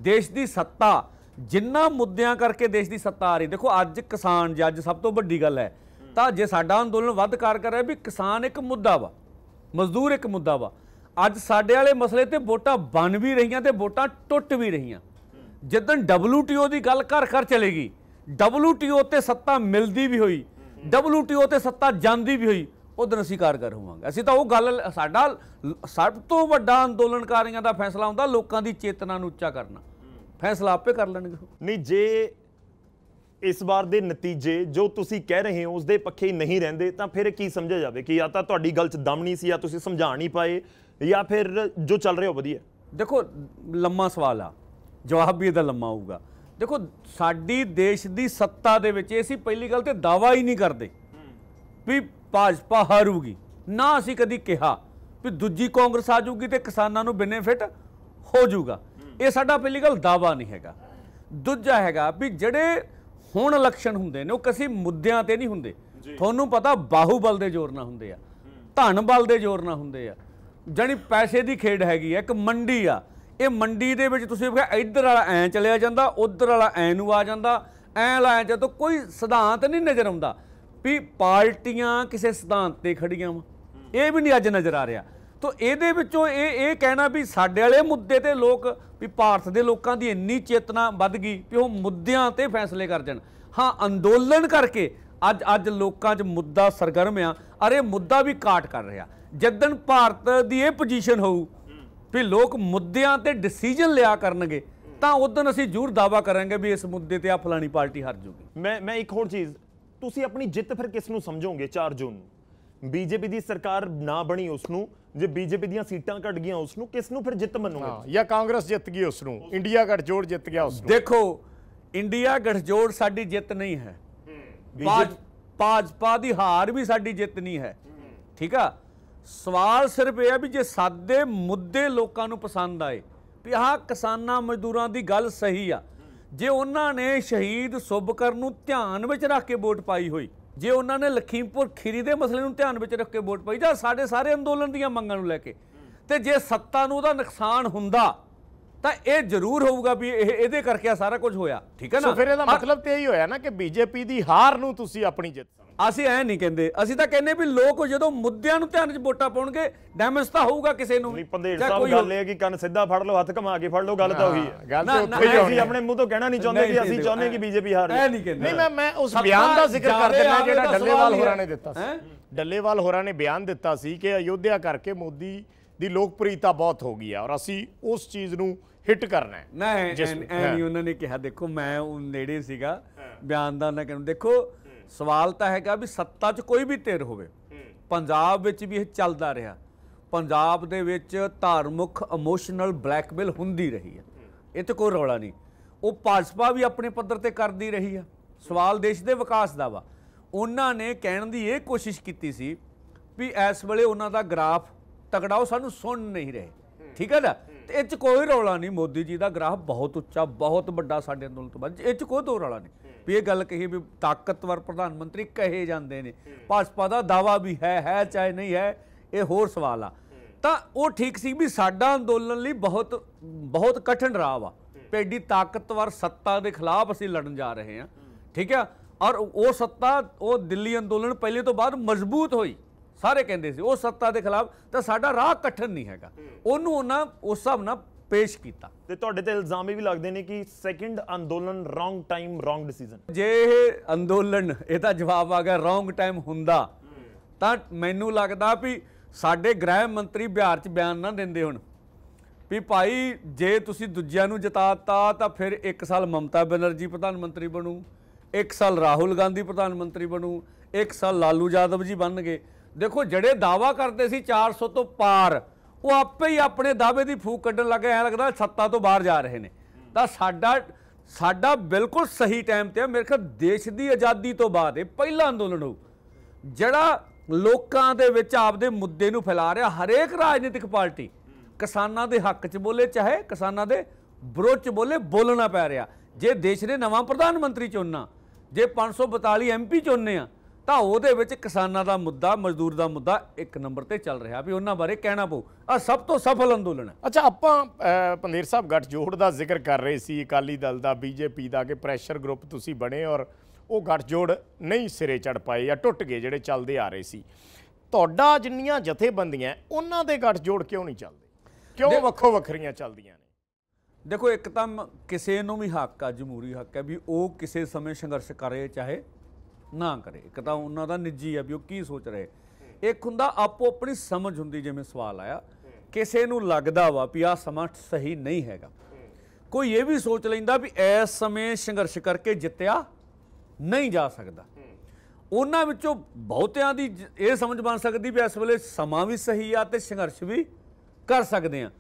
ਦੇਸ਼ ਦੀ ਸੱਤਾ ਜਿੰਨਾ ਮੁੱਦਿਆਂ ਕਰਕੇ ਦੇਸ਼ ਦੀ ਸੱਤਾ ਆ ਰਹੀ ਦੇਖੋ ਅੱਜ ਕਿਸਾਨ ਜੱਜ ਸਭ ਤੋਂ ਵੱਡੀ ਗੱਲ ਹੈ ਤਾਂ ਜੇ ਸਾਡਾ ਅੰਦੋਲਨ ਵੱਧ ਕਰ ਹੈ ਵੀ ਕਿਸਾਨ ਇੱਕ ਮੁੱਦਾ ਵਾ ਮਜ਼ਦੂਰ ਇੱਕ ਮੁੱਦਾ ਵਾ ਅੱਜ ਸਾਡੇ ਵਾਲੇ ਮਸਲੇ ਤੇ ਵੋਟਾਂ ਬਣ ਵੀ ਰਹੀਆਂ ਤੇ ਵੋਟਾਂ ਟੁੱਟ ਵੀ ਰਹੀਆਂ ਜਦੋਂ WTO ਦੀ ਗੱਲ ਘਰ ਘਰ ਚਲੇਗੀ WTO ਤੇ ਸੱਤਾ ਮਿਲਦੀ ਵੀ ਹੋਈ ਡਬਲਯੂਟੀਓ ਤੇ ਸੱਤਾ ਜਾਂਦੀ ਵੀ ਹੋਈ ਉਦੋਂ ਅਸੀਂ ਕਾਰਗਰ ਹੋਵਾਂਗੇ ਅਸੀਂ ਤਾਂ ਉਹ ਗੱਲ ਸਾਡਾ ਸਭ ਤੋਂ ਵੱਡਾ ਅੰਦੋਲਨਕਾਰੀਆਂ ਦਾ ਫੈਸਲਾ ਹੁੰਦਾ ਲੋਕਾਂ ਦੀ ਚੇਤਨਾ ਨੂੰ ਉੱਚਾ ਕਰਨਾ ਫੈਸਲਾ ਆਪੇ ਕਰ ਲੈਣਗੇ ਨਹੀਂ ਜੇ ਇਸ ਵਾਰ ਦੇ ਨਤੀਜੇ ਜੋ ਤੁਸੀਂ ਕਹਿ ਰਹੇ ਹੋ ਉਸ ਦੇ ਪੱਖੇ ਨਹੀਂ ਰਹਿੰਦੇ ਤਾਂ ਫਿਰ ਕੀ ਸਮਝਿਆ ਜਾਵੇ ਕਿ ਜਾਂ ਤਾਂ ਤੁਹਾਡੀ ਗੱਲ 'ਚ ਦਮ ਨਹੀਂ ਸੀ ਜਾਂ ਤੁਸੀਂ ਸਮਝਾ ਨਹੀਂ ਪਾਏ ਜਾਂ ਫਿਰ ਜੋ ਚੱਲ ਰਿਹਾ ਉਹ ਵਧੀਆ ਦੇਖੋ ਲੰਮਾ ਸਵਾਲ ਆ ਜਵਾਬ ਵੀ ਇਹਦਾ ਲੰਮਾ ਹੋਊਗਾ ਦੇਖੋ ਸਾਡੀ ਦੇਸ਼ ਦੀ ਸੱਤਾ ਦੇ ਵਿੱਚ ਇਹ ਸੀ ਪਹਿਲੀ ਗੱਲ ਤੇ ਦਾਵਾ ਹੀ ਨਹੀਂ ਕਰਦੇ ਵੀ ਭਾਜਪਾ ਹਾਰੂਗੀ ਨਾ ਅਸੀਂ ਕਦੀ ਕਿਹਾ ਵੀ ਦੂਜੀ ਕਾਂਗਰਸ ਆ ਜਾਊਗੀ ਤੇ ਕਿਸਾਨਾਂ ਨੂੰ ਬੈਨੀਫਿਟ ਹੋ ਜਾਊਗਾ ਇਹ ਸਾਡਾ ਪਹਿਲੀ ਗੱਲ ਦਾਵਾ ਨਹੀਂ ਹੈਗਾ ਦੂਜਾ ਹੈਗਾ ਵੀ ਜਿਹੜੇ ਹੁਣ ਇਲੈਕਸ਼ਨ ਹੁੰਦੇ ਨੇ ਉਹ ਕਿਸੇ ਮੁੱਦਿਆਂ ਤੇ ਨਹੀਂ ਹੁੰਦੇ ਤੁਹਾਨੂੰ ਪਤਾ ਬਾਹੂਬਲ ਦੇ ਜ਼ੋਰ ਨਾਲ ਹੁੰਦੇ ਆ ਧਨ ਬਲ ਦੇ ਜ਼ੋਰ ਨਾਲ ਹੁੰਦੇ ਆ ਜਾਨੀ ਪੈਸੇ ਦੀ ਖੇਡ ਹੈਗੀ ਆ ਇੱਕ ਮੰਡੀ ਆ ਇਹ ਮੰਡੀ ਦੇ ਵਿੱਚ ਤੁਸੀਂ ਵੇਖਿਆ ਇੱਧਰ ਵਾਲਾ ਐ ਚਲਿਆ ਜਾਂਦਾ ਉੱਧਰ ਵਾਲਾ ਐ ਨੂੰ ਆ ਜਾਂਦਾ ਐ ਲਾਇਆ ਜਦੋਂ ਕੋਈ ਸਿਧਾਂਤ ਨਹੀਂ ਨਜ਼ਰ ਆਉਂਦਾ ਵੀ ਪਾਰਟੀਆਂ ਕਿਸੇ ਸਿਧਾਂਤ ਤੇ ਖੜੀਆਂ ਵਾ ਇਹ ਵੀ ਨਹੀਂ ਅੱਜ ਨਜ਼ਰ ਆ ਰਿਹਾ ਤਾਂ ਇਹਦੇ ਵਿੱਚੋਂ ਇਹ ਇਹ ਕਹਿਣਾ ਵੀ ਸਾਡੇ ਵਾਲੇ ਮੁੱਦੇ ਤੇ ਲੋਕ ਵੀ ਭਾਰਤ ਦੇ ਲੋਕਾਂ ਦੀ ਇੰਨੀ ਚੇਤਨਾ ਵੱਧ ਗਈ ਕਿ ਉਹ ਮੁੱਦਿਆਂ ਤੇ ਫੈਸਲੇ ਕਰ ਜਾਣ ਹਾਂ ਅੰਦੋਲਨ ਕਰਕੇ ਅੱਜ ਅੱਜ ਲੋਕਾਂ 'ਚ ਮੁੱਦਾ ਸਰਗਰਮ ਆ ਅਰੇ ਮੁੱਦਾ ਵੀ ਕਾਟ ਕਰ ਰਿਹਾ ਜਦੋਂ ਭਾਰਤ ਦੀ ਇਹ ਪੋਜੀਸ਼ਨ ਹੋਊ ਵੀ ਲੋਕ ਮੁੱਦਿਆਂ ਤੇ ਡਿਸੀਜਨ ਲਿਆ ਕਰਨਗੇ ਤਾਂ ਉਦੋਂ ਅਸੀਂ ਜ਼ਰੂਰ ਦਾਵਾ ਕਰਾਂਗੇ ਵੀ ਇਸ ਮੁੱਦੇ ਤੇ ਆ ਫਲਾਣੀ ਪਾਰਟੀ ਹਾਰ ਜੂਗੀ ਮੈਂ ਮੈਂ ਇੱਕ ਹੋਰ ਚੀਜ਼ ਤੁਸੀਂ ਆਪਣੀ ਜਿੱਤ ਫਿਰ ਕਿਸ ਨੂੰ ਸਮਝੋਗੇ 4 ਜੂਨ ਨੂੰ ਬੀਜੇਪੀ ਦੀ ਸਰਕਾਰ ਨਾ ਬਣੀ ਉਸ ਨੂੰ ਜੇ ਬੀਜੇਪੀ ਦੀਆਂ ਸੀਟਾਂ ਘਟ ਗਈਆਂ ਉਸ ਨੂੰ ਕਿਸ ਨੂੰ ਫਿਰ ਜਿੱਤ ਮੰਨੋਗੇ ਜਾਂ ਕਾਂਗਰਸ ਜਿੱਤ ਗਈ ਉਸ ਨੂੰ ਇੰਡੀਆ ਗਠਜੋੜ ਜਿੱਤ ਗਿਆ ਉਸ ਨੂੰ ਦੇਖੋ ਇੰਡੀਆ ਗਠਜੋੜ ਸਾਡੀ ਜਿੱਤ ਨਹੀਂ ਹੈ ਭਾਜਪਾ ਦੀ ਹਾਰ ਵੀ ਸਾਡੀ ਜਿੱਤ ਨਹੀਂ ਹੈ ਠੀਕ ਆ ਸਵਾਲ ਸਿਰਫ ਇਹ ਆ ਵੀ ਜੇ ਸਾਦੇ ਮੁੱਦੇ ਲੋਕਾਂ ਨੂੰ ਪਸੰਦ ਆਏ ਵੀ ਆਹ ਕਿਸਾਨਾਂ ਮਜ਼ਦੂਰਾਂ ਦੀ ਗੱਲ ਸਹੀ ਆ ਜੇ ਉਹਨਾਂ ਨੇ ਸ਼ਹੀਦ ਸੁਭਕਰ ਨੂੰ ਧਿਆਨ ਵਿੱਚ ਰੱਖ ਕੇ ਵੋਟ ਪਾਈ ਹੋਈ ਜੇ ਉਹਨਾਂ ਨੇ ਲਖੀਮਪੁਰ ਖੀਰੀ ਦੇ ਮਸਲੇ ਨੂੰ ਧਿਆਨ ਵਿੱਚ ਰੱਖ ਕੇ ਵੋਟ ਪਾਈ ਜਾਂ ਸਾਡੇ ਸਾਰੇ ਅੰਦੋਲਨ ਦੀਆਂ ਮੰਗਾਂ ਨੂੰ ਲੈ ਕੇ ਤੇ ਜੇ ਸੱਤਾ ਨੂੰ ਉਹਦਾ ਨੁਕਸਾਨ ਹੁੰਦਾ ਤਾਂ ਇਹ ਜ਼ਰੂਰ ਹੋਊਗਾ ਵੀ ਇਹ ਇਹਦੇ ਕਰਕੇ ਆ ਸਾਰਾ ਕੁਝ ਹੋਇਆ ਠੀਕ ਹੈ ਨਾ ਫਿਰ ਇਹਦਾ ਮਤਲਬ ਤੇ ਇਹੀ ਹੋਇਆ ਨਾ ਕਿ ਬੀਜੇਪੀ ਦੀ ਹਾਰ ਨੂੰ ਤੁਸੀਂ ਆਪਣੀ ਜਿੱਤ ਅਸੀਂ ਐ ਨਹੀਂ ਕਹਿੰਦੇ ਅਸੀਂ ਤਾਂ ਕਹਿੰਦੇ ਵੀ ਲੋਕ ਜਦੋਂ ਮੁੱਦਿਆਂ ਨੂੰ ਧਿਆਨ 'ਚ ਵੋਟਾਂ ਪਾਉਣਗੇ ਡੈਮੇਜ ਤਾਂ ਹੋਊਗਾ ਕਿਸੇ ਨੂੰ ਨਹੀਂ ਪੰਦੇੜ ਸਾਹਿਬ ਗੱਲ ਇਹ ਹੈ ਕਿ ਕੰਨ ਸਿੱਧਾ ਫੜ ਲਓ ਹੱਥ ਘਮਾ ਕੇ ਫੜ ਲਓ ਗੱਲ ਤਾਂ ਉਹੀ ਹੈ ਗੱਲ ਤੇ ਅਸੀਂ ਆਪਣੇ ਮੂੰਹ ਤੋਂ ਕਹਿਣਾ ਨਹੀਂ ਚਾਹੁੰਦੇ ਕਿ ਅਸੀਂ ਚਾਹੁੰਦੇ ਕਿ ਬੀਜੇਪੀ ਹਾਰੇ ਜਾਏ ਨਹੀਂ ਕਹਿੰਦੇ ਨਹੀਂ ਮੈਂ ਮੈਂ ਉਸ ਬਿਆਨ ਦਾ ਜ਼ਿਕਰ ਕਰ ਦਿੰਦਾ ਜਿਹੜਾ ਡੱਲੇਵਾਲ ਹੋਰਾਂ ਨੇ ਦਿੱਤਾ ਸੀ ਡੱਲੇਵਾਲ ਹੋਰਾਂ ਨੇ ਬਿਆਨ ਦਿੱਤਾ ਸੀ ਕਿ ਅਯੋਧਿਆ ਕਰਕੇ ਮੋਦੀ ਦੀ ਲੋਕਪ੍ਰਿਯਤਾ ਬਹੁਤ ਹੋ ਗਈ ਹੈ ਔਰ ਅਸੀਂ ਉਸ ਚੀਜ਼ ਨੂੰ ਹਿੱਟ ਕਰਨਾ ਹੈ ਨਹੀਂ ਐਨੀ ਉਹਨਾਂ ਨੇ ਕਿਹਾ ਦੇਖੋ ਮੈਂ ਉਹ ਨੇੜੇ ਸੀਗਾ ਬਿਆਨ ਦਾ ਉਹਨਾਂ ਕਹਿੰਦੇ ਦੇਖੋ ਸਵਾਲ ਤਾਂ ਹੈਗਾ ਵੀ ਸੱਤਾ 'ਚ ਕੋਈ ਵੀ ਧਿਰ ਹੋਵੇ ਪੰਜਾਬ ਵਿੱਚ ਵੀ ਇਹ ਚੱਲਦਾ ਰਿਹਾ ਪੰਜਾਬ ਦੇ ਵਿੱਚ ਧਾਰਮਿਕ ਇਮੋਸ਼ਨਲ ਬਲੈਕਮੇਲ ਹੁੰਦੀ ਰਹੀ ਹੈ ਇਹ ਤੇ ਕੋਈ ਰੌਲਾ ਨਹੀਂ ਉਹ ਭਾਜਪਾ ਵੀ ਆਪਣੇ ਪੱਧਰ ਤੇ ਕਰਦੀ ਰਹੀ ਹੈ ਸਵਾਲ ਦੇਸ਼ ਦੇ ਵਿਕਾਸ ਦਾ ਵਾ ਉਹਨਾਂ ਨੇ ਕਹਿਣ ਦੀ ਇਹ ਕੋਸ਼ਿਸ਼ ਕੀਤੀ ਸੀ ਵੀ ਇਸ ਵੇਲੇ ਉਹਨਾਂ ਦਾ ਗ੍ਰਾਫ ਤਕੜਾਓ ਸਾਨੂੰ ਸੁਣ ਨਹੀਂ ਰਹੇ ਠੀਕ ਹੈ ਨਾ ਇਹ ਚ ਕੋਈ ਰੌਲਾ ਨਹੀਂ ਮੋਦੀ ਜੀ ਦਾ ਗ੍ਰਾਫ ਬਹੁਤ ਉੱਚਾ ਬਹੁਤ ਵੱਡਾ ਸਾਡੇ ਅੰਦੋਲਨ ਤੋਂ ਬਾਅਦ ਇਹ ਚ ਕੋਈ ਦੋ ਰੌਲਾ ਨਹੀਂ ਵੀ ਇਹ ਗੱਲ ਕਹੀ ਵੀ ਤਾਕਤਵਰ ਪ੍ਰਧਾਨ ਮੰਤਰੀ ਕਹੇ ਜਾਂਦੇ ਨੇ ਭਾਜਪਾ ਦਾ ਦਾਵਾ ਵੀ ਹੈ ਹੈ ਚਾਹੇ ਨਹੀਂ ਹੈ ਇਹ ਹੋਰ ਸਵਾਲ ਆ ਤਾਂ ਉਹ ਠੀਕ ਸੀ ਵੀ ਸਾਡਾ ਅੰਦੋਲਨ ਲਈ ਬਹੁਤ ਬਹੁਤ ਕਠਿਨ ਰਾਹ ਵਾ ਪੇਡੀ ਤਾਕਤਵਰ ਸੱਤਾ ਦੇ ਖਿਲਾਫ ਅਸੀਂ ਲੜਨ ਜਾ ਰਹੇ ਹਾਂ ਠੀਕ ਆ ਔਰ ਉਹ ਸੱਤਾ ਉਹ ਦਿੱਲੀ ਅੰਦੋਲਨ ਪਹਿਲੇ ਤੋਂ ਬਾਅਦ ਮਜ਼ਬੂਤ ਹੋਈ ਸਾਰੇ ਕਹਿੰਦੇ ਸੀ ਉਹ ਸੱਤਾ ਦੇ ਖਿਲਾਫ ਤਾਂ ਸਾਡਾ ਰਾਹ ਕਠਨ ਨਹੀਂ ਹੈਗਾ ਉਹਨੂੰ ਉਹਨਾਂ ਉਸ ਸਭ ਨਾਲ ਪੇਸ਼ ਕੀਤਾ ਤੇ ਤੁਹਾਡੇ ਤੇ ਇਲਜ਼ਾਮ ਵੀ ਲੱਗਦੇ ਨੇ ਕਿ ਸੈਕਿੰਡ ਅੰਦੋਲਨ ਰੋਂਗ ਟਾਈਮ ਰੋਂਗ ਡਿਸੀਜਨ ਜੇ ਇਹ ਅੰਦੋਲਨ ਇਹਦਾ ਜਵਾਬ ਆ ਗਿਆ ਰੋਂਗ ਟਾਈਮ ਹੁੰਦਾ ਤਾਂ ਮੈਨੂੰ ਲੱਗਦਾ ਵੀ ਸਾਡੇ ਗ੍ਰਹਿ ਮੰਤਰੀ ਬਿਹਾਰ 'ਚ ਬਿਆਨ ਨਾ ਦਿੰਦੇ ਹੁਣ ਵੀ ਭਾਈ ਜੇ ਤੁਸੀਂ ਦੂਜਿਆਂ ਨੂੰ ਜਿਤਾਤਾ ਤਾਂ ਫਿਰ 1 ਸਾਲ ਮਮਤਾ ਬਨਰਜੀ ਪ੍ਰਧਾਨ ਮੰਤਰੀ ਬਣੂ 1 ਸਾਲ ਰਾਹੁਲ ਗਾਂਧੀ ਪ੍ਰਧਾਨ ਮੰਤਰੀ ਬਣੂ 1 ਸਾਲ ਲਾਲੂ ਯਾਦਵ ਜੀ ਬਣਨਗੇ ਦੇਖੋ ਜਿਹੜੇ ਦਾਵਾ ਕਰਦੇ ਸੀ 400 ਤੋਂ ਪਾਰ ਉਹ ਆਪੇ ਹੀ ਆਪਣੇ ਦਾਅਵੇ ਦੀ ਫੂਕ ਕੱਢਣ ਲੱਗੇ ਐ ਲੱਗਦਾ ਸੱਤਾ ਤੋਂ ਬਾਹਰ ਜਾ ਰਹੇ ਨੇ ਤਾਂ ਸਾਡਾ ਸਾਡਾ ਬਿਲਕੁਲ ਸਹੀ ਟਾਈਮ ਤੇ ਮੇਰੇ ਖਿਆਲ ਦੇਸ਼ ਦੀ ਆਜ਼ਾਦੀ ਤੋਂ ਬਾਅਦ ਇਹ ਪਹਿਲਾ ਅੰਦੋਲਨ ਹੋ ਜਿਹੜਾ ਲੋਕਾਂ ਦੇ ਵਿੱਚ ਆਪਦੇ ਮੁੱਦੇ ਨੂੰ ਫੈਲਾ ਰਿਹਾ ਹਰੇਕ ਰਾਜਨੀਤਿਕ ਪਾਰਟੀ ਕਿਸਾਨਾਂ ਦੇ ਹੱਕ 'ਚ ਬੋਲੇ ਚਾਹੇ ਕਿਸਾਨਾਂ ਦੇ ਵਿਰੋਧ 'ਚ ਬੋਲੇ ਬੋਲਣਾ ਪੈ ਰਿਹਾ ਜੇ ਦੇਸ਼ ਦੇ ਨਵਾਂ ਪ੍ਰਧਾਨ ਮੰਤਰੀ ਚੁਣਨਾ ਜੇ 542 ਐਮਪੀ ਚੁਣਨੇ ਆ ਤਾਂ ਉਹਦੇ ਵਿੱਚ ਕਿਸਾਨਾਂ ਦਾ ਮੁੱਦਾ ਮਜ਼ਦੂਰ ਦਾ ਮੁੱਦਾ ਇੱਕ ਨੰਬਰ ਤੇ ਚੱਲ ਰਿਹਾ ਵੀ ਉਹਨਾਂ ਬਾਰੇ ਕਹਿਣਾ ਪਊ ਆ ਸਭ ਤੋਂ ਸਫਲ ਅੰਦੋਲਨ ਹੈ ਅੱਛਾ ਆਪਾਂ ਪੰਦੇਰ ਸਾਹਿਬ ਗੱਠ ਜੋੜ ਦਾ ਜ਼ਿਕਰ ਕਰ ਰਹੇ ਸੀ ਅਕਾਲੀ ਦਲ ਦਾ ਬੀਜੇਪੀ ਦਾ ਕਿ ਪ੍ਰੈਸ਼ਰ ਗਰੁੱਪ ਤੁਸੀਂ ਬਣੇ ਔਰ ਉਹ ਗੱਠ ਜੋੜ ਨਹੀਂ ਸਿਰੇ ਚੜ ਪਾਏ ਜਾਂ ਟੁੱਟ ਗਏ ਜਿਹੜੇ ਚੱਲਦੇ ਆ ਰਹੇ ਸੀ ਤੁਹਾਡਾ ਜਿੰਨੀਆਂ ਜਥੇਬੰਦੀਆਂ ਉਹਨਾਂ ਦੇ ਗੱਠ ਜੋੜ ਕਿਉਂ ਨਹੀਂ ਚੱਲਦੇ ਕਿਉਂ ਵੱਖੋ ਵੱਖਰੀਆਂ ਚੱਲਦੀਆਂ ਨੇ ਦੇਖੋ ਇੱਕ ਤਾਂ ਕਿਸੇ ਨੂੰ ਵੀ ਹੱਕ ਆ ਜਮਹੂਰੀ ਹੱਕ ਹੈ ਵੀ ਉਹ ਕਿਸੇ ਸਮੇਂ ਸੰਘਰਸ਼ ਕਰੇ ਚਾਹੇ ਨਾ ਕਰੇ ਇੱਕ ਤਾਂ ਉਹਨਾਂ ਦਾ ਨਿੱਜੀ ਆ ਵੀ ਉਹ ਕੀ ਸੋਚ ਰਹੇ ਇੱਕ ਹੁੰਦਾ ਆਪੋ ਆਪਣੀ ਸਮਝ ਹੁੰਦੀ ਜਿਵੇਂ ਸਵਾਲ ਆਇਆ ਕਿਸੇ ਨੂੰ ਲੱਗਦਾ ਵਾ ਵੀ ਆ ਸਮਾਂ ਸਹੀ ਨਹੀਂ ਹੈਗਾ ਕੋਈ ਇਹ ਵੀ ਸੋਚ ਲੈਂਦਾ ਵੀ ਇਸ ਸਮੇਂ ਸੰਘਰਸ਼ ਕਰਕੇ ਜਿੱਤਿਆ ਨਹੀਂ ਜਾ ਸਕਦਾ ਉਹਨਾਂ ਵਿੱਚੋਂ ਬਹੁਤਿਆਂ ਦੀ ਇਹ ਸਮਝ ਬਣ ਸਕਦੀ ਵੀ ਇਸ ਵੇਲੇ ਸਮਾਂ ਵੀ ਸਹੀ ਆ ਤੇ ਸੰਘਰਸ਼ ਵੀ ਕਰ ਸਕਦੇ ਆ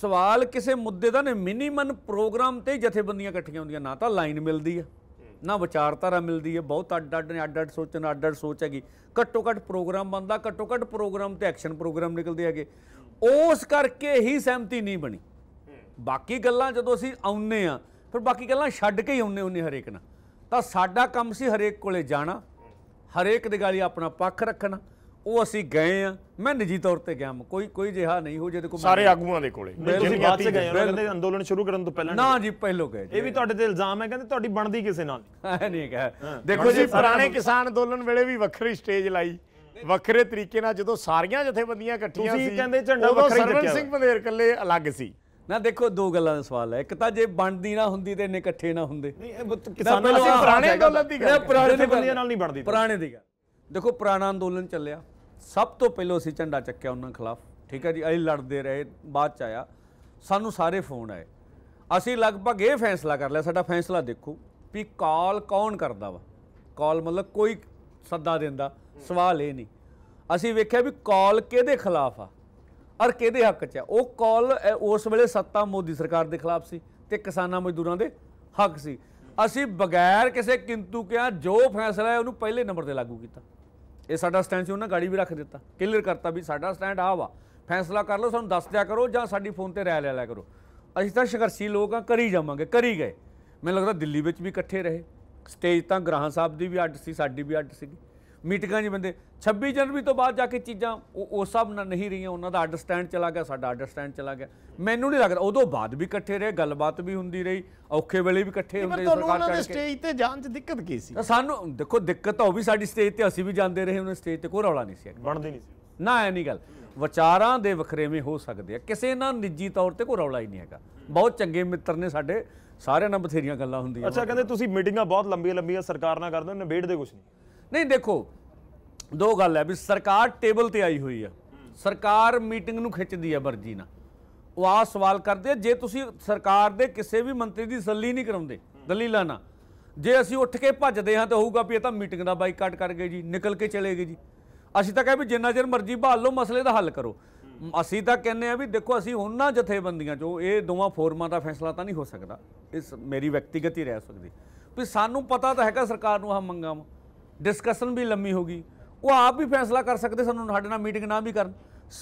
ਸਵਾਲ ਕਿਸੇ ਮੁੱਦੇ ਦਾ ਨੇ ਮਿਨੀਮਮ ਪ੍ਰੋਗਰਾਮ ਤੇ ਜਥੇਬੰਦੀਆਂ ਇਕੱਠੀਆਂ ਹੁੰਦੀਆਂ ਨਾ ਤਾਂ ਲਾਈਨ ਮਿਲਦੀ ਆ ਨਾ ਵਿਚਾਰਧਾਰਾ ਮਿਲਦੀ ਹੈ ਬਹੁਤ ਅੱਡ ਅੱਡ ਨੇ ਅੱਡ ਅੱਡ ਸੋਚਣ ਅੱਡ ਅੱਡ ਸੋਚ ਹੈਗੀ ਘੱਟੋ ਘੱਟ ਪ੍ਰੋਗਰਾਮ ਬੰਦਾ ਘੱਟੋ ਘੱਟ ਪ੍ਰੋਗਰਾਮ ਤੇ ਐਕਸ਼ਨ ਪ੍ਰੋਗਰਾਮ ਨਿਕਲਦੇ ਹੈਗੇ ਉਸ ਕਰਕੇ ਹੀ ਸਹਿਮਤੀ ਨਹੀਂ ਬਣੀ ਬਾਕੀ ਗੱਲਾਂ ਜਦੋਂ ਅਸੀਂ ਆਉਨੇ ਆ ਫਿਰ ਬਾਕੀ ਗੱਲਾਂ ਛੱਡ ਕੇ ਹੀ ਆਉਨੇ ਉਹਨੇ ਹਰੇਕ ਨਾਲ ਤਾਂ ਸਾਡਾ ਕੰਮ ਸੀ ਹਰੇਕ ਕੋਲੇ ਜਾਣਾ ਹਰੇਕ ਦੇ ਗਾਲੀ ਆਪਣਾ ਪੱਖ ਰੱਖਣਾ ਉਹ ਅਸੀਂ ਗਏ ਆ ਮੈਂ ਨਿੱਜੀ ਤੌਰ ਤੇ ਗਿਆ ਕੋਈ ਕੋਈ ਜਿਹਾ ਨਹੀਂ ਹੋ ਜਿਹਦੇ ਕੋਲ ਸਾਰੇ ਆਗੂਆਂ ਦੇ ਕੋਲੇ ਤੁਸੀਂ ਬਾਅਦ ਚ ਗਏ ਉਹ ਕਹਿੰਦੇ ਅੰਦੋਲਨ ਸ਼ੁਰੂ ਕਰਨ ਤੋਂ ਪਹਿਲਾਂ ਨਾ ਜੀ ਪਹਿਲੋ ਗਏ ਇਹ ਵੀ ਤੁਹਾਡੇ ਤੇ ਇਲਜ਼ਾਮ ਹੈ ਕਹਿੰਦੇ ਤੁਹਾਡੀ ਬਣਦੀ ਕਿਸੇ ਨਾਲ ਨਹੀਂ ਨਹੀਂ ਕਹੇ ਦੇਖੋ ਜੀ ਪੁਰਾਣੇ ਕਿਸਾਨ ਅੰਦੋਲਨ ਵੇਲੇ ਵੀ ਵੱਖਰੀ ਸਟੇਜ ਲਾਈ ਵੱਖਰੇ ਤਰੀਕੇ ਨਾਲ ਜਦੋਂ ਸਾਰੀਆਂ ਜਥੇਬੰਦੀਆਂ ਇਕੱਠੀਆਂ ਸੀ ਤੁਸੀਂ ਕਹਿੰਦੇ ਝੰਡਾ ਵੱਖਰਾ ਕਿਉਂ ਸਰਵਨ ਸਿੰਘ ਬੰਦੇਰ ਇਕੱਲੇ ਅਲੱਗ ਸੀ ਨਾ ਦੇਖੋ ਦੋ ਗੱਲਾਂ ਦਾ ਸਵਾਲ ਹੈ ਇੱਕ ਤਾਂ ਜੇ ਬਣਦੀ ਨਾ ਹੁੰਦੀ ਤੇ ਇੰਨੇ ਇਕੱਠੇ ਨਾ ਹੁੰਦੇ ਕਿਸਾਨਾਂ ਦੇ ਪੁਰਾਣੇ ਅੰਦੋਲਨ ਦੀ ਗੱਲ ਪੁਰਾਣੇ ਦੇ ਨਾਲ ਨਹੀਂ ਬਣਦੀ ਪੁਰਾਣੇ ਦੀ ਗੱਲ ਦੇਖੋ ਪੁਰਾਣਾ ਅੰਦੋਲਨ ਚੱਲਿਆ ਸਭ ਤੋਂ ਪਹਿਲਾਂ ਅਸੀਂ ਝੰਡਾ ਚੱਕਿਆ ਉਹਨਾਂ ਖਿਲਾਫ ਠੀਕ ਹੈ ਜੀ ਅਸੀਂ ਲੜਦੇ ਰਹੇ ਬਾਅਦ ਚ ਆਇਆ ਸਾਨੂੰ ਸਾਰੇ ਫੋਨ ਆਏ ਅਸੀਂ ਲਗਭਗ ਇਹ ਫੈਸਲਾ ਕਰ ਲਿਆ ਸਾਡਾ ਫੈਸਲਾ ਦੇਖੋ ਵੀ ਕਾਲ ਕੌਣ ਕਰਦਾ ਵਾ ਕਾਲ ਮਤਲਬ ਕੋਈ ਸੱਦਾ ਦਿੰਦਾ ਸਵਾਲ ਇਹ ਨਹੀਂ ਅਸੀਂ ਵੇਖਿਆ ਵੀ ਕਾਲ ਕਿਹਦੇ ਖਿਲਾਫ ਆ ਔਰ ਕਿਹਦੇ ਹੱਕ 'ਚ ਆ ਉਹ ਕਾਲ ਉਸ ਵੇਲੇ ਸੱਤਾ ਮੋਦੀ ਸਰਕਾਰ ਦੇ ਖਿਲਾਫ ਸੀ ਤੇ ਕਿਸਾਨਾਂ ਮਜ਼ਦੂਰਾਂ ਦੇ ਹੱਕ ਸੀ ਅਸੀਂ ਬਗੈਰ ਕਿਸੇ ਕਿੰਤੂ ਕਿਹਾ ਜੋ ਫੈਸਲਾ ਹੈ ਉਹਨੂੰ ਪਹਿਲੇ ਨੰਬਰ ਤੇ ਲਾਗੂ ਕੀਤਾ ਇਹ ਸਾਡਾ ਸਟੈਂਡ ਸੀ ਉਹਨਾਂ ਗਾੜੀ ਵੀ ਰੱਖ ਦਿੱਤਾ ਕਲੀਅਰ ਕਰਤਾ ਵੀ ਸਾਡਾ ਸਟੈਂਡ ਆ ਵਾ ਫੈਸਲਾ ਕਰ ਲਓ ਸਾਨੂੰ ਦੱਸ ਦਿਆ ਕਰੋ ਜਾਂ ਸਾਡੀ ਫੋਨ ਤੇ ਰਾਇ ਲੈ ਲਿਆ ਕਰੋ ਅਸੀਂ ਤਾਂ ਸ਼ਗਰਸੀ ਲੋਕ ਆ ਕਰੀ ਜਾਵਾਂਗੇ ਕਰੀ ਗਏ ਮੈਨੂੰ ਲੱਗਦਾ ਦਿੱਲੀ ਵਿੱਚ ਵੀ ਇਕੱਠੇ ਰਹੇ ਸਟੇਜ ਤਾਂ ਗ੍ਰਾਹਾਂ ਸਾਹਿਬ ਦੀ ਵੀ ਅੱਡ ਸੀ ਸਾਡੀ ਵੀ ਅੱਡ ਸੀ ਮੀਟਿੰਗਾਂ ਜੀ ਬੰਦੇ 26 ਜਨਵਰੀ ਤੋਂ ਬਾਅਦ ਜਾ ਕੇ ਚੀਜ਼ਾਂ ਉਹ ਸਭ ਨਾ ਨਹੀਂ ਰਹੀਆਂ ਉਹਨਾਂ ਦਾ ਅੰਡਰਸਟੈਂਡ ਚਲਾ ਗਿਆ ਸਾਡਾ ਅੰਡਰਸਟੈਂਡ ਚਲਾ ਗਿਆ ਮੈਨੂੰ ਨਹੀਂ ਲੱਗਦਾ ਉਦੋਂ ਬਾਅਦ ਵੀ ਇਕੱਠੇ ਰਹੇ ਗੱਲਬਾਤ ਵੀ ਹੁੰਦੀ ਰਹੀ ਔਖੇ ਵੇਲੇ ਵੀ ਇਕੱਠੇ ਹੁੰਦੇ ਸਰਕਾਰ ਕਰਕੇ ਉਹਨਾਂ ਨੇ ਸਟੇਜ ਤੇ ਜਾਣ 'ਚ ਦਿੱਕਤ ਕੀ ਸੀ ਸਾਨੂੰ ਦੇਖੋ ਦਿੱਕਤ ਤਾਂ ਉਹ ਵੀ ਸਾਡੀ ਸਟੇਜ ਤੇ ਅਸੀਂ ਵੀ ਜਾਂਦੇ ਰਹੇ ਉਹਨਾਂ ਸਟੇਜ ਤੇ ਕੋਈ ਰੌਲਾ ਨਹੀਂ ਸੀ ਬਣਦੀ ਨਹੀਂ ਸੀ ਨਾ ਐ ਨਹੀਂ ਗੱਲ ਵਿਚਾਰਾਂ ਦੇ ਵਖਰੇਵੇਂ ਹੋ ਸਕਦੇ ਆ ਕਿਸੇ ਨਾਲ ਨਿੱਜੀ ਤੌਰ ਤੇ ਕੋਈ ਰੌਲਾ ਹੀ ਨਹੀਂ ਹੈਗਾ ਬਹੁਤ ਚੰਗੇ ਮਿੱਤਰ ਨੇ ਸਾਡੇ ਸਾਰਿਆਂ ਨਾਲ ਬਥੇਰੀਆਂ ਗੱਲਾਂ ਹੁੰਦੀਆਂ ਅੱਛਾ ਕਹਿੰਦੇ ਤੁਸੀਂ ਮੀਟਿੰਗਾਂ ਬਹੁਤ ਲੰਬੀਆਂ ਲੰਬੀਆਂ ਸਰਕਾਰ ਨਾਲ ਕਰਦੇ ਹੋ ਨਿਬੇੜਦੇ ਕੁਝ ਨਹੀਂ ਨਹੀਂ ਦੇਖੋ ਦੋ ਗੱਲ ਹੈ ਵੀ ਸਰਕਾਰ ਟੇਬਲ ਤੇ ਆਈ ਹੋਈ ਹੈ ਸਰਕਾਰ ਮੀਟਿੰਗ ਨੂੰ ਖਿੱਚਦੀ ਹੈ ਮਰਜ਼ੀ ਨਾਲ ਉਹ ਆ ਸਵਾਲ ਕਰਦੇ ਜੇ ਤੁਸੀਂ ਸਰਕਾਰ ਦੇ ਕਿਸੇ ਵੀ ਮੰਤਰੀ ਦੀ ਸੱਲੀ ਨਹੀਂ ਕਰਾਉਂਦੇ ਦਲੀਲਾਂ ਨਾਲ ਜੇ ਅਸੀਂ ਉੱਠ ਕੇ ਭੱਜਦੇ ਹਾਂ ਤਾਂ ਹੋਊਗਾ ਵੀ ਇਹ ਤਾਂ ਮੀਟਿੰਗ ਦਾ ਬਾਈਕਾਟ ਕਰ ਗਏ ਜੀ ਨਿਕਲ ਕੇ ਚਲੇ ਗਏ ਜੀ ਅਸੀਂ ਤਾਂ ਕਹਿੰਦੇ ਵੀ ਜਿੰਨਾ ਚਿਰ ਮਰਜ਼ੀ ਭਾਲ ਲਓ ਮਸਲੇ ਦਾ ਹੱਲ ਕਰੋ ਅਸੀਂ ਤਾਂ ਕਹਿੰਦੇ ਆ ਵੀ ਦੇਖੋ ਅਸੀਂ ਉਹਨਾਂ ਜਥੇਬੰਦੀਆਂ ਚੋਂ ਇਹ ਦੋਵਾਂ ਫੋਰਮਾਂ ਦਾ ਫੈਸਲਾ ਤਾਂ ਨਹੀਂ ਹੋ ਸਕਦਾ ਇਸ ਮੇਰੀ ਵਿਅਕਤੀਗਤ ਹੀ ਰਹਿ ਸਕਦੀ ਵੀ ਸਾਨੂੰ ਪਤਾ ਤਾਂ ਹੈਗਾ ਸਰਕਾਰ ਨੂੰ ਆਹ ਮੰਗਾਂ ਡਿਸਕਸ਼ਨ ਵੀ ਲੰਮੀ ਹੋਗੀ ਉਹ ਆਪ ਵੀ ਫੈਸਲਾ ਕਰ ਸਕਦੇ ਸਾਨੂੰ ਸਾਡੇ ਨਾਲ ਮੀਟਿੰਗ ਨਾ ਵੀ ਕਰਨ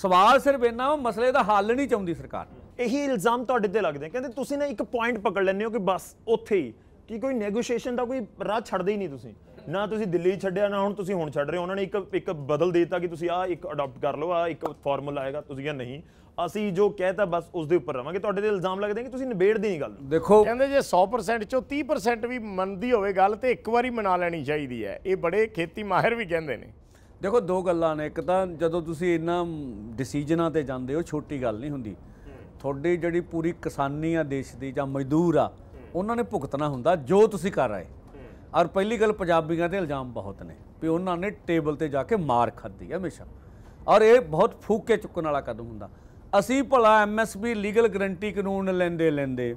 ਸਵਾਲ ਸਿਰਫ ਇੰਨਾ ਮਸਲੇ ਦਾ ਹੱਲ ਨਹੀਂ ਚਾਹੁੰਦੀ ਸਰਕਾਰ ਇਹੀ ਇਲਜ਼ਾਮ ਤੁਹਾਡੇ ਤੇ ਲੱਗਦੇ ਕਹਿੰਦੇ ਤੁਸੀਂ ਨਾ ਇੱਕ ਪੁਆਇੰਟ ਪਕੜ ਲੈਂਦੇ ਹੋ ਕਿ ਬਸ ਉੱਥੇ ਹੀ ਕਿ ਕੋਈ ਨੈਗੋਸ਼ੀਏਸ਼ਨ ਦਾ ਕੋਈ ਰਾਹ ਛੱਡਦੇ ਹੀ ਨਹੀਂ ਤੁਸੀਂ ਨਾ ਤੁਸੀਂ ਦਿੱਲੀ ਛੱਡਿਆ ਨਾ ਹੁਣ ਤੁਸੀਂ ਹੁਣ ਛੱਡ ਰਹੇ ਹੋ ਉਹਨਾਂ ਨੇ ਇੱਕ ਇੱਕ ਬਦਲ ਦਿੱਤਾ ਕਿ ਤੁਸੀਂ ਆ ਇੱਕ ਅਡਾਪਟ ਕਰ ਲਓ ਆ ਇੱਕ ਫਾਰਮੂਲਾ ਆਏਗਾ ਤੁਸੀਂ ਇਹ ਨਹੀਂ ਅਸੀਂ ਜੋ ਕਹਿਤਾ ਬਸ ਉਸ ਦੇ ਉੱਪਰ ਰਵਾਂਗੇ ਤੁਹਾਡੇ ਤੇ ਇਲਜ਼ਾਮ ਲੱਗਦੇ ਕਿ ਤੁਸੀਂ ਨਿਬੇੜਦੇ ਨਹੀਂ ਗੱਲ ਦੇਖੋ ਕਹਿੰਦੇ ਜੇ 100% ਚੋਂ 30% ਵੀ ਮੰਨਦੀ ਹੋਵੇ ਗੱਲ ਤੇ ਇੱਕ ਵਾਰੀ ਮਨਾ ਲੈਣੀ ਚਾਹੀਦੀ ਹੈ ਇਹ ਬੜੇ ਖੇਤੀ ਮਾਹਿਰ ਵੀ ਕਹਿੰਦੇ ਨੇ ਦੇਖੋ ਦੋ ਗੱਲਾਂ ਨੇ ਇੱਕ ਤਾਂ ਜਦੋਂ ਤੁਸੀਂ ਇੰਨਾ ਡਿਸੀਜਨਾਂ ਤੇ ਜਾਂਦੇ ਹੋ ਛੋਟੀ ਗੱਲ ਨਹੀਂ ਹੁੰਦੀ ਤੁਹਾਡੀ ਜਿਹੜੀ ਪੂਰੀ ਕਿਸਾਨੀ ਆ ਦੇਸ਼ ਦੀ ਜਾਂ ਮਜ਼ਦੂਰ ਆ ਉਹਨਾਂ ਨੇ ਭੁਗਤਣਾ ਹੁੰਦਾ ਜੋ ਤੁਸੀਂ ਕਰ ਰਹੇ ਔਰ ਪਹਿਲੀ ਗੱਲ ਪੰਜਾਬੀਆਂ ਤੇ ਇਲਜ਼ਾਮ ਬਹੁਤ ਨੇ ਵੀ ਉਹਨਾਂ ਨੇ ਟੇਬਲ ਤੇ ਜਾ ਕੇ ਮਾਰ ਖਾਦੀ ਹਮੇਸ਼ਾ ਔਰ ਇਹ ਬਹੁਤ ਫੂਕ ਕੇ ਚੁੱਕਣ ਵਾਲਾ ਕਦਮ ਹੁੰਦਾ ਅਸੀਂ ਭਲਾ ਐਮਐਸਪੀ ਲੀਗਲ ਗਰੰਟੀ ਕਾਨੂੰਨ ਲੈਂਦੇ ਲੈਂਦੇ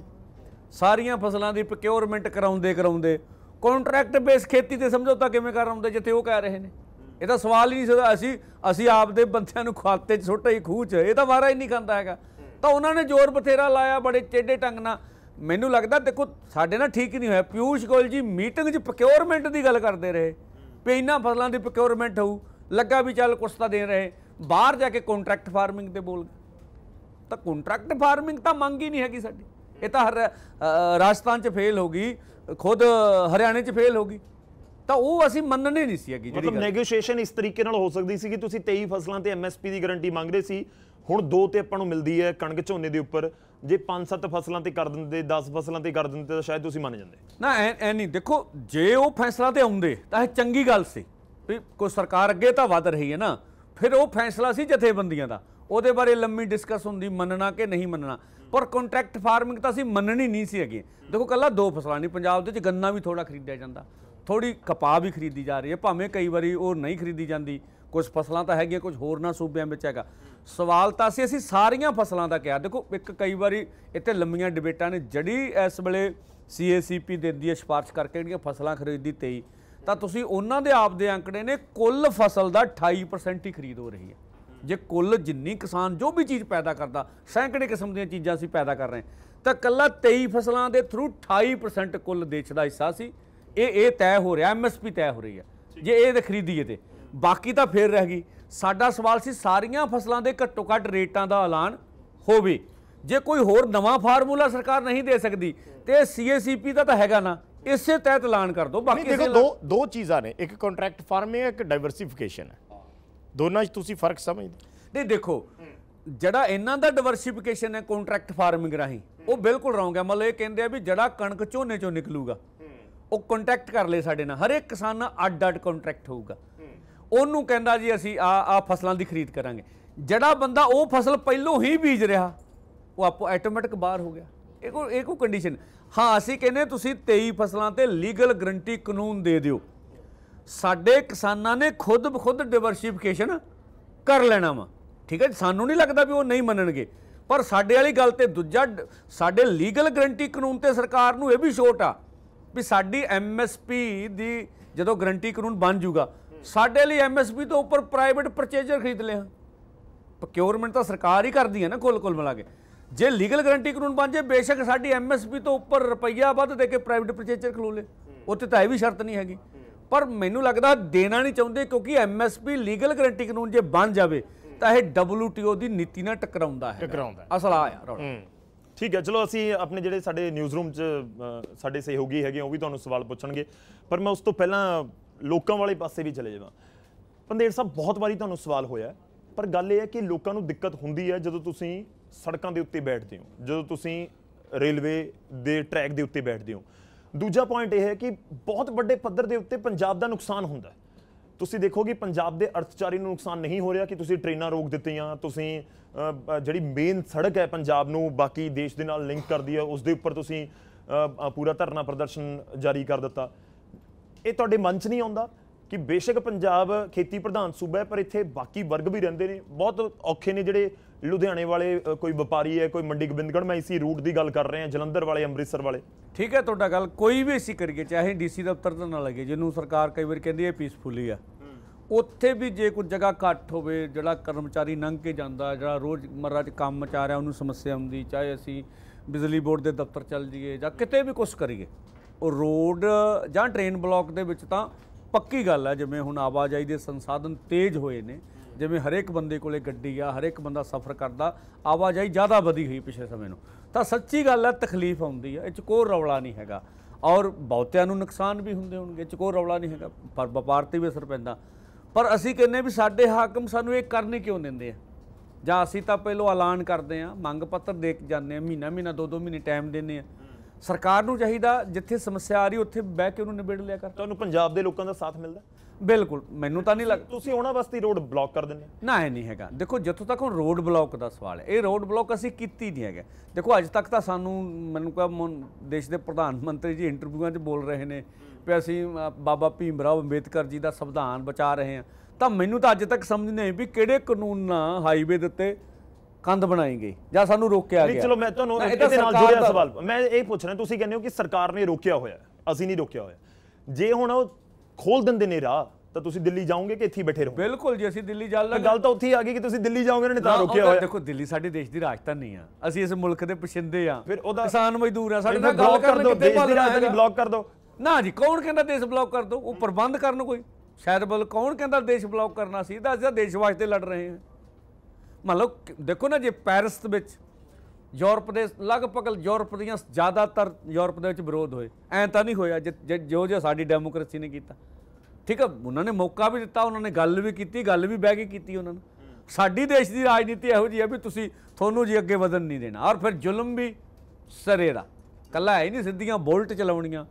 ਸਾਰੀਆਂ ਫਸਲਾਂ ਦੀ ਪ੍ਰੋਕਿਉਰਮੈਂਟ ਕਰਾਉਂਦੇ ਕਰਾਉਂਦੇ ਕੰਟਰੈਕਟ ਬੇਸ ਖੇਤੀ ਤੇ ਸਮਝੌਤਾ ਕਿਵੇਂ ਕਰ ਹੁੰਦੇ ਜਿੱਥੇ ਉਹ ਕਹਿ ਰਹੇ ਨੇ ਇਹ ਤਾਂ ਸਵਾਲ ਹੀ ਨਹੀਂ ਸਦਾ ਅਸੀਂ ਅਸੀਂ ਆਪਦੇ ਬੰਦਿਆਂ ਨੂੰ ਖਾਤੇ 'ਚ ਛੋਟੇ ਹੀ ਖੂਚ ਇਹ ਤਾਂ ਵਾਰਾ ਹੀ ਨਹੀਂ ਖਾਂਦਾ ਹੈਗਾ ਤਾਂ ਉਹਨਾਂ ਨੇ ਜ਼ੋਰ ਬਥੇਰਾ ਲਾਇਆ ਬੜੇ ਚੇਡੇ ਟੰਗ ਨਾਲ ਮੈਨੂੰ ਲੱਗਦਾ ਦੇਖੋ ਸਾਡੇ ਨਾਲ ਠੀਕ ਹੀ ਨਹੀਂ ਹੋਇਆ ਪਿਊਸ਼ ਗੋਲ ਜੀ ਮੀਟਿੰਗ 'ਚ ਪ੍ਰੋਕਿਉਰਮੈਂਟ ਦੀ ਗੱਲ ਕਰਦੇ ਰਹੇ ਵੀ ਇਨ੍ਹਾਂ ਫਸਲਾਂ ਦੀ ਪ੍ਰੋਕਿਉਰਮੈਂਟ ਹੋਊ ਲੱਗਾ ਵੀ ਚੱਲ ਕੁਛ ਤਾਂ ਦੇ ਰਹੇ ਬਾਹਰ ਜਾ ਕੇ ਕੰਟਰੈਕਟ ਫਾਰਮਿੰਗ ਤੇ ਬੋਲ ਤਾਂ ਕੰਟਰੈਕਟ ਫਾਰਮਿੰਗ ਤਾਂ ਮੰਗ ਹੀ ਨਹੀਂ ਹੈਗੀ ਸਾਡੀ ਇਹ ਤਾਂ ਰਾਜਸਥਾਨ 'ਚ ਫੇਲ ਹੋ ਗਈ ਖੁਦ ਹਰਿਆਣੇ 'ਚ ਫੇਲ ਹੋ ਗਈ ਤਾਂ ਉਹ ਅਸੀਂ ਮੰਨਣੇ ਨਹੀਂ ਸੀ ਅਗੀ ਜਿਹੜੀ ਮਤਲਬ ਨੈਗੋਸ਼ੀਏਸ਼ਨ ਇਸ ਤਰੀਕੇ ਨਾਲ ਹੋ ਸਕਦੀ ਸੀ ਕਿ ਤੁਸੀਂ 23 ਫਸਲਾਂ ਤੇ ਐਮਐਸਪੀ ਦੀ ਗਾਰੰਟੀ ਮੰਗ ਰਹੇ ਸੀ ਹੁਣ ਦੋ ਤੇ ਆਪਾਂ ਨੂੰ ਮਿਲਦੀ ਹੈ ਕਣਕ ਝੋਨੇ ਦੇ ਉੱਪਰ ਜੇ 5-7 ਫਸਲਾਂ ਤੇ ਕਰ ਦਿੰਦੇ 10 ਫਸਲਾਂ ਤੇ ਕਰ ਦਿੰਦੇ ਤਾਂ ਸ਼ਾਇਦ ਤੁਸੀਂ ਮੰਨ ਜਾਂਦੇ ਨਾ ਐ ਐ ਨਹੀਂ ਦੇਖੋ ਜੇ ਉਹ ਫੈਸਲਾ ਤੇ ਆਉਂਦੇ ਤਾਂ ਇਹ ਚੰਗੀ ਗੱਲ ਸੀ ਵੀ ਕੋਈ ਸਰਕਾਰ ਅੱਗੇ ਤਾਂ ਵਧ ਰਹੀ ਹੈ ਨਾ ਫਿਰ ਉਹ ਫੈਸਲਾ ਸੀ ਜਥੇਬੰਦੀਆਂ ਦਾ ਉਹਦੇ ਬਾਰੇ ਲੰਮੀ ਡਿਸਕਸ ਹੁੰਦੀ ਮੰਨਣਾ ਕਿ ਨਹੀਂ ਮੰਨਣਾ ਪਰ ਕੰਟਰੈਕਟ ਫਾਰਮਿੰਗ ਤਾਂ ਅਸੀਂ ਮੰਨਣੀ ਨਹੀਂ ਸੀ ਅਗੇ ਦੇਖੋ ਕੱਲਾ ਦੋ ਫਸਲਾਂ ਨਹੀਂ ਪੰਜਾਬ ਦੇ ਵਿੱਚ ਗੰਨਾ ਵੀ ਥੋੜਾ ਖਰੀਦਿਆ ਜਾਂਦਾ ਥੋੜੀ ਕਪਾਹ ਵੀ ਖਰੀਦੀ ਜਾ ਰਹੀ ਹੈ ਭਾਵੇਂ ਕਈ ਵਾਰੀ ਉਹ ਨਹੀਂ ਖਰੀਦੀ ਜਾਂਦੀ ਕੁਝ ਫਸਲਾਂ ਤਾਂ ਹੈਗੀਆਂ ਕੁਝ ਹੋਰ ਨਾ ਸੂਬਿਆਂ ਵਿੱਚ ਹੈਗਾ ਸਵਾਲ ਤਾਂ ਸੀ ਅਸੀਂ ਸਾਰੀਆਂ ਫਸਲਾਂ ਦਾ ਕਿਹਾ ਦੇਖੋ ਇੱਕ ਕਈ ਵਾਰੀ ਇੱਥੇ ਲੰਮੀਆਂ ਡਿਬੇਟਾਂ ਨੇ ਜੜੀ ਇਸ ਵੇਲੇ ਸੀਏਸੀਪੀ ਦਿੰਦੀ ਹੈ ਸਪਾਰਸ਼ ਕਰਕੇ ਜਿਹੜੀਆਂ ਫਸਲਾਂ ਖਰੀਦੀ 23 ਤਾਂ ਤੁਸੀਂ ਉਹਨਾਂ ਦੇ ਆਪ ਦੇ ਅੰਕੜੇ ਨੇ ਕੁੱਲ ਫਸਲ ਦਾ 28% ਹੀ ਖਰੀਦ ਹੋ ਰਹੀ ਹੈ ਜੇ ਕੁੱਲ ਜਿੰਨੀ ਕਿਸਾਨ ਜੋ ਵੀ ਚੀਜ਼ ਪੈਦਾ ਕਰਦਾ ਸੈਂਕੜੇ ਕਿਸਮ ਦੀਆਂ ਚੀਜ਼ਾਂ ਅਸੀਂ ਪੈਦਾ ਕਰ ਰਹੇ ਤਾਂ ਕੱਲਾ 23 ਫਸਲਾਂ ਦੇ ਥਰੂ 28% ਕੁੱਲ ਦੇਸ਼ ਦਾ ਹਿੱਸਾ ਸੀ ਇਹ ਇਹ ਤੈਅ ਹੋ ਰਿਹਾ ਐਮਐਸਪੀ ਤੈਅ ਹੋ ਰਹੀ ਹੈ ਜੇ ਇਹ ਦੇ ਖਰੀਦੀਏ ਤੇ ਬਾਕੀ ਤਾਂ ਫੇਰ ਰਹਿ ਗਈ ਸਾਡਾ ਸਵਾਲ ਸੀ ਸਾਰੀਆਂ ਫਸਲਾਂ ਦੇ ਘੱਟੋ ਘੱਟ ਰੇਟਾਂ ਦਾ ਐਲਾਨ ਹੋਵੇ ਜੇ ਕੋਈ ਹੋਰ ਨਵਾਂ ਫਾਰਮੂਲਾ ਸਰਕਾਰ ਨਹੀਂ ਦੇ ਸਕਦੀ ਤੇ ਸੀਏਸੀਪੀ ਦਾ ਤਾਂ ਹੈਗਾ ਨਾ ਇਸੇ ਤਹਿਤ ਐਲਾਨ ਕਰ ਦੋ ਬਾਕੀ ਦੇਖੋ ਦੋ ਦੋ ਚੀਜ਼ਾਂ ਨੇ ਇੱਕ ਕੰਟਰੈਕਟ ਫਾਰਮਿੰਗ ਇੱਕ ਡਾਈਵਰਸਿਫਿਕੇਸ਼ਨ ਹੈ ਦੋਨਾਂ 'ਚ ਤੁਸੀਂ ਫਰਕ ਸਮਝਦੇ ਨਹੀਂ ਦੇਖੋ ਜਿਹੜਾ ਇਹਨਾਂ ਦਾ ਡਾਈਵਰਸਿਫਿਕੇਸ਼ਨ ਹੈ ਕੰਟਰੈਕਟ ਫਾਰਮਿੰਗ ਰਾਹੀਂ ਉਹ ਬਿਲਕੁਲ ਰੌਂਗ ਹੈ ਮਤਲਬ ਇਹ ਕਹਿੰਦੇ ਆ ਵੀ ਜਿਹੜਾ ਕਣਕ ਝੋਨੇ ਚੋਂ ਨਿਕਲੂਗਾ ਉਹ ਕੰਟਰੈਕਟ ਕਰ ਲੈ ਸਾਡੇ ਨਾਲ ਹਰੇਕ ਕਿਸਾਨ ਨਾਲ ਅੱਡ-ਅੱਡ ਕੰਟਰੈਕਟ ਹੋਊਗਾ ਉਹਨੂੰ ਕਹਿੰਦਾ ਜੀ ਅਸੀਂ ਆ ਆ ਫਸਲਾਂ ਦੀ ਖਰੀਦ ਕਰਾਂਗੇ ਜਿਹੜਾ ਬੰਦਾ ਉਹ ਫਸਲ ਪਹਿਲੋਂ ਹੀ ਬੀਜ ਰਿਹਾ ਉਹ ਆਪੋ ਆਟੋਮੈਟਿਕ ਬਾਹਰ ਹੋ ਗਿਆ ਇਹ ਕੋ ਇਹ ਕੋ ਕੰਡੀਸ਼ਨ ਹਾਂ ਅਸੀਂ ਕਹਿੰਦੇ ਤੁਸੀਂ 23 ਫਸਲਾਂ ਤੇ ਲੀਗਲ ਗਰੰਟੀ ਕਾਨੂੰਨ ਦੇ ਦਿਓ ਸਾਡੇ ਕਿਸਾਨਾਂ ਨੇ ਖੁਦ ਬਖੁਦ ਡਿਵਰਸਿਫਿਕੇਸ਼ਨ ਕਰ ਲੈਣਾ ਵਾ ਠੀਕ ਹੈ ਸਾਨੂੰ ਨਹੀਂ ਲੱਗਦਾ ਵੀ ਉਹ ਨਹੀਂ ਮੰਨਣਗੇ ਪਰ ਸਾਡੇ ਵਾਲੀ ਗੱਲ ਤੇ ਦੂਜਾ ਸਾਡੇ ਲੀਗਲ ਗਰੰਟੀ ਕਾਨੂੰਨ ਤੇ ਸਰਕਾਰ ਨੂੰ ਇਹ ਵੀ ਸ਼ੋਟ ਆ ਵੀ ਸਾਡੀ ਐਮਐਸਪੀ ਦੀ ਜਦੋਂ ਗਰੰਟੀ ਕਾਨੂੰਨ ਬਣ ਜੂਗਾ ਸਾਡੇ ਲਈ ਐਮਐਸਪੀ ਤੋਂ ਉੱਪਰ ਪ੍ਰਾਈਵੇਟ ਪਰਚੇਜ਼ਰ ਖਰੀਦ ਲਿਆ ਪ੍ਰੋਕਿਉਰਮੈਂਟ ਤਾਂ ਸਰਕਾਰ ਹੀ ਕਰਦੀ ਹੈ ਨਾ ਕੋਲ ਕੋਲ ਮਿਲਾ ਕੇ ਜੇ ਲੀਗਲ ਗਰੰਟੀ ਕਾਨੂੰਨ ਬਣ ਜੇ ਬੇਸ਼ੱਕ ਸਾਡੀ ਐਮਐਸਪੀ ਤੋਂ ਉੱਪਰ ਰੁਪਈਆ ਵੱਧ ਦੇ ਕੇ ਪ੍ਰਾਈਵੇਟ ਪਰਚੇਜ਼ਰ ਖਲੋ ਲੇ ਉੱਤੇ ਤਾਂ ਇਹ ਵੀ ਸ਼ਰਤ ਨਹੀਂ ਹੈਗੀ ਪਰ ਮੈਨੂੰ ਲੱਗਦਾ ਦੇਣਾ ਨਹੀਂ ਚਾਹੁੰਦੇ ਕਿਉਂਕਿ ਐਮਐਸਪੀ ਲੀਗਲ ਗਰੰਟੀ ਕਾਨੂੰਨ ਜੇ ਬਣ ਜਾਵੇ ਤਾਂ ਇਹ ਡਬਲਯੂਟੀਓ ਦੀ ਨੀਤੀ ਨਾਲ ਟਕਰਾਉਂਦਾ ਹੈ ਟਕਰਾਉਂਦਾ ਅਸਲ ਆ ਰੌਲਾ ਠੀਕ ਹੈ ਚਲੋ ਅਸੀਂ ਆਪਣੇ ਜਿਹੜੇ ਸਾਡੇ ਨਿਊਜ਼ ਰੂਮ 'ਚ ਸਾਡੇ ਸਹਿਯੋਗੀ ਹੈਗੇ ਉਹ ਵੀ ਤੁਹਾਨੂੰ ਸਵਾਲ ਪੁੱਛਣਗੇ ਪਰ ਮੈਂ ਉਸ ਤੋਂ ਪਹਿਲਾਂ ਲੋਕਾਂ ਵਾਲੇ ਪਾਸੇ ਵੀ ਚਲੇ ਜਾਵਾਂ ਪੰਦੇੜ ਸਾਹਿਬ ਬਹੁਤ ਵਾਰੀ ਤੁਹਾਨੂੰ ਸਵਾਲ ਹੋਇਆ ਪਰ ਗੱਲ ਇਹ ਹੈ ਕਿ ਲੋਕਾਂ ਨੂੰ ਦਿੱਕਤ ਹੁੰਦੀ ਹੈ ਜਦੋਂ ਤੁਸੀਂ ਸੜਕਾਂ ਦੇ ਉੱਤੇ ਬੈਠਦੇ ਹੋ ਜਦੋਂ ਤੁਸੀਂ ਰੇਲਵੇ ਦੇ ਟਰੈਕ ਦੇ ਉੱਤੇ ਬੈਠਦੇ ਹੋ ਦੂਜਾ ਪੁਆਇੰਟ ਇਹ ਹੈ ਕਿ ਬਹੁਤ ਵੱਡੇ ਪੱਧਰ ਦੇ ਉੱਤੇ ਪੰਜਾਬ ਦਾ ਨੁਕਸਾਨ ਹੁੰਦਾ ਹੈ ਤੁਸੀਂ ਦੇਖੋ ਕਿ ਪੰਜਾਬ ਦੇ ਅਰਥਚਾਰੀ ਨੂੰ ਨੁਕਸਾਨ ਨਹੀਂ ਹੋ ਰਿਹਾ ਕਿ ਤੁਸੀਂ ਟ੍ਰੇਨਾਂ ਰੋਕ ਦਿੱਤੀਆਂ ਤੁਸੀਂ ਜਿਹੜੀ ਮੇਨ ਸੜਕ ਹੈ ਪੰਜਾਬ ਨੂੰ ਬਾਕੀ ਦੇਸ਼ ਦੇ ਨਾਲ ਲਿੰਕ ਕਰਦੀ ਹੈ ਉਸ ਦੇ ਉੱਪਰ ਤੁਸੀਂ ਪੂਰਾ ਧਰਨਾ ਪ੍ਰਦਰਸ਼ਨ ਜਾਰੀ ਕਰ ਦਿੱਤਾ ਇਹ ਤੁਹਾਡੇ ਮਨ 'ਚ ਨਹੀਂ ਆਉਂਦਾ ਕਿ ਬੇਸ਼ੱਕ ਪੰਜਾਬ ਖੇਤੀ ਪ੍ਰਧਾਨ ਸੂਬਾ ਹੈ ਪਰ ਇੱਥੇ ਬਾਕੀ ਵਰਗ ਵੀ ਰਹਿੰਦੇ ਨੇ ਬਹੁਤ ਔਖੇ ਨੇ ਜਿਹੜੇ ਲੁਧਿਆਣੇ ਵਾਲੇ ਕੋਈ ਵਪਾਰੀ ਹੈ ਕੋਈ ਮੰਡੀ ਗੋਬਿੰਦਗੜ੍ਹ ਮੈਂ ਇਸੀ ਰੂਟ ਦੀ ਗੱਲ ਕਰ ਰਹੇ ਹਾਂ ਜਲੰਧਰ ਵਾਲੇ ਅੰਮ੍ਰਿਤਸਰ ਵਾਲੇ ਠੀਕ ਹੈ ਤੁਹਾਡਾ ਗੱਲ ਕੋਈ ਵੀ ਅਸੀਂ ਕਰੀਏ ਚਾਹੇ ਡੀਸੀ ਦਫ਼ਤਰ ਤੋਂ ਨਾ ਲੱਗੇ ਜਿਹਨੂੰ ਸਰਕਾਰ ਕਈ ਵਾਰ ਕਹਿੰਦੀ ਹੈ ਪੀਸਫੁਲੀ ਆ ਉੱਥੇ ਵੀ ਜੇ ਕੋਈ ਜਗ੍ਹਾ ਘੱਟ ਹੋਵੇ ਜਿਹੜਾ ਕਰਮਚਾਰੀ ਲੰਘ ਕੇ ਜਾਂਦਾ ਜਿਹੜਾ ਰੋਜ਼ ਮਰਰਾ ਚ ਕੰਮ ਚ ਆ ਰਿਹਾ ਉਹਨੂੰ ਸਮੱਸਿਆ ਆਉਂਦੀ ਚਾਹੇ ਅਸੀਂ ਬਿਜਲੀ ਬੋਰਡ ਦੇ ਦਫ਼ਤਰ ਚੱਲ ਜਾਈਏ ਜਾਂ ਕਿਤੇ ਵੀ ਕੁਝ ਕਰੀਏ ਉਹ ਰੋਡ ਜਾਂ ਟ੍ਰੇਨ ਬਲਾਕ ਦੇ ਵਿੱਚ ਤਾਂ ਪੱਕੀ ਗੱਲ ਹੈ ਜਿਵੇਂ ਹੁਣ ਆਵਾਜਾਈ ਦੇ ਸੰਸਾਧਨ ਤੇਜ਼ ਹੋਏ ਨੇ ਜਿਵੇਂ ਹਰੇਕ ਬੰਦੇ ਕੋਲੇ ਗੱਡੀ ਆ ਹਰੇਕ ਬੰਦਾ ਸਫ਼ਰ ਕਰਦਾ ਆਵਾਜਾਈ ਜ਼ਿਆਦਾ ਵਧੀ ਹੋਈ ਪਿਛਲੇ ਸਮੇਂ ਨੂੰ ਤਾਂ ਸੱਚੀ ਗੱਲ ਹੈ ਤਕਲੀਫ ਆਉਂਦੀ ਆ ਇਹ ਕੋਈ ਰੌਲਾ ਨਹੀਂ ਹੈਗਾ ਔਰ ਬਹੁਤਿਆਂ ਨੂੰ ਨੁਕਸਾਨ ਵੀ ਹੁੰਦੇ ਹੋਣਗੇ ਚ ਕੋਈ ਰੌਲਾ ਨਹੀਂ ਹੈਗਾ ਪਰ ਵਪਾਰ ਤੇ ਵੀ ਅਸਰ ਪੈਂਦਾ ਪਰ ਅਸੀਂ ਕਹਿੰਨੇ ਵੀ ਸਾਡੇ ਹਾਕਮ ਸਾਨੂੰ ਇਹ ਕਰਨੀ ਕਿਉਂ ਦਿੰਦੇ ਆ ਜਾਂ ਅਸੀਂ ਤਾਂ ਪਹਿਲੋਂ ਐਲਾਨ ਕਰਦੇ ਆ ਮੰਗ ਪੱਤਰ ਦੇ ਕੇ ਜਾਂਦੇ ਆ ਮਹੀਨਾ ਮਹੀਨਾ ਦੋ ਦੋ ਮਹੀਨੇ ਟਾਈਮ ਦਿੰਦੇ ਆ ਸਰਕਾਰ ਨੂੰ ਚਾਹੀਦਾ ਜਿੱਥੇ ਸਮੱਸਿਆ ਆ ਰਹੀ ਉੱਥੇ ਬਹਿ ਕੇ ਉਹਨੂੰ ਨਿਬੇੜ ਲਿਆ ਕਰ ਤੁਹਾਨੂੰ ਪੰਜਾਬ ਦੇ ਲੋਕਾਂ ਦਾ ਸਾਥ ਮਿਲਦਾ ਬਿਲਕੁਲ ਮੈਨੂੰ ਤਾਂ ਨਹੀਂ ਲੱਗ ਤੁਸੀਂ ਉਹਨਾਂ ਵਾਸਤੇ ਰੋਡ ਬਲੌਕ ਕਰ ਦਿੰਦੇ ਨਾ ਇਹ ਨਹੀਂ ਹੈਗਾ ਦੇਖੋ ਜਿੱਥੋਂ ਤੱਕ ਹੁਣ ਰੋਡ ਬਲੌਕ ਦਾ ਸਵਾਲ ਹੈ ਇਹ ਰੋਡ ਬਲੌਕ ਅਸੀਂ ਕੀਤੀ ਨਹੀਂ ਹੈਗਾ ਦੇਖੋ ਅੱਜ ਤੱਕ ਤਾਂ ਸਾਨੂੰ ਮੈਨੂੰ ਕਹਾ ਦੇਸ਼ ਦੇ ਪ੍ਰਧਾਨ ਮੰਤਰੀ ਜੀ ਇੰਟਰਵਿਊਆਂ 'ਚ ਬੋਲ ਰਹੇ ਨੇ ਵੀ ਅਸੀਂ ਬਾਬਾ ਭੀਮ ਅੰਬੇਦਕਰ ਜੀ ਦਾ ਸੰਵਿਧਾਨ ਬਚਾ ਰਹੇ ਹਾਂ ਤਾਂ ਮੈਨੂੰ ਤਾਂ ਅੱਜ ਤੱਕ ਸਮਝ ਨਹੀਂ ਵੀ ਕਿਹੜੇ ਕਾਨੂੰਨ ਨਾਲ ਹਾਈਵੇ ਦੇ ਉੱਤੇ ਕੰਧ ਬਣਾਈ ਗਈ ਜਾਂ ਸਾਨੂੰ ਰੋਕਿਆ ਗਿਆ ਚਲੋ ਮੈਂ ਤੁਹਾਨੂੰ ਇਹਦੇ ਨਾਲ ਜੁੜਿਆ ਸਵਾਲ ਮੈਂ ਇਹ ਪੁੱਛ ਰਿਹਾ ਤੁਸੀਂ ਕਹਿੰਦੇ ਹੋ ਕਿ ਸਰਕਾਰ ਨੇ ਰੋਕਿਆ ਹੋਇਆ ਅਸੀਂ ਨਹੀਂ ਰੋਕਿਆ ਹੋਇਆ ਜੇ ਹੁਣ ਉਹ ਖੋਲ ਦਿੰਦੇ ਨੇ ਰਾਹ ਤਾਂ ਤੁਸੀਂ ਦਿੱਲੀ ਜਾਓਗੇ ਕਿ ਇੱਥੇ ਬੈਠੇ ਰਹੋ ਬਿਲਕੁਲ ਜੀ ਅਸੀਂ ਦਿੱਲੀ ਜਾ ਲਾਂਗੇ ਗੱਲ ਤਾਂ ਉੱਥੇ ਆ ਗਈ ਕਿ ਤੁਸੀਂ ਦਿੱਲੀ ਜਾਓਗੇ ਨੇ ਤਾਂ ਰੋਕਿਆ ਹੋਇਆ ਦੇਖੋ ਦਿੱਲੀ ਸਾਡੇ ਦੇਸ਼ ਦੀ ਰਾਜਧਾਨੀ ਆ ਅਸੀਂ ਇਸ ਮੁਲਕ ਦੇ ਪਛਿੰਦੇ ਆ ਫਿਰ ਉਹਦਾ ਕਿਸਾਨ ਮਜ਼ਦੂਰ ਆ ਸਾਡੇ ਨਾਲ ਗੱਲ ਕਰਨ ਕਿਤੇ ਭੱਲ ਰਾਜਧਾਨੀ ਬਲੌਕ ਕਰ ਦਿਓ ਨਾ ਜੀ ਕੌਣ ਕਹਿੰਦਾ ਦੇਸ਼ ਬਲੌਕ ਕਰ ਦਿਓ ਉਹ ਪ੍ਰਬੰਧ ਕਰਨ ਕੋਈ ਸ਼ਾਇਦ ਬਲ ਕੌਣ ਕਹਿੰਦਾ ਦੇਸ਼ ਬਲੌਕ ਕਰਨਾ ਸੀ ਦੱਸ ਅਸੀਂ ਦੇਸ਼ ਵਾਸਤੇ ਲੜ ਰਹੇ ਹਾਂ ਮਤਲਬ ਦੇਖੋ ਨਾ ਜੇ ਪੈਰਿਸ ਵਿੱਚ ਯੂਰਪ ਦੇ ਲਗਭਗ ਯੂਰਪ ਦੀਆਂ ਜ਼ਿਆਦਾਤਰ ਯੂਰਪ ਦੇ ਵਿੱਚ ਵਿਰੋਧ ਹੋਏ ਐ ਤਾਂ ਨਹੀਂ ਹੋਇਆ ਜੋ ਜੋ ਸਾਡੀ ਡੈਮੋਕ੍ਰੇਸੀ ਨੇ ਕੀਤਾ ਠੀਕ ਹੈ ਉਹਨਾਂ ਨੇ ਮੌਕਾ ਵੀ ਦਿੱਤਾ ਉਹਨਾਂ ਨੇ ਗੱਲ ਵੀ ਕੀਤੀ ਗੱਲ ਵੀ ਬਹਿ ਕੇ ਕੀਤੀ ਉਹਨਾਂ ਨੇ ਸਾਡੀ ਦੇਸ਼ ਦੀ ਰਾਜਨੀਤੀ ਇਹੋ ਜੀ ਹੈ ਵੀ ਤੁਸੀਂ ਤੁਹਾਨੂੰ ਜੀ ਅੱਗੇ ਵਧਣ ਨਹੀਂ ਦੇਣਾ ਔਰ ਫਿਰ ਜ਼ੁਲਮ ਵੀ ਸਰੇਰਾ ਕੱਲਾ ਹੈ ਨਹੀਂ ਸਿੱਧੀਆਂ ਬੋਲਟ ਚਲਾਉਣੀਆਂ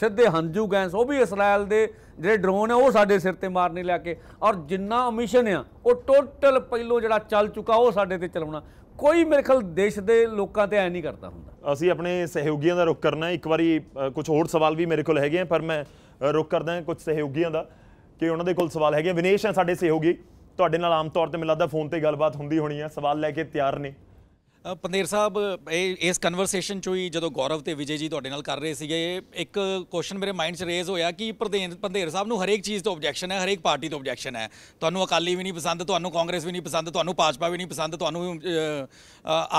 ਸਿੱਧੇ ਹੰਝੂ ਗੈਂਸ ਉਹ ਵੀ ਇਸਰਾਇਲ ਦੇ ਜਿਹੜੇ ਡਰੋਨ ਹੈ ਉਹ ਸਾਡੇ ਸਿਰ ਤੇ ਮਾਰਨੇ ਲਿਆ ਕੇ ਔਰ ਜਿੰਨਾ ਮਿਸ਼ਨ ਆ ਉਹ ਟੋਟਲ ਪਹਿਲੋਂ ਜਿਹੜਾ ਚੱਲ ਚੁੱਕਾ ਉਹ ਸਾਡੇ ਤੇ ਚਲਾਉਣਾ ਕੋਈ ਮੇਰੇ ਖਿਆਲ ਦੇਸ਼ ਦੇ ਲੋਕਾਂ ਤੇ ਐ ਨਹੀਂ ਕਰਦਾ ਹੁੰਦਾ ਅਸੀਂ ਆਪਣੇ ਸਹਿਯੋਗੀਆਂ ਦਾ ਰੁਕ ਕਰਨਾ ਇੱਕ ਵਾਰੀ ਕੁਝ ਹੋਰ ਸਵਾਲ ਵੀ ਮੇਰੇ ਕੋਲ ਹੈਗੇ ਆ ਪਰ ਮੈਂ ਰੁਕ ਕਰਦਾ ਕੁਝ ਸਹਿਯੋਗੀਆਂ ਦਾ ਕਿ ਉਹਨਾਂ ਦੇ ਕੋਲ ਸਵਾਲ ਹੈਗੇ ਵਿਨੇਸ਼ ਆ ਸਾਡੇ ਸਹਿਯੋਗੀ ਤੁਹਾਡੇ ਨਾਲ ਆਮ ਤੌਰ ਤੇ ਮਿਲਦਾ ਫੋਨ ਤੇ ਗੱਲਬਾਤ ਹੁੰਦੀ ਹੋਣੀ ਆ ਸਵਾਲ ਲੈ ਕੇ ਤਿਆਰ ਨੇ ਪੰਦੇਰ ਸਾਹਿਬ ਇਹ ਇਸ ਕਨਵਰਸੇਸ਼ਨ ਚ ਹੀ ਜਦੋਂ ਗੌਰਵ ਤੇ ਵਿਜੇ ਜੀ ਤੁਹਾਡੇ ਨਾਲ ਕਰ ਰਹੇ ਸੀਗੇ ਇੱਕ ਕੁਐਸਚਨ ਮੇਰੇ ਮਾਈਂਡ 'ਚ ਰੇਜ਼ ਹੋਇਆ ਕਿ ਪ੍ਰਧਾਨ ਪੰਦੇਰ ਸਾਹਿਬ ਨੂੰ ਹਰੇਕ ਚੀਜ਼ ਤੋਂ ਆਬਜੈਕਸ਼ਨ ਹੈ ਹਰੇਕ ਪਾਰਟੀ ਤੋਂ ਆਬਜੈਕਸ਼ਨ ਹੈ ਤੁਹਾਨੂੰ ਅਕਾਲੀ ਵੀ ਨਹੀਂ ਪਸੰਦ ਤੁਹਾਨੂੰ ਕਾਂਗਰਸ ਵੀ ਨਹੀਂ ਪਸੰਦ ਤੁਹਾਨੂੰ ਭਾਜਪਾ ਵੀ ਨਹੀਂ ਪਸੰਦ ਤੁਹਾਨੂੰ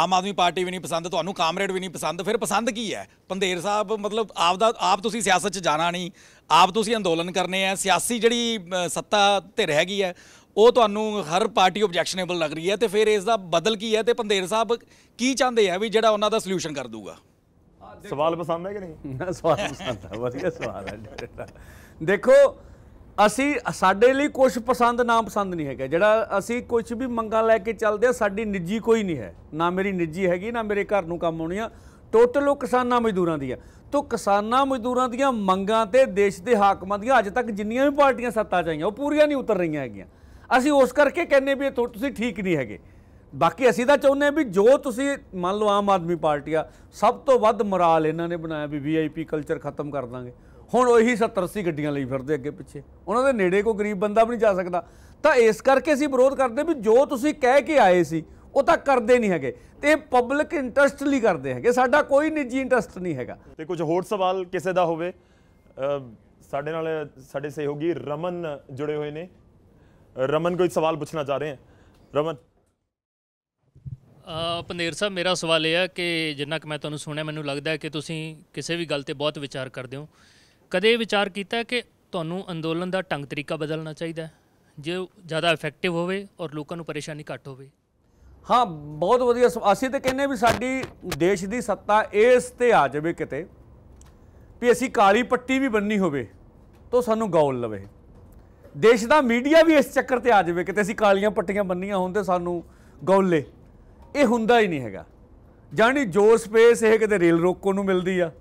ਆਮ ਆਦਮੀ ਪਾਰਟੀ ਵੀ ਨਹੀਂ ਪਸੰਦ ਤੁਹਾਨੂੰ ਕਾਮਰੇਡ ਵੀ ਨਹੀਂ ਪਸੰਦ ਫਿਰ ਪਸੰਦ ਕੀ ਹੈ ਪੰਦੇਰ ਸਾਹਿਬ ਮਤਲਬ ਆਪ ਦਾ ਆਪ ਤੁਸੀਂ ਸਿਆਸਤ 'ਚ ਜਾਣਾ ਨਹੀਂ ਆਪ ਤੁਸੀਂ ਅੰਦੋਲਨ ਕਰਨੇ ਆ ਸਿਆਸੀ ਜਿਹੜੀ ਸੱਤਾ ਤੇ ਰਹਿ ਗਈ ਹੈ ਉਹ ਤੁਹਾਨੂੰ ਹਰ ਪਾਰਟੀ ਆਬਜੈਕਸ਼ਨੇਬਲ ਲੱਗ ਰਹੀ ਹੈ ਤੇ ਫਿਰ ਇਸ ਦਾ ਬਦਲ ਕੀ ਹੈ ਤੇ ਪੰਦੇਰ ਸਾਹਿਬ ਕੀ ਚਾਹੁੰਦੇ ਆ ਵੀ ਜਿਹੜਾ ਉਹਨਾਂ ਦਾ ਸੋਲੂਸ਼ਨ ਕਰ ਦੂਗਾ ਸਵਾਲ ਪਸੰਦ ਹੈ ਕਿ ਨਹੀਂ ਸਵਾਲ ਪਸੰਦ ਹੈ ਵਧੀਆ ਸਵਾਲ ਹੈ ਦੇਖੋ ਅਸੀਂ ਸਾਡੇ ਲਈ ਕੁਝ ਪਸੰਦ ਨਾ ਪਸੰਦ ਨਹੀਂ ਹੈਗਾ ਜਿਹੜਾ ਅਸੀਂ ਕੁਝ ਵੀ ਮੰਗਾਂ ਲੈ ਕੇ ਚੱਲਦੇ ਆ ਸਾਡੀ ਨਿੱਜੀ ਕੋਈ ਨਹੀਂ ਹੈ ਨਾ ਮੇਰੀ ਨਿੱਜੀ ਹੈਗੀ ਨਾ ਮੇਰੇ ਘਰ ਨੂੰ ਕੰਮ ਆਉਣੀ ਆ ਟੋਟਲ ਉਹ ਕਿਸਾਨਾਂ ਮਜ਼ਦੂਰਾਂ ਦੀ ਆ ਤੋਂ ਕਿਸਾਨਾਂ ਮਜ਼ਦੂਰਾਂ ਦੀਆਂ ਮੰਗਾਂ ਤੇ ਦੇਸ਼ ਦੇ ਹਾਕਮਾਂ ਦੀਆਂ ਅੱਜ ਤੱਕ ਜਿੰਨੀਆਂ ਵੀ ਪਾਰਟੀਆਂ ਸੱਤਾ 'ਚ ਆਈਆਂ ਉਹ ਪੂਰੀਆਂ ਨਹੀਂ ਉਤਰ ਰਹੀਆਂ ਹੈਗੀਆਂ ਅਸੀਂ ਉਸ ਕਰਕੇ ਕਹਿੰਨੇ ਵੀ ਤੁਸੀਂ ਠੀਕ ਨਹੀਂ ਹੈਗੇ ਬਾਕੀ ਅਸੀਂ ਤਾਂ ਚਾਹੁੰਦੇ ਵੀ ਜੋ ਤੁਸੀਂ ਮੰਨ ਲਓ ਆਮ ਆਦਮੀ ਪਾਰਟੀ ਆ ਸਭ ਤੋਂ ਵੱਧ ਮਰਾਲ ਇਹਨਾਂ ਨੇ ਬਣਾਇਆ ਵੀ ਵੀਆਈਪੀ ਕਲਚਰ ਖਤਮ ਕਰ ਦਾਂਗੇ ਹੁਣ ਉਹੀ 70 80 ਗੱਡੀਆਂ ਲਈ ਫਿਰਦੇ ਅੱਗੇ ਪਿੱਛੇ ਉਹਨਾਂ ਦੇ ਨੇੜੇ ਕੋਈ ਗਰੀਬ ਬੰਦਾ ਵੀ ਨਹੀਂ ਜਾ ਸਕਦਾ ਤਾਂ ਇਸ ਕਰਕੇ ਅਸੀਂ ਵਿਰੋਧ ਕਰਦੇ ਵੀ ਜੋ ਤੁਸੀਂ ਕਹਿ ਕੇ ਆਏ ਸੀ ਉਹ ਤਾਂ ਕਰਦੇ ਨਹੀਂ ਹੈਗੇ ਤੇ ਪਬਲਿਕ ਇੰਟਰਸਟ ਲਈ ਕਰਦੇ ਹੈਗੇ ਸਾਡਾ ਕੋਈ ਨਿੱਜੀ ਇੰਟਰਸਟ ਨਹੀਂ ਹੈਗਾ ਤੇ ਕੁਝ ਹੋਰ ਸਵਾਲ ਕਿਸੇ ਦਾ ਹੋਵੇ ਸਾਡੇ ਨਾਲ ਸਾਡੇ ਸਹਿਯੋਗੀ ਰਮਨ ਜੁੜੇ ਹੋਏ ਨੇ ਰਮਨ ਕੋਈ ਸਵਾਲ ਪੁੱਛਣਾ ਚਾਹ ਰਹੇ ਹਨ ਰਮਨ ਪਨੇਰ ਸਾਹਿਬ ਮੇਰਾ ਸਵਾਲ ਇਹ ਹੈ ਕਿ ਜਿੰਨਾ ਕਿ ਮੈਂ ਤੁਹਾਨੂੰ ਸੁਣਿਆ ਮੈਨੂੰ ਲੱਗਦਾ ਹੈ ਕਿ ਤੁਸੀਂ ਕਿਸੇ ਵੀ ਗੱਲ ਤੇ ਬਹੁਤ ਵਿਚਾਰ ਕਰਦੇ ਹੋ ਕਦੇ ਵਿਚਾਰ ਕੀਤਾ ਕਿ ਤੁਹਾਨੂੰ ਅੰਦੋਲਨ ਦਾ ਢੰਗ ਤਰੀਕਾ ਬਦਲਣਾ ਚਾਹੀਦਾ ਜੇ ਜ਼ਿਆਦਾ ਇਫੈਕਟਿਵ ਹੋਵੇ ਔਰ ਲੋਕਾਂ ਨੂੰ ਪਰੇਸ਼ਾਨੀ ਘੱਟ ਹੋਵੇ ਹਾਂ ਬਹੁਤ ਵਧੀਆ ਅਸੀਂ ਤੇ ਕਹਿੰਨੇ ਵੀ ਸਾਡੀ ਦੇਸ਼ ਦੀ ਸੱਤਾ ਇਸ ਤੇ ਆ ਜਾਵੇ ਕਿਤੇ ਵੀ ਅਸੀਂ ਕਾਲੀ ਪੱਟੀ ਵੀ ਬੰਨੀ ਹੋਵੇ ਤਾਂ ਸਾਨੂੰ ਗੌਲ ਲਵੇ ਦੇਸ਼ ਦਾ ਮੀਡੀਆ ਵੀ ਇਸ ਚੱਕਰ ਤੇ ਆ ਜਾਵੇ ਕਿਤੇ ਅਸੀਂ ਕਾਲੀਆਂ ਪੱਟੀਆਂ ਬੰਨੀਆਂ ਹੋਣ ਤੇ ਸਾਨੂੰ ਗੌਲੇ ਇਹ ਹੁੰਦਾ ਹੀ ਨਹੀਂ ਹੈਗਾ ਜਾਨੀ ਜੋ ਸਪੇਸ ਇਹ ਕਿਤੇ ਰੇਲ ਰੋਕੋ ਨੂੰ ਮਿਲਦੀ ਆ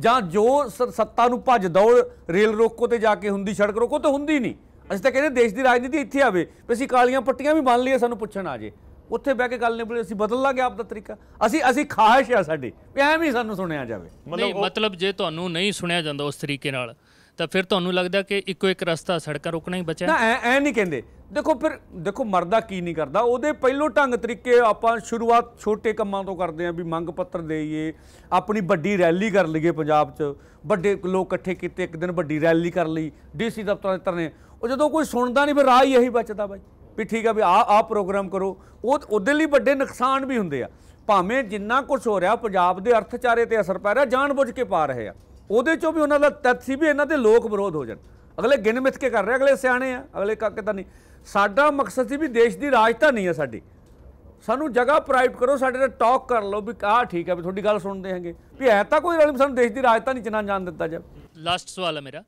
ਜਾਂ ਜੋ ਸੱਤਾ ਨੂੰ ਭੱਜ ਦੌੜ ਰੇਲ ਰੋਕੋ ਤੇ ਜਾ ਕੇ ਹੁੰਦੀ ਸੜਕ ਰੋਕੋ ਤੇ ਹੁੰਦੀ ਨਹੀਂ ਅਸੀਂ ਤਾਂ ਕਹਿੰਦੇ ਦੇਸ਼ ਦੀ ਰਾਜਨੀਤੀ ਇੱਥੇ ਆਵੇ ਵੀ ਅਸੀਂ ਕਾਲੀਆਂ ਪੱਟੀਆਂ ਵੀ ਬੰਨ ਲਈਏ ਸਾਨੂੰ ਪੁੱਛਣ ਆ ਜੇ ਉੱਥੇ ਬਹਿ ਕੇ ਗੱਲ ਨਹੀਂ ਬੋਲੀ ਅਸੀਂ ਬਦਲ ਲਾਂਗੇ ਆਪ ਦਾ ਤਰੀਕਾ ਅਸੀਂ ਅਸੀਂ ਖਾਹਿਸ਼ ਆ ਸਾਡੀ ਵੀ ਐਵੇਂ ਹੀ ਸਾਨੂੰ ਸੁਣਿਆ ਜਾਵੇ ਮਤਲਬ ਮਤਲਬ ਜੇ ਤੁਹਾਨੂੰ ਨਹੀਂ ਸੁਣਿਆ ਜਾਂਦਾ ਉਸ ਤਰੀਕੇ ਨਾਲ ਤਾਂ ਫਿਰ ਤੁਹਾਨੂੰ ਲੱਗਦਾ ਕਿ ਇੱਕੋ ਇੱਕ ਰਸਤਾ ਸੜਕਾਂ ਰੁਕਣਾ ਹੀ ਬਚਿਆ ਨਾ ਐ ਐ ਨਹੀਂ ਕਹਿੰਦੇ ਦੇਖੋ ਫਿਰ ਦੇਖੋ ਮਰਦਾ ਕੀ ਨਹੀਂ ਕਰਦਾ ਉਹਦੇ ਪਹਿਲੋ ਢੰਗ ਤਰੀਕੇ ਆਪਾਂ ਸ਼ੁਰੂਆਤ ਛੋਟੇ ਕੰਮਾਂ ਤੋਂ ਕਰਦੇ ਆਂ ਵੀ ਮੰਗ ਪੱਤਰ ਦੇਈਏ ਆਪਣੀ ਵੱਡੀ ਰੈਲੀ ਕਰ ਲਈਏ ਪੰਜਾਬ 'ਚ ਵੱਡੇ ਲੋਕ ਇਕੱਠੇ ਕੀਤੇ ਇੱਕ ਦਿਨ ਵੱਡੀ ਰੈਲੀ ਕਰ ਲਈ ਡੀਸੀ ਦਫ਼ਤਰਾਂ ਦੇ ਨੇ ਉਹ ਜਦੋਂ ਕੋਈ ਸੁਣਦਾ ਨਹੀਂ ਫਿਰ ਰਾਹ ਹੀ ਇਹੀ ਬਚਦਾ ਬਾਈ ਵੀ ਠੀਕ ਆ ਵੀ ਆ ਆ ਪ੍ਰੋਗਰਾਮ ਕਰੋ ਉਹ ਉਹਦੇ ਲਈ ਵੱਡੇ ਨੁਕਸਾਨ ਵੀ ਹੁੰਦੇ ਆ ਭਾਵੇਂ ਜਿੰਨਾ ਕੁਝ ਹੋ ਰਿਹਾ ਪੰਜਾਬ ਦੇ ਅਰਥਚਾਰੇ ਤੇ ਅਸਰ ਪੈ ਰਿਹਾ ਜਾਣਬੁੱਝ ਕੇ ਪਾ ਰਹੇ ਆ ਉਹਦੇ ਚੋਂ ਵੀ ਉਹਨਾਂ ਦਾ ਤੱਤ ਸੀ ਵੀ ਇਹਨਾਂ ਦੇ ਲੋਕ ਵਿਰੋਧ ਹੋ ਜਾਣ ਅਗਲੇ ਗਿਣ ਮਿਥ ਕੇ ਕਰ ਰਹੇ ਅਗਲੇ ਸਿਆਣੇ ਆ ਅਗਲੇ ਕਾਕੇ ਤਾਂ ਨਹੀਂ ਸਾਡਾ ਮਕਸਦ ਸੀ ਵੀ ਦੇਸ਼ ਦੀ ਰਾਜਧਾਨੀ ਆ ਸਾਡੀ ਸਾਨੂੰ ਜਗ੍ਹਾ ਪ੍ਰਾਈਵੇਟ ਕਰੋ ਸਾਡੇ ਨਾਲ ਟਾਕ ਕਰ ਲਓ ਵੀ ਆਹ ਠੀਕ ਹੈ ਵੀ ਤੁਹਾਡੀ ਗੱਲ ਸੁਣਦੇ ਹਾਂਗੇ ਵੀ ਐ ਤਾਂ ਕੋਈ ਰਲਮ ਸਾਨੂੰ ਦੇਸ਼ ਦੀ ਰਾਜਧਾਨੀ ਚ ਨਾ ਜਾਣ ਦਿੱਤਾ ਜਾ ਲਾਸਟ ਸਵਾਲ ਹੈ ਮੇਰਾ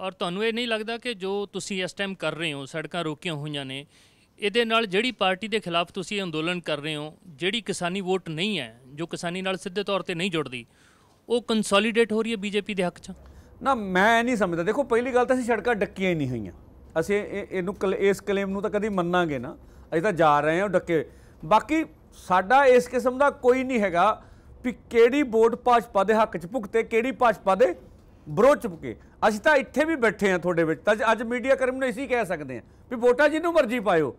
ਔਰ ਤੁਹਾਨੂੰ ਇਹ ਨਹੀਂ ਲੱਗਦਾ ਕਿ ਜੋ ਤੁਸੀਂ ਇਸ ਟਾਈਮ ਕਰ ਰਹੇ ਹੋ ਸੜਕਾਂ ਰੋਕੀਆਂ ਹੋਈਆਂ ਨੇ ਇਹਦੇ ਨਾਲ ਜਿਹੜੀ ਪਾਰਟੀ ਦੇ ਖਿਲਾਫ ਤੁਸੀਂ ਅੰਦੋਲਨ ਕਰ ਰਹੇ ਹੋ ਜਿਹੜੀ ਕਿਸਾਨੀ ਵੋਟ ਨਹੀਂ ਹੈ ਜੋ ਕਿਸਾਨੀ ਨਾਲ ਸਿੱਧੇ ਤੌਰ ਤੇ ਨਹੀਂ ਜੁੜਦੀ ਉਹ ਕੰਸੋਲੀਡੇਟ ਹੋ ਰਹੀ ਹੈ ਬੀਜੇਪੀ ਦੇ ਹੱਕ 'ਚ ਨਾ ਮੈਂ ਨਹੀਂ ਸਮਝਦਾ ਦੇਖੋ ਪਹਿਲੀ ਗੱਲ ਤਾਂ ਅਸੀਂ ਸੜਕਾਂ ਡੱਕੀਆਂ ਹੀ ਨਹੀਂ ਹੋਈਆਂ ਅਸੀਂ ਇਹਨੂੰ ਇਸ ਕਲੇਮ ਨੂੰ ਤਾਂ ਕਦੀ ਮੰਨਾਂਗੇ ਨਾ ਅਸੀਂ ਤਾਂ ਜਾ ਰਹੇ ਹਾਂ ਉਹ ਡੱਕੇ ਬਾਕੀ ਸਾਡਾ ਇਸ ਕਿਸਮ ਦਾ ਕੋਈ ਨਹੀਂ ਹੈਗਾ ਵੀ ਕਿਹੜੀ ਵੋਟ ਭਾਜਪਾ ਦੇ ਹੱਕ 'ਚ ਭੁਗਤੇ ਕਿਹੜੀ ਭਾਜਪਾ ਦੇ ਬਰੋ 'ਚ ਭੁਕੇ ਅਸੀਂ ਤਾਂ ਇੱਥੇ ਵੀ ਬੈਠੇ ਹਾਂ ਤੁਹਾਡੇ ਵਿੱਚ ਤਾਂ ਅੱਜ ਮੀਡੀਆ ਕਰਮ ਨੂੰ ਇਸੀ ਕਹਿ ਸਕਦੇ ਆ ਵੀ ਵੋਟਾਂ ਜਿੰਨੂੰ ਮਰਜ਼ੀ ਪਾਇਓ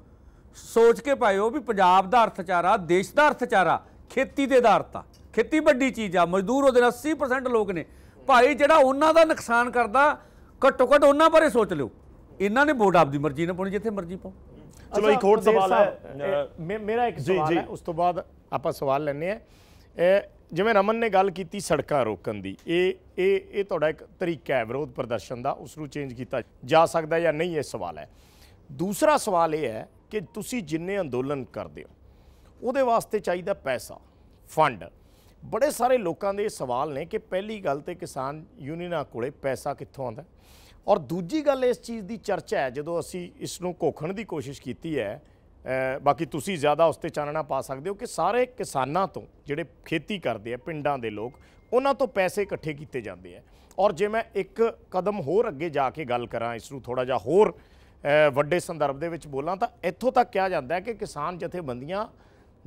ਸੋਚ ਕੇ ਪਾਇਓ ਵੀ ਪੰਜਾਬ ਦਾ ਅਰਥਚਾਰਾ ਦੇਸ਼ ਦਾ ਅਰਥਚਾਰਾ ਖੇਤੀ ਦੇ ਆਧਾਰਤਾ ਖੇਤੀ ਵੱਡੀ ਚੀਜ਼ ਆ ਮਜ਼ਦੂਰ ਉਹਦੇ ਨਾਲ 80% ਲੋਕ ਨੇ ਭਾਈ ਜਿਹੜਾ ਉਹਨਾਂ ਦਾ ਨੁਕਸਾਨ ਕਰਦਾ ਘੱਟੋ ਘੱਟ ਉਹਨਾਂ ਬਾਰੇ ਸੋਚ ਲਿਓ ਇਹਨਾਂ ਨੇ ਵੋਟ ਆਪਦੀ ਮਰਜ਼ੀ ਨਾਲ ਪਾਉਣੀ ਜਿੱਥੇ ਮਰਜ਼ੀ ਪਾਓ ਚਲੋ ਇੱਕ ਹੋਰ ਸਵਾਲ ਹੈ ਮੇਰਾ ਇੱਕ ਸਵਾਲ ਹੈ ਉਸ ਤੋਂ ਬਾਅਦ ਆਪਾਂ ਸਵਾਲ ਲੈਣੇ ਆ ਜਿਵੇਂ ਰਮਨ ਨੇ ਗੱਲ ਕੀਤੀ ਸੜਕਾਂ ਰੋਕਣ ਦੀ ਇਹ ਇਹ ਇਹ ਤੁਹਾਡਾ ਇੱਕ ਤਰੀਕਾ ਹੈ ਵਿਰੋਧ ਪ੍ਰਦਰਸ਼ਨ ਦਾ ਉਸ ਨੂੰ ਚੇਂਜ ਕੀਤਾ ਜਾ ਸਕਦਾ ਜਾਂ ਨਹੀਂ ਇਹ ਸਵਾਲ ਹੈ ਦੂਸਰਾ ਸਵਾਲ ਇਹ ਹੈ ਕਿ ਤੁਸੀਂ ਜਿੰਨੇ ਅੰਦੋਲਨ ਕਰਦੇ ਹੋ ਉਹਦੇ ਵਾਸਤੇ ਚਾਹੀਦਾ ਪੈਸਾ ਫੰਡ ਬੜੇ ਸਾਰੇ ਲੋਕਾਂ ਦੇ ਸਵਾਲ ਨੇ ਕਿ ਪਹਿਲੀ ਗੱਲ ਤੇ ਕਿਸਾਨ ਯੂਨੀਅਨਾਂ ਕੋਲੇ ਪੈਸਾ ਕਿੱਥੋਂ ਆਉਂਦਾ ਔਰ ਦੂਜੀ ਗੱਲ ਇਸ ਚੀਜ਼ ਦੀ ਚਰਚਾ ਹੈ ਜਦੋਂ ਅਸੀਂ ਇਸ ਨੂੰ ਕੋਖਣ ਦੀ ਕੋਸ਼ਿਸ਼ ਕੀਤੀ ਹੈ ਬਾਕੀ ਤੁਸੀਂ ਜ਼ਿਆਦਾ ਉਸ ਤੇ ਚਾਨਣਾ ਪਾ ਸਕਦੇ ਹੋ ਕਿ ਸਾਰੇ ਕਿਸਾਨਾਂ ਤੋਂ ਜਿਹੜੇ ਖੇਤੀ ਕਰਦੇ ਆ ਪਿੰਡਾਂ ਦੇ ਲੋਕ ਉਹਨਾਂ ਤੋਂ ਪੈਸੇ ਇਕੱਠੇ ਕੀਤੇ ਜਾਂਦੇ ਆ ਔਰ ਜੇ ਮੈਂ ਇੱਕ ਕਦਮ ਹੋਰ ਅੱਗੇ ਜਾ ਕੇ ਗੱਲ ਕਰਾਂ ਇਸ ਨੂੰ ਥੋੜਾ ਜਿਹਾ ਹੋਰ ਵੱਡੇ ਸੰਦਰਭ ਦੇ ਵਿੱਚ ਬੋਲਾਂ ਤਾਂ ਇੱਥੋਂ ਤੱਕ ਕਿਹਾ ਜਾਂਦਾ ਹੈ ਕਿ ਕਿਸਾਨ ਜਥੇਬੰਦੀਆਂ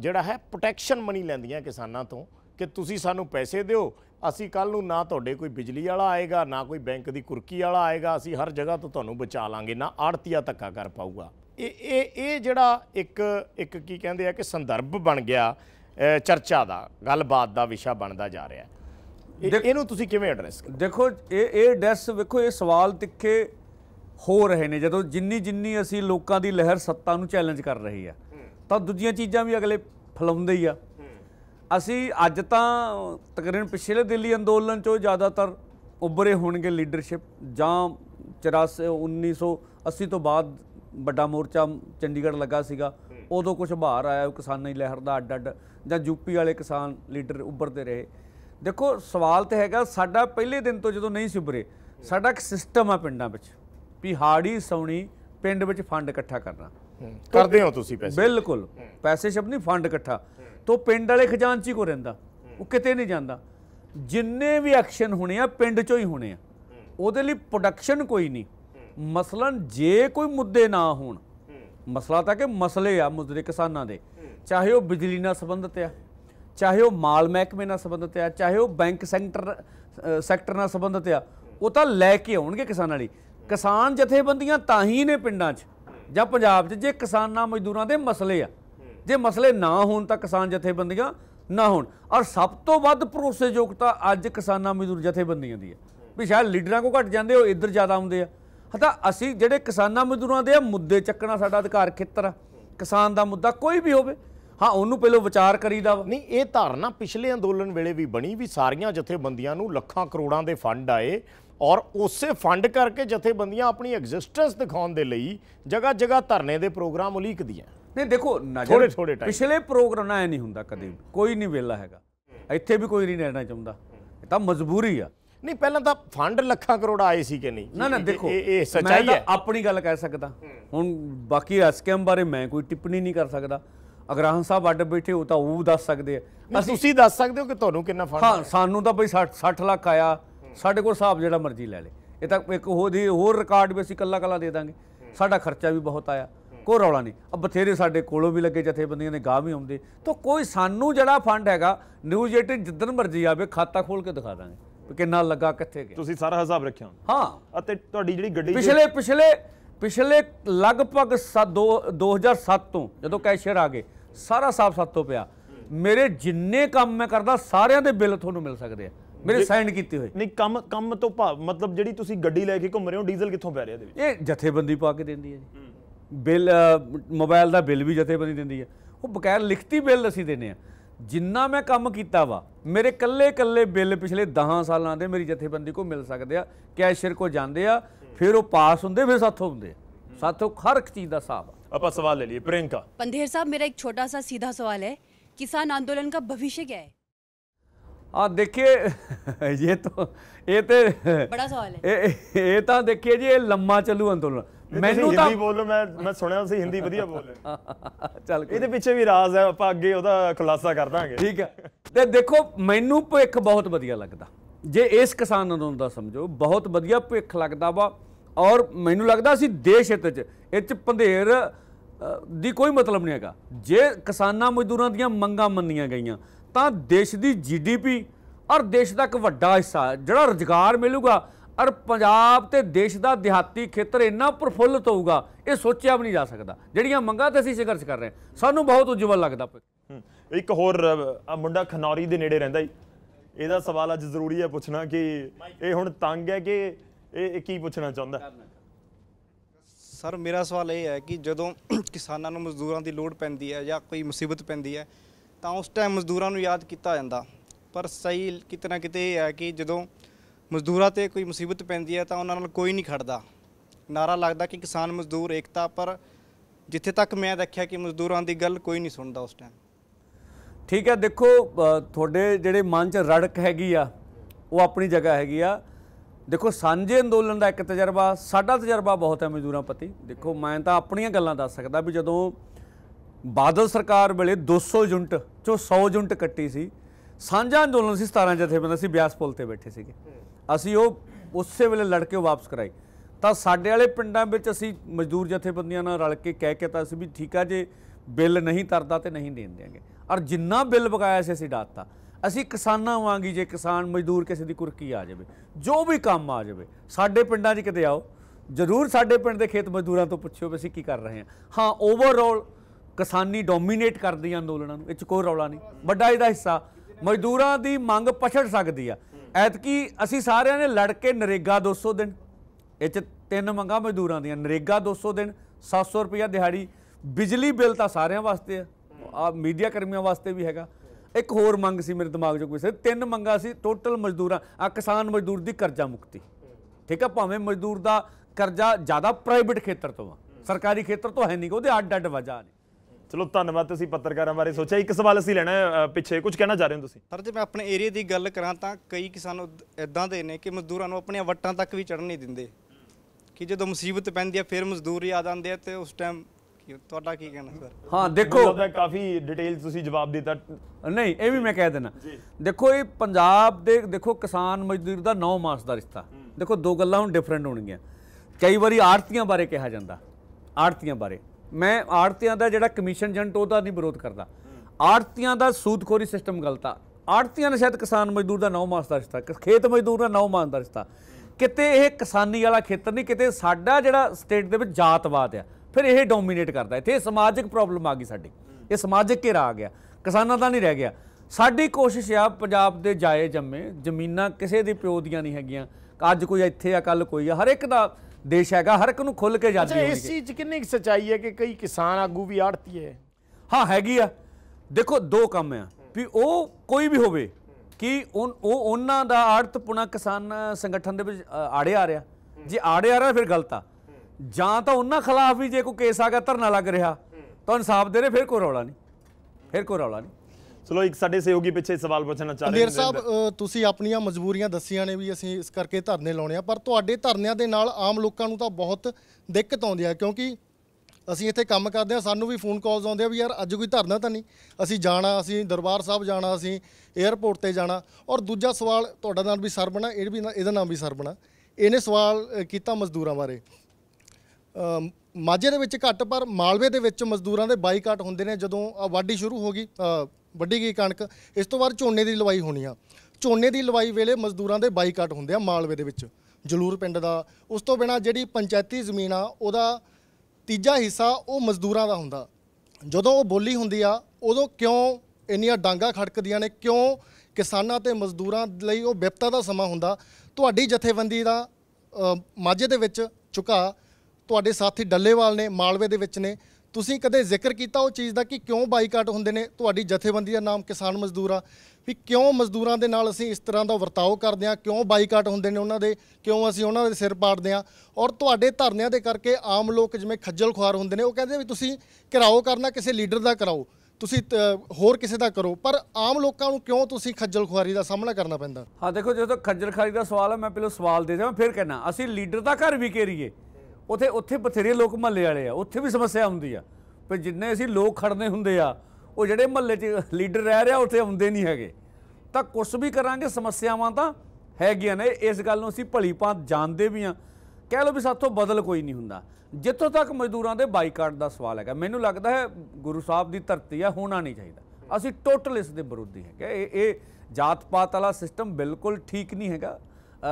ਜਿਹੜਾ ਹੈ ਪ੍ਰੋਟੈਕਸ਼ਨ ਮਨੀ ਲੈਂਦੀਆਂ ਕਿਸਾਨਾਂ ਤੋਂ ਕਿ ਤੁਸੀਂ ਸਾਨੂੰ ਪੈਸੇ ਦਿਓ ਅਸੀਂ ਕੱਲ ਨੂੰ ਨਾ ਤੁਹਾਡੇ ਕੋਈ ਬਿਜਲੀ ਵਾਲਾ ਆਏਗਾ ਨਾ ਕੋਈ ਬੈਂਕ ਦੀ ਕੁਰਕੀ ਵਾਲਾ ਆਏਗਾ ਅਸੀਂ ਹਰ ਜਗ੍ਹਾ ਤੋਂ ਤੁਹਾਨੂੰ ਬਚਾ ਲਾਂਗੇ ਨਾ ਆੜਤੀਆ ਧੱਕਾ ਕਰ ਪਾਊਗਾ ਇਹ ਇਹ ਇਹ ਜਿਹੜਾ ਇੱਕ ਇੱਕ ਕੀ ਕਹਿੰਦੇ ਆ ਕਿ ਸੰਦਰਭ ਬਣ ਗਿਆ ਚਰਚਾ ਦਾ ਗੱਲਬਾਤ ਦਾ ਵਿਸ਼ਾ ਬਣਦਾ ਜਾ ਰਿਹਾ ਇਹਨੂੰ ਤੁਸੀਂ ਕਿਵੇਂ ਐਡਰੈਸ ਕਰੋ ਦੇਖੋ ਇਹ ਇਹ ਡੈਸ ਵੇਖੋ ਇਹ ਸਵਾਲ ਤਿੱਖੇ ਹੋ ਰਹੇ ਨੇ ਜਦੋਂ ਜਿੰਨੀ ਜਿੰਨੀ ਅਸੀਂ ਲੋਕਾਂ ਦੀ ਲਹਿਰ ਸੱਤਾ ਨੂੰ ਚੈਲੰਜ ਕਰ ਰਹੀ ਆ ਤਾਂ ਦੂਜੀਆਂ ਚੀਜ਼ਾਂ ਵੀ ਅਗਲੇ ਫਲਾਉਂਦੇ ਹੀ ਆ ਅਸੀਂ ਅੱਜ ਤਾਂ ਤਕਰੀਬਨ ਪਿਛਲੇ ਦਿੱਲੀ ਅੰਦੋਲਨ ਚੋਂ ਜ਼ਿਆਦਾਤਰ ਉੱਭਰੇ ਹੋਣਗੇ ਲੀਡਰਸ਼ਿਪ ਜਾਂ 84 1980 ਤੋਂ ਬਾਅਦ ਵੱਡਾ ਮੋਰਚਾ ਚੰਡੀਗੜ੍ਹ ਲੱਗਾ ਸੀਗਾ ਉਦੋਂ ਕੁਝ ਬਾਹਰ ਆਇਆ ਕਿਸਾਨਾਂ ਦੀ ਲਹਿਰ ਦਾ ਅੱਡ ਅੱਡ ਜਾਂ ਯੂਪੀ ਵਾਲੇ ਕਿਸਾਨ ਲੀਡਰ ਉੱਭਰਦੇ ਰਹੇ ਦੇਖੋ ਸਵਾਲ ਤੇ ਹੈਗਾ ਸਾਡਾ ਪਹਿਲੇ ਦਿਨ ਤੋਂ ਜਦੋਂ ਨਹੀਂ ਸੁਭਰੇ ਸਾਡਾ ਇੱਕ ਸਿਸਟਮ ਆ ਪਿੰਡਾਂ ਵਿੱਚ ਵੀ ਹਾੜੀ ਸੌਣੀ ਪਿੰਡ ਵਿੱਚ ਫੰਡ ਇਕੱਠਾ ਕਰਨਾ ਕਰਦੇ ਹੋ ਤੁਸੀਂ ਪੈਸੇ ਬਿਲਕੁਲ ਪੈਸੇ ਸ਼ਬਦ ਨਹੀਂ ਫੰਡ ਇਕੱਠਾ ਤੋਂ ਪਿੰਡ ਵਾਲੇ ਖਜ਼ਾਨਚੀ ਕੋ ਰਹਿੰਦਾ ਉਹ ਕਿਤੇ ਨਹੀਂ ਜਾਂਦਾ ਜਿੰਨੇ ਵੀ ਐਕਸ਼ਨ ਹੋਣੇ ਆ ਪਿੰਡ ਚੋਂ ਹੀ ਹੋਣੇ ਆ ਉਹਦੇ ਲਈ ਪ੍ਰੋਡਕਸ਼ਨ ਕੋਈ ਨਹੀਂ ਮਸਲਨ ਜੇ ਕੋਈ ਮੁੱਦੇ ਨਾ ਹੋਣ ਮਸਲਾ ਤਾਂ ਕਿ ਮਸਲੇ ਆ ਮੁਜ਼ਰੇ ਕਿਸਾਨਾਂ ਦੇ ਚਾਹੇ ਉਹ ਬਿਜਲੀ ਨਾਲ ਸੰਬੰਧਤ ਆ ਚਾਹੇ ਉਹ ਮਾਲ ਮਹਿਕਮੇ ਨਾਲ ਸੰਬੰਧਤ ਆ ਚਾਹੇ ਉਹ ਬੈਂਕ ਸੈਕਟਰ ਸੈਕਟਰ ਨਾਲ ਸੰਬੰਧਤ ਆ ਉਹ ਤਾਂ ਲੈ ਕੇ ਆਉਣਗੇ ਕਿਸਾਨਾਂ ਲਈ ਕਿਸਾਨ ਜਥੇਬੰਦੀਆਂ ਤਾਂ ਹੀ ਨੇ ਪਿੰਡਾਂ 'ਚ ਜਾਂ ਪੰਜਾਬ 'ਚ ਜੇ ਕਿਸਾਨਾਂ ਮਜ਼ਦੂਰਾਂ ਦੇ ਮਸਲੇ ਆ ਜੇ ਮਸਲੇ ਨਾ ਹੋਣ ਤਾਂ ਕਿਸਾਨ ਜਥੇਬੰਦੀਆਂ ਨਾ ਹੋਣ ਔਰ ਸਭ ਤੋਂ ਵੱਧ ਭਰੋਸੇਯੋਗਤਾ ਅੱਜ ਕਿਸਾਨਾਂ ਮਜ਼ਦੂਰ ਜਥੇਬੰਦੀਆਂ ਦੀ ਹੈ ਵੀ ਸ਼ਾਇਦ ਲੀਡਰਾਂ ਕੋ ਘਟ ਜਾਂਦੇ ਉਹ ਇੱਧਰ ਜ਼ਿਆਦਾ ਆਉਂਦੇ ਆ ਤਾਂ ਅਸੀਂ ਜਿਹੜੇ ਕਿਸਾਨਾਂ ਮਜ਼ਦੂਰਾਂ ਦੇ ਮੁੱਦੇ ਚੱਕਣਾ ਸਾਡਾ ਅਧਿਕਾਰ ਖੇਤਰ ਆ ਕਿਸਾਨ ਦਾ ਮੁੱਦਾ ਕੋਈ ਵੀ ਹੋਵੇ ਹਾਂ ਉਹਨੂੰ ਪਹਿਲਾਂ ਵਿਚਾਰ ਕਰੀਦਾ ਨਹੀਂ ਇਹ ਧਾਰਨਾ ਪਿਛਲੇ ਅੰਦੋਲਨ ਵੇਲੇ ਵੀ ਬਣੀ ਵੀ ਸਾਰੀਆਂ ਜਥੇਬੰਦੀਆਂ ਨੂੰ ਲੱਖਾਂ ਕਰੋੜਾਂ ਦੇ ਫੰਡ ਆਏ ਔਰ ਉਸੇ ਫੰਡ ਕਰਕੇ ਜਥੇਬੰਦੀਆਂ ਆਪਣੀ ਐਗਜ਼ਿਸਟੈਂਸ ਦਿਖਾਉਣ ਦੇ ਲਈ ਜਗ੍ਹਾ ਜਗ੍ਹਾ ਧਰਨੇ ਦੇ ਪ੍ਰੋਗਰਾਮ ਉਲੀਕਦੀਆਂ ਨਹੀਂ ਦੇਖੋ ਨਜ਼ਰ ਪਿਛਲੇ ਪ੍ਰੋਗਰਾਮ ਆਏ ਨਹੀਂ ਹੁੰਦਾ ਕਦੇ ਕੋਈ ਨਹੀਂ ਵੇਲਾ ਹੈਗਾ ਇੱਥੇ ਵੀ ਕੋਈ ਨਹੀਂ ਰਹਿਣਾ ਚਾਹੁੰਦਾ ਇਹ ਤਾਂ ਮਜਬੂਰੀ ਆ ਨਹੀਂ ਪਹਿਲਾਂ ਤਾਂ ਫੰਡ ਲੱਖਾਂ ਕਰੋੜ ਆਏ ਸੀ ਕਿ ਨਹੀਂ ਨਾ ਨਾ ਦੇਖੋ ਇਹ ਸੱਚਾਈ ਹੈ ਮੈਂ ਆਪਣੀ ਗੱਲ ਕਹਿ ਸਕਦਾ ਹੁਣ ਬਾਕੀ ਐਸਕੇਐਮ ਬਾਰੇ ਮੈਂ ਕੋਈ ਟਿੱਪਣੀ ਨਹੀਂ ਕਰ ਸਕਦਾ ਅਗਰਾਹਨ ਸਾਹਿਬ ਅੱਡ ਬੈਠੇ ਹੋ ਤਾਂ ਉਹ ਦੱਸ ਸਕਦੇ ਆ ਤੁਸੀਂ ਦੱਸ ਸਕਦੇ ਹੋ ਕਿ ਤੁਹਾਨੂੰ ਕਿੰਨਾ ਫੰਡ ਹਾਂ ਸਾਨੂੰ ਤਾਂ ਬਈ 60 60 ਲੱਖ ਆਇਆ ਸਾਡੇ ਕੋਲ ਹਿਸਾਬ ਜਿਹੜਾ ਮਰਜ਼ੀ ਲੈ ਲੇ ਇਹ ਤਾਂ ਇੱਕ ਹੋਰ ਰਿਕਾਰਡ ਵੀ ਅਸੀਂ ਕੱਲਾ ਕੱਲਾ ਦੇ ਦਾਂਗੇ ਸਾਡਾ ਖਰਚਾ ਵੀ ਬਹੁਤ ਆਇਆ ਕੋ ਰੌਲਾ ਨਹੀਂ ਅਬ ਬਥੇਰੇ ਸਾਡੇ ਕੋਲੋਂ ਵੀ ਲੱਗੇ ਜਥੇਬੰਦੀਆਂ ਨੇ ਗਾਹ ਵੀ ਆਉਂਦੇ ਤਾਂ ਕੋਈ ਸਾਨੂੰ ਜਿਹੜਾ ਫੰਡ ਹੈਗਾ ਨਿਊਜ਼ 18 ਜਿੱਦਨ ਮਰਜ਼ੀ ਆਵੇ ਖਾਤਾ ਖੋਲ ਕੇ ਦਿਖਾ ਦਾਂਗੇ ਕਿੰਨਾ ਲੱਗਾ ਕਿੱਥੇ ਗਿਆ ਤੁਸੀਂ ਸਾਰਾ ਹਿਸਾਬ ਰੱਖਿਆ ਹਾਂ ਅਤੇ ਤੁਹਾਡੀ ਜਿਹੜੀ ਗੱਡੀ ਪਿਛਲੇ ਪਿਛਲੇ ਪਿਛਲੇ ਲਗਭਗ 2007 ਤੋਂ ਜਦੋਂ ਕੈਸ਼ੀਅਰ ਆ ਗਏ ਸਾਰਾ ਸਾਫ ਸਾਤੋਂ ਪਿਆ ਮੇਰੇ ਜਿੰਨੇ ਕੰਮ ਮੈਂ ਕਰਦਾ ਸਾਰਿਆਂ ਦੇ ਬਿੱਲ ਤੁਹਾਨੂੰ ਮਿਲ ਸਕਦੇ ਆ ਮੇਰੇ ਸਾਈਨ ਕੀਤੇ ਹੋਏ ਨਹੀਂ ਕੰਮ ਕੰਮ ਤੋਂ ਭਾਵ ਮਤਲਬ ਜਿਹੜੀ ਤੁਸੀਂ ਗੱਡੀ ਲੈ ਕੇ ਘੁੰਮ ਰਹੇ ਹੋ ਡੀਜ਼ਲ ਕਿੱਥੋਂ ਪੈ ਰਿਹਾ ਦੇ ਵਿੱਚ ਇਹ ਜਥੇਬੰਦੀ ਪਾ ਕੇ ਦਿੰਦੀ ਹੈ ਜੀ ਬਿੱਲ ਮੋਬਾਈਲ ਦਾ ਬਿੱਲ ਵੀ ਜਥੇਬੰਦੀ ਦਿੰਦੀ ਹੈ ਉਹ ਬਕਾਇਰ ਲਿਖਤੀ ਬਿੱਲ ਅਸੀਂ ਦਿੰਨੇ ਆ ਜਿੰਨਾ ਮੈਂ ਕੰਮ ਕੀਤਾ ਵਾ ਮੇਰੇ ਕੱਲੇ ਕੱਲੇ ਬਿੱਲ ਪਿਛਲੇ 10 ਸਾਲਾਂ ਦੇ ਮੇਰੀ ਜਥੇਬੰਦੀ ਕੋ ਮਿਲ ਸਕਦੇ ਆ ਕੈਸ਼ੀਅਰ ਕੋ ਜਾਂਦੇ ਆ ਫਿਰ ਉਹ ਪਾਸ ਹੁੰਦੇ ਫਿਰ ਸਾਥੋਂ ਹੁੰਦੇ ਸਾਥੋਂ ਹਰ ਇੱਕ ਚੀਜ਼ ਦਾ ਹਿਸਾਬ ਆਪਾਂ ਸਵਾਲ ਲੈ ਲਈਏ ਪ੍ਰਿੰਕਾ ਪੰਧੇਰ ਸਾਹਿਬ ਮੇਰਾ ਇੱਕ ਛੋਟਾ ਸਾ ਸਿੱਧਾ ਸਵਾਲ ਹੈ ਕਿਸਾਨ ਅੰਦੋਲਨ का ਭਵਿਸ਼ਯ ਕੀ ਹੈ ਆ ਇਹ ਤਾਂ ਇਹ ਤੇ ਬੜਾ ਸਵਾਲ ਹੈ ਇਹ ਇਹ ਤਾਂ ਦੇਖਿਏ ਜੀ ਇਹ ਲੰਮਾ ਚੱਲੂ ਅੰਦੋਲਨ ਮੈਨੂੰ ਤਾਂ ਹਿੰਦੀ ਬੋਲੋ ਮੈਂ ਮੈਂ ਸੁਣਿਆ ਤੁਸੀਂ ਹਿੰਦੀ ਵਧੀਆ ਬੋਲਦੇ (laughs) ਚੱਲ ਇਹਦੇ ਪਿੱਛੇ ਵੀ ਰਾਜ਼ ਹੈ ਆਪਾਂ ਅੱਗੇ ਉਹਦਾ ਖੁਲਾਸਾ ਕਰ ਦਾਂਗੇ ਠੀਕ ਹੈ ਤੇ ਦੇਖੋ ਮੈਨੂੰ ਭਵਿੱਖ ਬਹੁਤ ਵਧੀਆ ਲੱਗਦਾ ਜੇ ਇਸ ਕਿਸਾਨ ਨੂੰ ਦਾ ਸਮਝੋ ਬਹੁਤ ਵਧੀਆ ਭਵਿੱਖ ਲੱਗਦਾ ਵਾ ਔਰ ਮੈਨੂੰ ਲੱਗਦਾ ਅਸੀਂ ਦੇਸ਼ ਹਿੱਤ 'ਚ ਇੱਚ ਪੰਧੇਰ ਦੀ ਕੋਈ ਮਤਲਬ ਨਹੀਂ ਹੈਗਾ ਜੇ ਕਿਸਾਨਾਂ ਮਜ਼ਦੂਰਾਂ ਦੀਆਂ ਮੰਗਾਂ ਮੰਨੀਆਂ ਗਈਆਂ ਤਾਂ ਦੇਸ਼ ਦੀ ਜੀਡੀਪੀ ਔਰ ਦੇਸ਼ ਦਾ ਇੱਕ ਵੱਡਾ ਹਿੱਸਾ ਜਿਹੜਾ ਰੋਜ਼ਗਾਰ ਮਿਲੂਗਾ ਔਰ ਪੰਜਾਬ ਤੇ ਦੇਸ਼ ਦਾ ਦਿਹਾਤੀ ਖੇਤਰ ਇੰਨਾ ਪ੍ਰਫੁੱਲਤ ਹੋਊਗਾ ਇਹ ਸੋਚਿਆ ਵੀ ਨਹੀਂ ਜਾ ਸਕਦਾ ਜਿਹੜੀਆਂ ਮੰਗਾਂ ਤੇ ਅਸੀਂ ਸੰਘਰਸ਼ ਕਰ ਰਹੇ ਸਾਨੂੰ ਬਹੁਤ ਉਜਵਲ ਲੱਗਦਾ ਇੱਕ ਹੋਰ ਮੁੰਡਾ ਖਨੌਰੀ ਦੇ ਨੇੜੇ ਰਹਿੰਦਾ ਇਹਦਾ ਸਵਾਲ ਅੱਜ ਜ਼ਰੂਰੀ ਹੈ ਪੁੱਛਣਾ ਕਿ ਇਹ ਹੁਣ ਤੰਗ ਹੈ ਕਿ ਇਹ ਕੀ ਪੁੱਛਣਾ ਚਾਹੁੰਦਾ ਸਰ ਮੇਰਾ ਸਵਾਲ ਇਹ ਹੈ ਕਿ ਜਦੋਂ (clears throat) ਕਿਸਾਨਾਂ ਨੂੰ ਮਜ਼ਦੂਰਾਂ ਦੀ ਲੋੜ ਪੈਂਦੀ ਹੈ ਜਾਂ ਕੋਈ ਮੁਸੀਬਤ ਪੈਂਦੀ ਹੈ ਤਾਂ ਉਸ ਟਾਈਮ ਮਜ਼ਦੂਰਾਂ ਨੂੰ ਯਾਦ ਕੀਤਾ ਜਾਂਦਾ ਪਰ ਸਹੀ ਕਿਤਨਾ ਕਿਤੇ ਇਹ ਹੈ ਕਿ ਜਦੋਂ ਮਜ਼ਦੂਰਾਂ ਤੇ ਕੋਈ ਮੁਸੀਬਤ ਪੈਂਦੀ ਹੈ ਤਾਂ ਉਹਨਾਂ ਨਾਲ ਕੋਈ ਨਹੀਂ ਖੜਦਾ ਨਾਰਾ ਲੱਗਦਾ ਕਿ ਕਿਸਾਨ ਮਜ਼ਦੂਰ ਏਕਤਾ ਪਰ ਜਿੱਥੇ ਤੱਕ ਮੈਂ ਦੇਖਿਆ ਕਿ ਮਜ਼ਦੂਰਾਂ ਦੀ ਗੱਲ ਕੋਈ ਨਹੀਂ ਸੁਣਦਾ ਉਸ ਟਾਈਮ ਠੀਕ ਹੈ ਦੇਖੋ ਤੁਹਾਡੇ ਜਿਹੜੇ ਮਨ 'ਚ ਰੜਕ ਹੈਗੀ ਆ ਉਹ ਆਪਣੀ ਜਗ੍ਹਾ ਹੈਗੀ ਆ ਦੇਖੋ ਸਾਂਝੇ ਅੰਦੋਲਨ ਦਾ ਇੱਕ ਤਜਰਬਾ ਸਾਡਾ ਤਜਰਬਾ ਬਹੁਤ ਹੈ ਮਜ਼ਦੂਰਾਂ ਪਤੀ ਦੇਖੋ ਮੈਂ ਤਾਂ ਆਪਣੀਆਂ ਗੱਲਾਂ ਦੱਸ ਸਕਦਾ ਵੀ ਜਦੋਂ ਬਾਦਲ ਸਰਕਾਰ ਵੇਲੇ 200 ਯੂਨਿਟ ਚੋਂ 100 ਯੂਨਿਟ ਕੱਟੀ ਸੀ ਸਾਂਝਾ ਅੰਦੋਲਨ ਸੀ 17 ਜਥੇਬੰਦ ਅਸੀਂ ਬਿਆਸ ਪੁਲ ਤੇ ਬੈਠੇ ਸੀਗੇ ਅਸੀਂ ਉਹ ਉਸੇ ਵੇਲੇ ਲੜ ਕੇ ਵਾਪਸ ਕਰਾਈ ਤਾਂ ਸਾਡੇ ਵਾਲੇ ਪਿੰਡਾਂ ਵਿੱਚ ਅਸੀਂ ਮਜ਼ਦੂਰ ਜਥੇਬੰਦੀਆਂ ਨਾਲ ਰਲ ਕੇ ਕਹਿ ਕੇ ਤਾਂ ਅਸੀਂ ਵੀ ਠੀਕ ਆ ਜੇ ਬਿੱਲ ਨਹੀਂ ਤਰਦਾ ਤੇ ਨਹੀਂ ਦੇਣ ਦੇਾਂਗੇ ਔਰ ਜਿੰਨਾ ਬਿੱਲ ਬਕਾਇਆ ਸੀ ਅਸੀਂ ਦਾਤਾ ਅਸੀਂ ਕਿਸਾਨਾਂ ਵਾਂਗੀ ਜੇ ਕਿਸਾਨ ਮਜ਼ਦੂਰ ਕਿਸੇ ਦੀ ਕੁਰਕੀ ਆ ਜਾਵੇ ਜੋ ਵੀ ਕੰਮ ਆ ਜਾਵੇ ਸਾਡੇ ਪਿੰਡਾਂ 'ਚ ਕਿਤੇ ਆਓ ਜ਼ਰੂਰ ਸਾਡੇ ਪਿੰਡ ਦੇ ਖੇਤ ਮਜ਼ਦੂਰਾਂ ਤੋਂ ਪੁੱਛਿਓ ਵੀ ਅਸੀਂ ਕੀ ਕਰ ਰਹੇ ਹਾਂ ਹਾਂ ਓਵਰਆਲ ਕਿਸਾਨੀ ਡੋਮੀਨੇਟ ਕਰਦੀ ਆ ਅੰਦੋਲਨਾਂ ਨੂੰ ਇਹ 'ਚ ਕੋਈ ਰੌਲਾ ਨਹੀਂ ਵੱਡਾ ਇਹਦਾ ਹਿੱਸਾ ਮਜ਼ਦੂਰਾਂ ਦੀ ਮੰਗ ਪਛੜ ਸਕਦੀ ਆ ਐਤਕੀ ਅਸੀਂ ਸਾਰਿਆਂ ਨੇ ਲੜ ਕੇ ਨਰੇਗਾ 200 ਦਿਨ ਇਹ ਚ ਤਿੰਨ ਮੰਗਾ ਮਜ਼ਦੂਰਾਂ ਦੀਆਂ ਨਰੇਗਾ 200 ਦਿਨ 700 ਰੁਪਿਆ ਦਿਹਾੜੀ ਬਿਜਲੀ ਬਿੱਲ ਤਾਂ ਸਾਰਿਆਂ ਵਾਸਤੇ ਆ ਆ ਮੀਡੀਆ ਕਰਮੀਆਂ ਵਾਸਤੇ ਵੀ ਹੈਗਾ ਇੱਕ ਹੋਰ ਮੰਗ ਸੀ ਮੇਰੇ ਦਿਮਾਗ 'ਚ ਕੋਈ ਸੀ ਤਿੰਨ ਮੰਗਾ ਸੀ ਟੋਟਲ ਮਜ਼ਦੂਰਾਂ ਆ ਕਿਸਾਨ ਮਜ਼ਦੂਰ ਦੀ ਕਰਜ਼ਾ ਮੁਕਤੀ ਠੀਕ ਆ ਭਾਵੇਂ ਮਜ਼ਦੂਰ ਦਾ ਕਰਜ਼ਾ ਜ਼ਿਆਦਾ ਪ੍ਰਾਈਵੇਟ ਖੇਤਰ ਤੋਂ ਆ ਸਰਕਾਰੀ ਖੇਤਰ ਤੋਂ ਹੈ ਨਹੀਂ ਉਹਦੇ ਅੱਡ ਅੱਡ ਵਜ੍ਹਾ ਨੇ ਚਲੋ ਧੰਨਵਾਦ ਤੁਸੀਂ ਪੱਤਰਕਾਰਾਂ ਬਾਰੇ ਸੋਚਿਆ ਇੱਕ ਸਵਾਲ ਅਸੀਂ ਲੈਣਾ ਪਿੱਛੇ ਕੁਝ ਕਹਿਣਾ ਚਾਹ ਰਹੇ ਹੋ ਤੁਸੀਂ ਸਰ ਜੇ ਮੈਂ ਆਪਣੇ ਏਰੀਆ ਦੀ ਗੱਲ ਕਰਾਂ ਤਾਂ ਕਈ ਕਿਸਾਨ ਇਦਾਂ ਦੇ ਨੇ ਕਿ ਮਜ਼ਦੂਰਾਂ ਨੂੰ ਆਪਣੀਆਂ ਵੱਟਾਂ ਤੱਕ ਵੀ ਚੜਨ ਨਹੀਂ ਦਿੰਦੇ ਕਿ ਜਦੋਂ ਮੁਸੀਬਤ ਪੈਂਦੀ ਹੈ ਫਿਰ ਮਜ਼ਦੂਰ ਯਾਦ ਆਉਂਦੇ ਆ ਤੇ ਉਸ ਟਾਈਮ ਤੁਹਾਡਾ ਕੀ ਕਹਿਣਾ ਸਰ ਹਾਂ ਦੇਖੋ ਕਾਫੀ ਡਿਟੇਲ ਤੁਸੀਂ ਜਵਾਬ ਦਿੱਤਾ ਨਹੀਂ ਇਹ ਵੀ ਮੈਂ ਕਹਿ ਦੇਣਾ ਦੇਖੋ ਇਹ ਪੰਜਾਬ ਦੇ ਦੇਖੋ ਕਿਸਾਨ ਮਜ਼ਦੂਰ ਦਾ 9 ਮਾਸ ਦਾ ਰਿਸ਼ਤਾ ਦੇਖੋ ਦੋ ਗੱਲਾਂ ਹੁਣ ਡਿਫਰੈਂਟ ਹੋਣਗੀਆਂ ਕਈ ਵਾਰੀ ਆੜਤੀਆਂ ਬਾਰੇ ਕਿਹਾ ਜਾਂਦਾ ਆੜਤੀਆਂ ਬਾਰੇ ਮੈਂ ਆੜਤੀਆਂ ਦਾ ਜਿਹੜਾ ਕਮਿਸ਼ਨ ਏਜੰਟ ਉਹਦਾ ਨਹੀਂ ਵਿਰੋਧ ਕਰਦਾ ਆੜਤੀਆਂ ਦਾ ਸੂਦਖੋਰੀ ਸਿਸਟਮ ਗਲਤ ਆ ਆੜਤੀਆਂ ਨੇ ਸ਼ਾਇਦ ਕਿਸਾਨ ਮਜ਼ਦੂਰ ਦਾ ਨੌ ਮਾਸ ਦਾ ਰਿਸ਼ਤਾ ਖੇਤ ਮਜ਼ਦੂਰ ਦਾ ਨੌ ਮਾਸ ਦਾ ਰਿਸ਼ਤਾ ਕਿਤੇ ਇਹ ਕਿਸਾਨੀ ਵਾਲਾ ਖੇਤਰ ਨਹੀਂ ਕਿਤੇ ਸਾਡਾ ਜਿਹੜਾ ਸਟੇਟ ਦੇ ਵਿੱਚ ਜਾਤਵਾਦ ਆ ਫਿਰ ਇਹ ਡੋਮੀਨੇਟ ਕਰਦਾ ਇੱਥੇ ਸਮਾਜਿਕ ਪ੍ਰੋਬਲਮ ਆ ਗਈ ਸਾਡੀ ਇਹ ਸਮਾਜਿਕ ਘੇਰਾ ਆ ਗਿਆ ਕਿਸਾਨਾਂ ਦਾ ਨਹੀਂ ਰਹਿ ਗਿਆ ਸਾਡੀ ਕੋਸ਼ਿਸ਼ ਆ ਪੰਜਾਬ ਦੇ ਜਾਏ ਜੰਮੇ ਜ਼ਮੀਨਾਂ ਕਿਸੇ ਦੀ ਪਿਓ ਦੀਆਂ ਨਹੀਂ ਹੈਗੀਆਂ ਅੱਜ ਕੋਈ ਇੱਥੇ ਆ ਕੱਲ ਕੋਈ ਆ ਹਰ ਇੱਕ ਦਾ ਦੇਸ਼ ਹੈਗਾ ਹਰ ਇੱਕ ਨੂੰ ਖੁੱਲ ਕੇ ਜਾਂਦੀ ਹੋਣੀ ਹੈ ਇਸ ਚੀਜ਼ 'ਚ ਕਿੰਨੀ ਸਚਾਈ ਹੈ ਕਿ ਕਈ ਕਿਸਾਨ ਆਗੂ ਵੀ ਆੜਤੀ ਹੈ ਹਾਂ ਹੈਗੀ ਆ ਦੇਖੋ ਦੋ ਕੰਮ ਆ ਵੀ ਉਹ ਕੋਈ ਵੀ ਹੋਵੇ ਕਿ ਉਹ ਉਹਨਾਂ ਦਾ ਆੜਤਪੁਣਾ ਕਿਸਾਨ ਸੰਗਠਨ ਦੇ ਵਿੱਚ ਆੜੇ ਆ ਰਿਹਾ ਜੇ ਆੜੇ ਆ ਰਿਹਾ ਫਿਰ ਗਲਤ ਆ ਜਾਂ ਤਾਂ ਉਹਨਾਂ ਖਿਲਾਫ ਵੀ ਜੇ ਕੋਈ ਕੇਸ ਆ ਗਿਆ ਧਰਨਾ ਲੱਗ ਰਿਹਾ ਤਾਂ ਇਨਸਾਫ ਦੇ ਰਹੇ ਫਿਰ ਕੋਈ ਰੌਲਾ ਨਹੀਂ ਫਿਰ ਕੋਈ ਰੌਲਾ ਨਹੀਂ ਚਲੋ ਇੱਕ ਸਾਡੇ ਸਹਿਯੋਗੀ ਪਿੱਛੇ ਸਵਾਲ ਪੁੱਛਣਾ ਚਾਹ ਰਹੇ ਨੇ ਸਾਹਿਬ ਤੁਸੀਂ ਆਪਣੀਆਂ ਮਜਬੂਰੀਆਂ ਦੱਸੀਆਂ ਨੇ ਵੀ ਅਸੀਂ ਇਸ ਕਰਕੇ ਧਰਨੇ ਲਾਉਣੇ ਆ ਪਰ ਤੁਹਾਡੇ ਧਰਨਿਆਂ ਦੇ ਨਾਲ ਆਮ ਲੋਕਾਂ ਨੂੰ ਤਾਂ ਬਹੁਤ ਦਿੱਕਤ ਆਉਂਦੀ ਆ ਕਿਉਂਕਿ ਅਸੀਂ ਇੱਥੇ ਕੰਮ ਕਰਦੇ ਆ ਸਾਨੂੰ ਵੀ ਫੋਨ ਕਾਲਸ ਆਉਂਦੇ ਆ ਵੀ ਯਾਰ ਅੱਜ ਕੋਈ ਧਰਨਾ ਤਾਂ ਨਹੀਂ ਅਸੀਂ ਜਾਣਾ ਅਸੀਂ ਦਰਬਾਰ ਸਾਹਿਬ ਜਾਣਾ ਅਸੀਂ 에ਅਰਪੋਰਟ ਤੇ ਜਾਣਾ ਔਰ ਦੂਜਾ ਸਵਾਲ ਤੁਹਾਡਾ ਨਾਲ ਵੀ ਸਰਬਣਾ ਇਹ ਵੀ ਇਹਦਾ ਨਾਮ ਵੀ ਸਰਬਣਾ ਇਹਨੇ ਸਵਾਲ ਕੀਤਾ ਮਜ਼ਦੂਰਾਂ ਬਾਰੇ ਮਾਝੇ ਦੇ ਵਿੱਚ ਘੱਟ ਪਰ ਮਾਲਵੇ ਦੇ ਵਿੱਚ ਮਜ਼ਦੂਰਾਂ ਦੇ ਬਾਈਕਾਟ ਹੁੰਦੇ ਨੇ ਜਦੋਂ ਵਾਢੀ ਸ਼ੁਰੂ ਹੋ ਗਈ ਵੱਢੀ ਗਈ ਕਣਕ ਇਸ ਤੋਂ ਬਾਅਦ ਝੋਨੇ ਦੀ ਲਵਾਈ ਹੋਣੀ ਆ ਝੋਨੇ ਦੀ ਲਵਾਈ ਵੇਲੇ ਮਜ਼ਦੂਰਾਂ ਦੇ ਬਾਈਕਾਟ ਹੁੰਦੇ ਆ ਮਾਲਵੇ ਦੇ ਵਿੱਚ ਜਲੂਰ ਪਿੰਡ ਦਾ ਉਸ ਤੋਂ ਬਿਨਾ ਜਿਹੜੀ ਪੰਚਾਇਤੀ ਜ਼ਮੀਨ ਆ ਉਹਦਾ ਤੀਜਾ ਹਿੱਸਾ ਉਹ ਮਜ਼ਦੂਰਾਂ ਦਾ ਹੁੰਦਾ ਜਦੋਂ ਉਹ ਬੋਲੀ ਹੁੰਦੀ ਆ ਉਦੋਂ ਕਿਉਂ ਇੰਨੀਆਂ ਡਾਂਗਾ ਖੜਕਦੀਆਂ ਨੇ ਕਿਉਂ ਕਿਸਾਨਾਂ ਤੇ ਮਜ਼ਦੂਰਾਂ ਲਈ ਉਹ ਵਿਪਤਾ ਦਾ ਸਮਾਂ ਹੁੰਦਾ ਤੁਹਾਡੀ ਜਥੇਬੰਦੀ ਦਾ ਮਾਝੇ ਦੇ ਵਿੱਚ ਚੁਕਾ ਤੁਹਾਡੇ ਸਾਥੀ ਡੱਲੇਵਾਲ ਨੇ ਮਾਲਵੇ ਦੇ ਵਿੱਚ ਨੇ ਤੁਸੀਂ ਕਦੇ ਜ਼ਿਕਰ ਕੀਤਾ ਉਹ ਚੀਜ਼ ਦਾ ਕਿ ਕਿਉਂ ਬਾਈਕਾਟ ਹੁੰਦੇ ਨੇ ਤੁਹਾਡੀ ਜਥੇਬੰਦੀ ਦਾ ਨਾਮ ਕਿਸਾਨ ਮਜ਼ਦੂਰ ਆ ਵੀ ਕਿਉਂ ਮਜ਼ਦੂਰਾਂ ਦੇ ਨਾਲ ਅਸੀਂ ਇਸ ਤਰ੍ਹਾਂ ਦਾ ਵਰਤਾਓ ਕਰਦੇ ਆ ਕਿਉਂ ਬਾਈਕਾਟ ਹੁੰਦੇ ਨੇ ਉਹਨਾਂ ਦੇ ਕਿਉਂ ਅਸੀਂ ਉਹਨਾਂ ਦੇ ਸਿਰ ਪਾੜਦੇ ਆ ਔਰ ਤੁਹਾਡੇ ਧਰਨਿਆਂ ਦੇ ਕਰਕੇ ਆਮ ਲੋਕ ਜਿਵੇਂ ਖੱਜਲ ਖੁਆਰ ਹੁੰਦੇ ਨੇ ਉਹ ਕਹਿੰਦੇ ਵੀ ਤੁਸੀਂ ਘਰਾਓ ਕਰਨਾ ਕਿਸੇ ਲੀਡਰ ਦਾ ਕਰਾਓ ਤੁਸੀਂ ਹੋਰ ਕਿਸੇ ਦਾ ਕਰੋ ਪਰ ਆਮ ਲੋਕਾਂ ਨੂੰ ਕਿਉਂ ਤੁਸੀਂ ਖੱਜਲ ਖੁਆਰੀ ਦਾ ਸਾਹਮਣਾ ਕਰਨਾ ਪੈਂਦਾ ਹਾਂ ਦੇਖੋ ਜਦੋਂ ਖੱਜਲ ਖਾਰੀ ਦਾ ਸਵਾਲ ਹੈ ਮੈਂ ਪਹਿਲਾਂ ਸਵਾਲ ਦੇ ਦਿਆਂ ਫਿਰ ਕਹਿਣਾ ਅਸੀਂ ਲੀਡਰ ਦਾ ਘਰ ਵੀ ਕੇਰੀਏ ਉਥੇ ਉਥੇ ਬਥੇਰੇ ਲੋਕ ਮੱਲੇ ਵਾਲੇ ਆ ਉਥੇ ਵੀ ਸਮੱਸਿਆ ਹੁੰਦੀ ਆ ਪਰ ਜਿੰਨੇ ਅਸੀਂ ਲੋਕ ਖੜਨੇ ਹੁੰਦੇ ਆ ਉਹ ਜਿਹੜੇ ਮੱਲੇ 'ਚ ਲੀਡਰ ਰਹਿ ਰਿਹਾ ਉੱਥੇ ਆਉਂਦੇ ਨਹੀਂ ਹੈਗੇ ਤਾਂ ਕੁਝ ਵੀ ਕਰਾਂਗੇ ਸਮੱਸਿਆਵਾਂ ਤਾਂ ਹੈਗੀਆਂ ਨੇ ਇਸ ਗੱਲ ਨੂੰ ਅਸੀਂ ਭਲੀ ਭਾਂਤ ਜਾਣਦੇ ਵੀ ਆ ਕਹਿ ਲਓ ਵੀ ਸਾਥੋਂ ਬਦਲ ਕੋਈ ਨਹੀਂ ਹੁੰਦਾ ਜਿੱਥੋਂ ਤੱਕ ਮਜ਼ਦੂਰਾਂ ਦੇ ਬਾਈਕਾਟ ਦਾ ਸਵਾਲ ਹੈਗਾ ਮੈਨੂੰ ਲੱਗਦਾ ਹੈ ਗੁਰੂ ਸਾਹਿਬ ਦੀ ਧਰਤੀ ਆ ਹੋਣਾ ਨਹੀਂ ਚਾਹੀਦਾ ਅਸੀਂ ਟੋਟਲ ਇਸ ਦੇ ਵਿਰੋਧੀ ਹੈਗੇ ਇਹ ਜਾਤ ਪਾਤ ਵਾਲਾ ਸਿਸਟਮ ਬਿਲਕੁਲ ਠੀਕ ਨਹੀਂ ਹੈਗਾ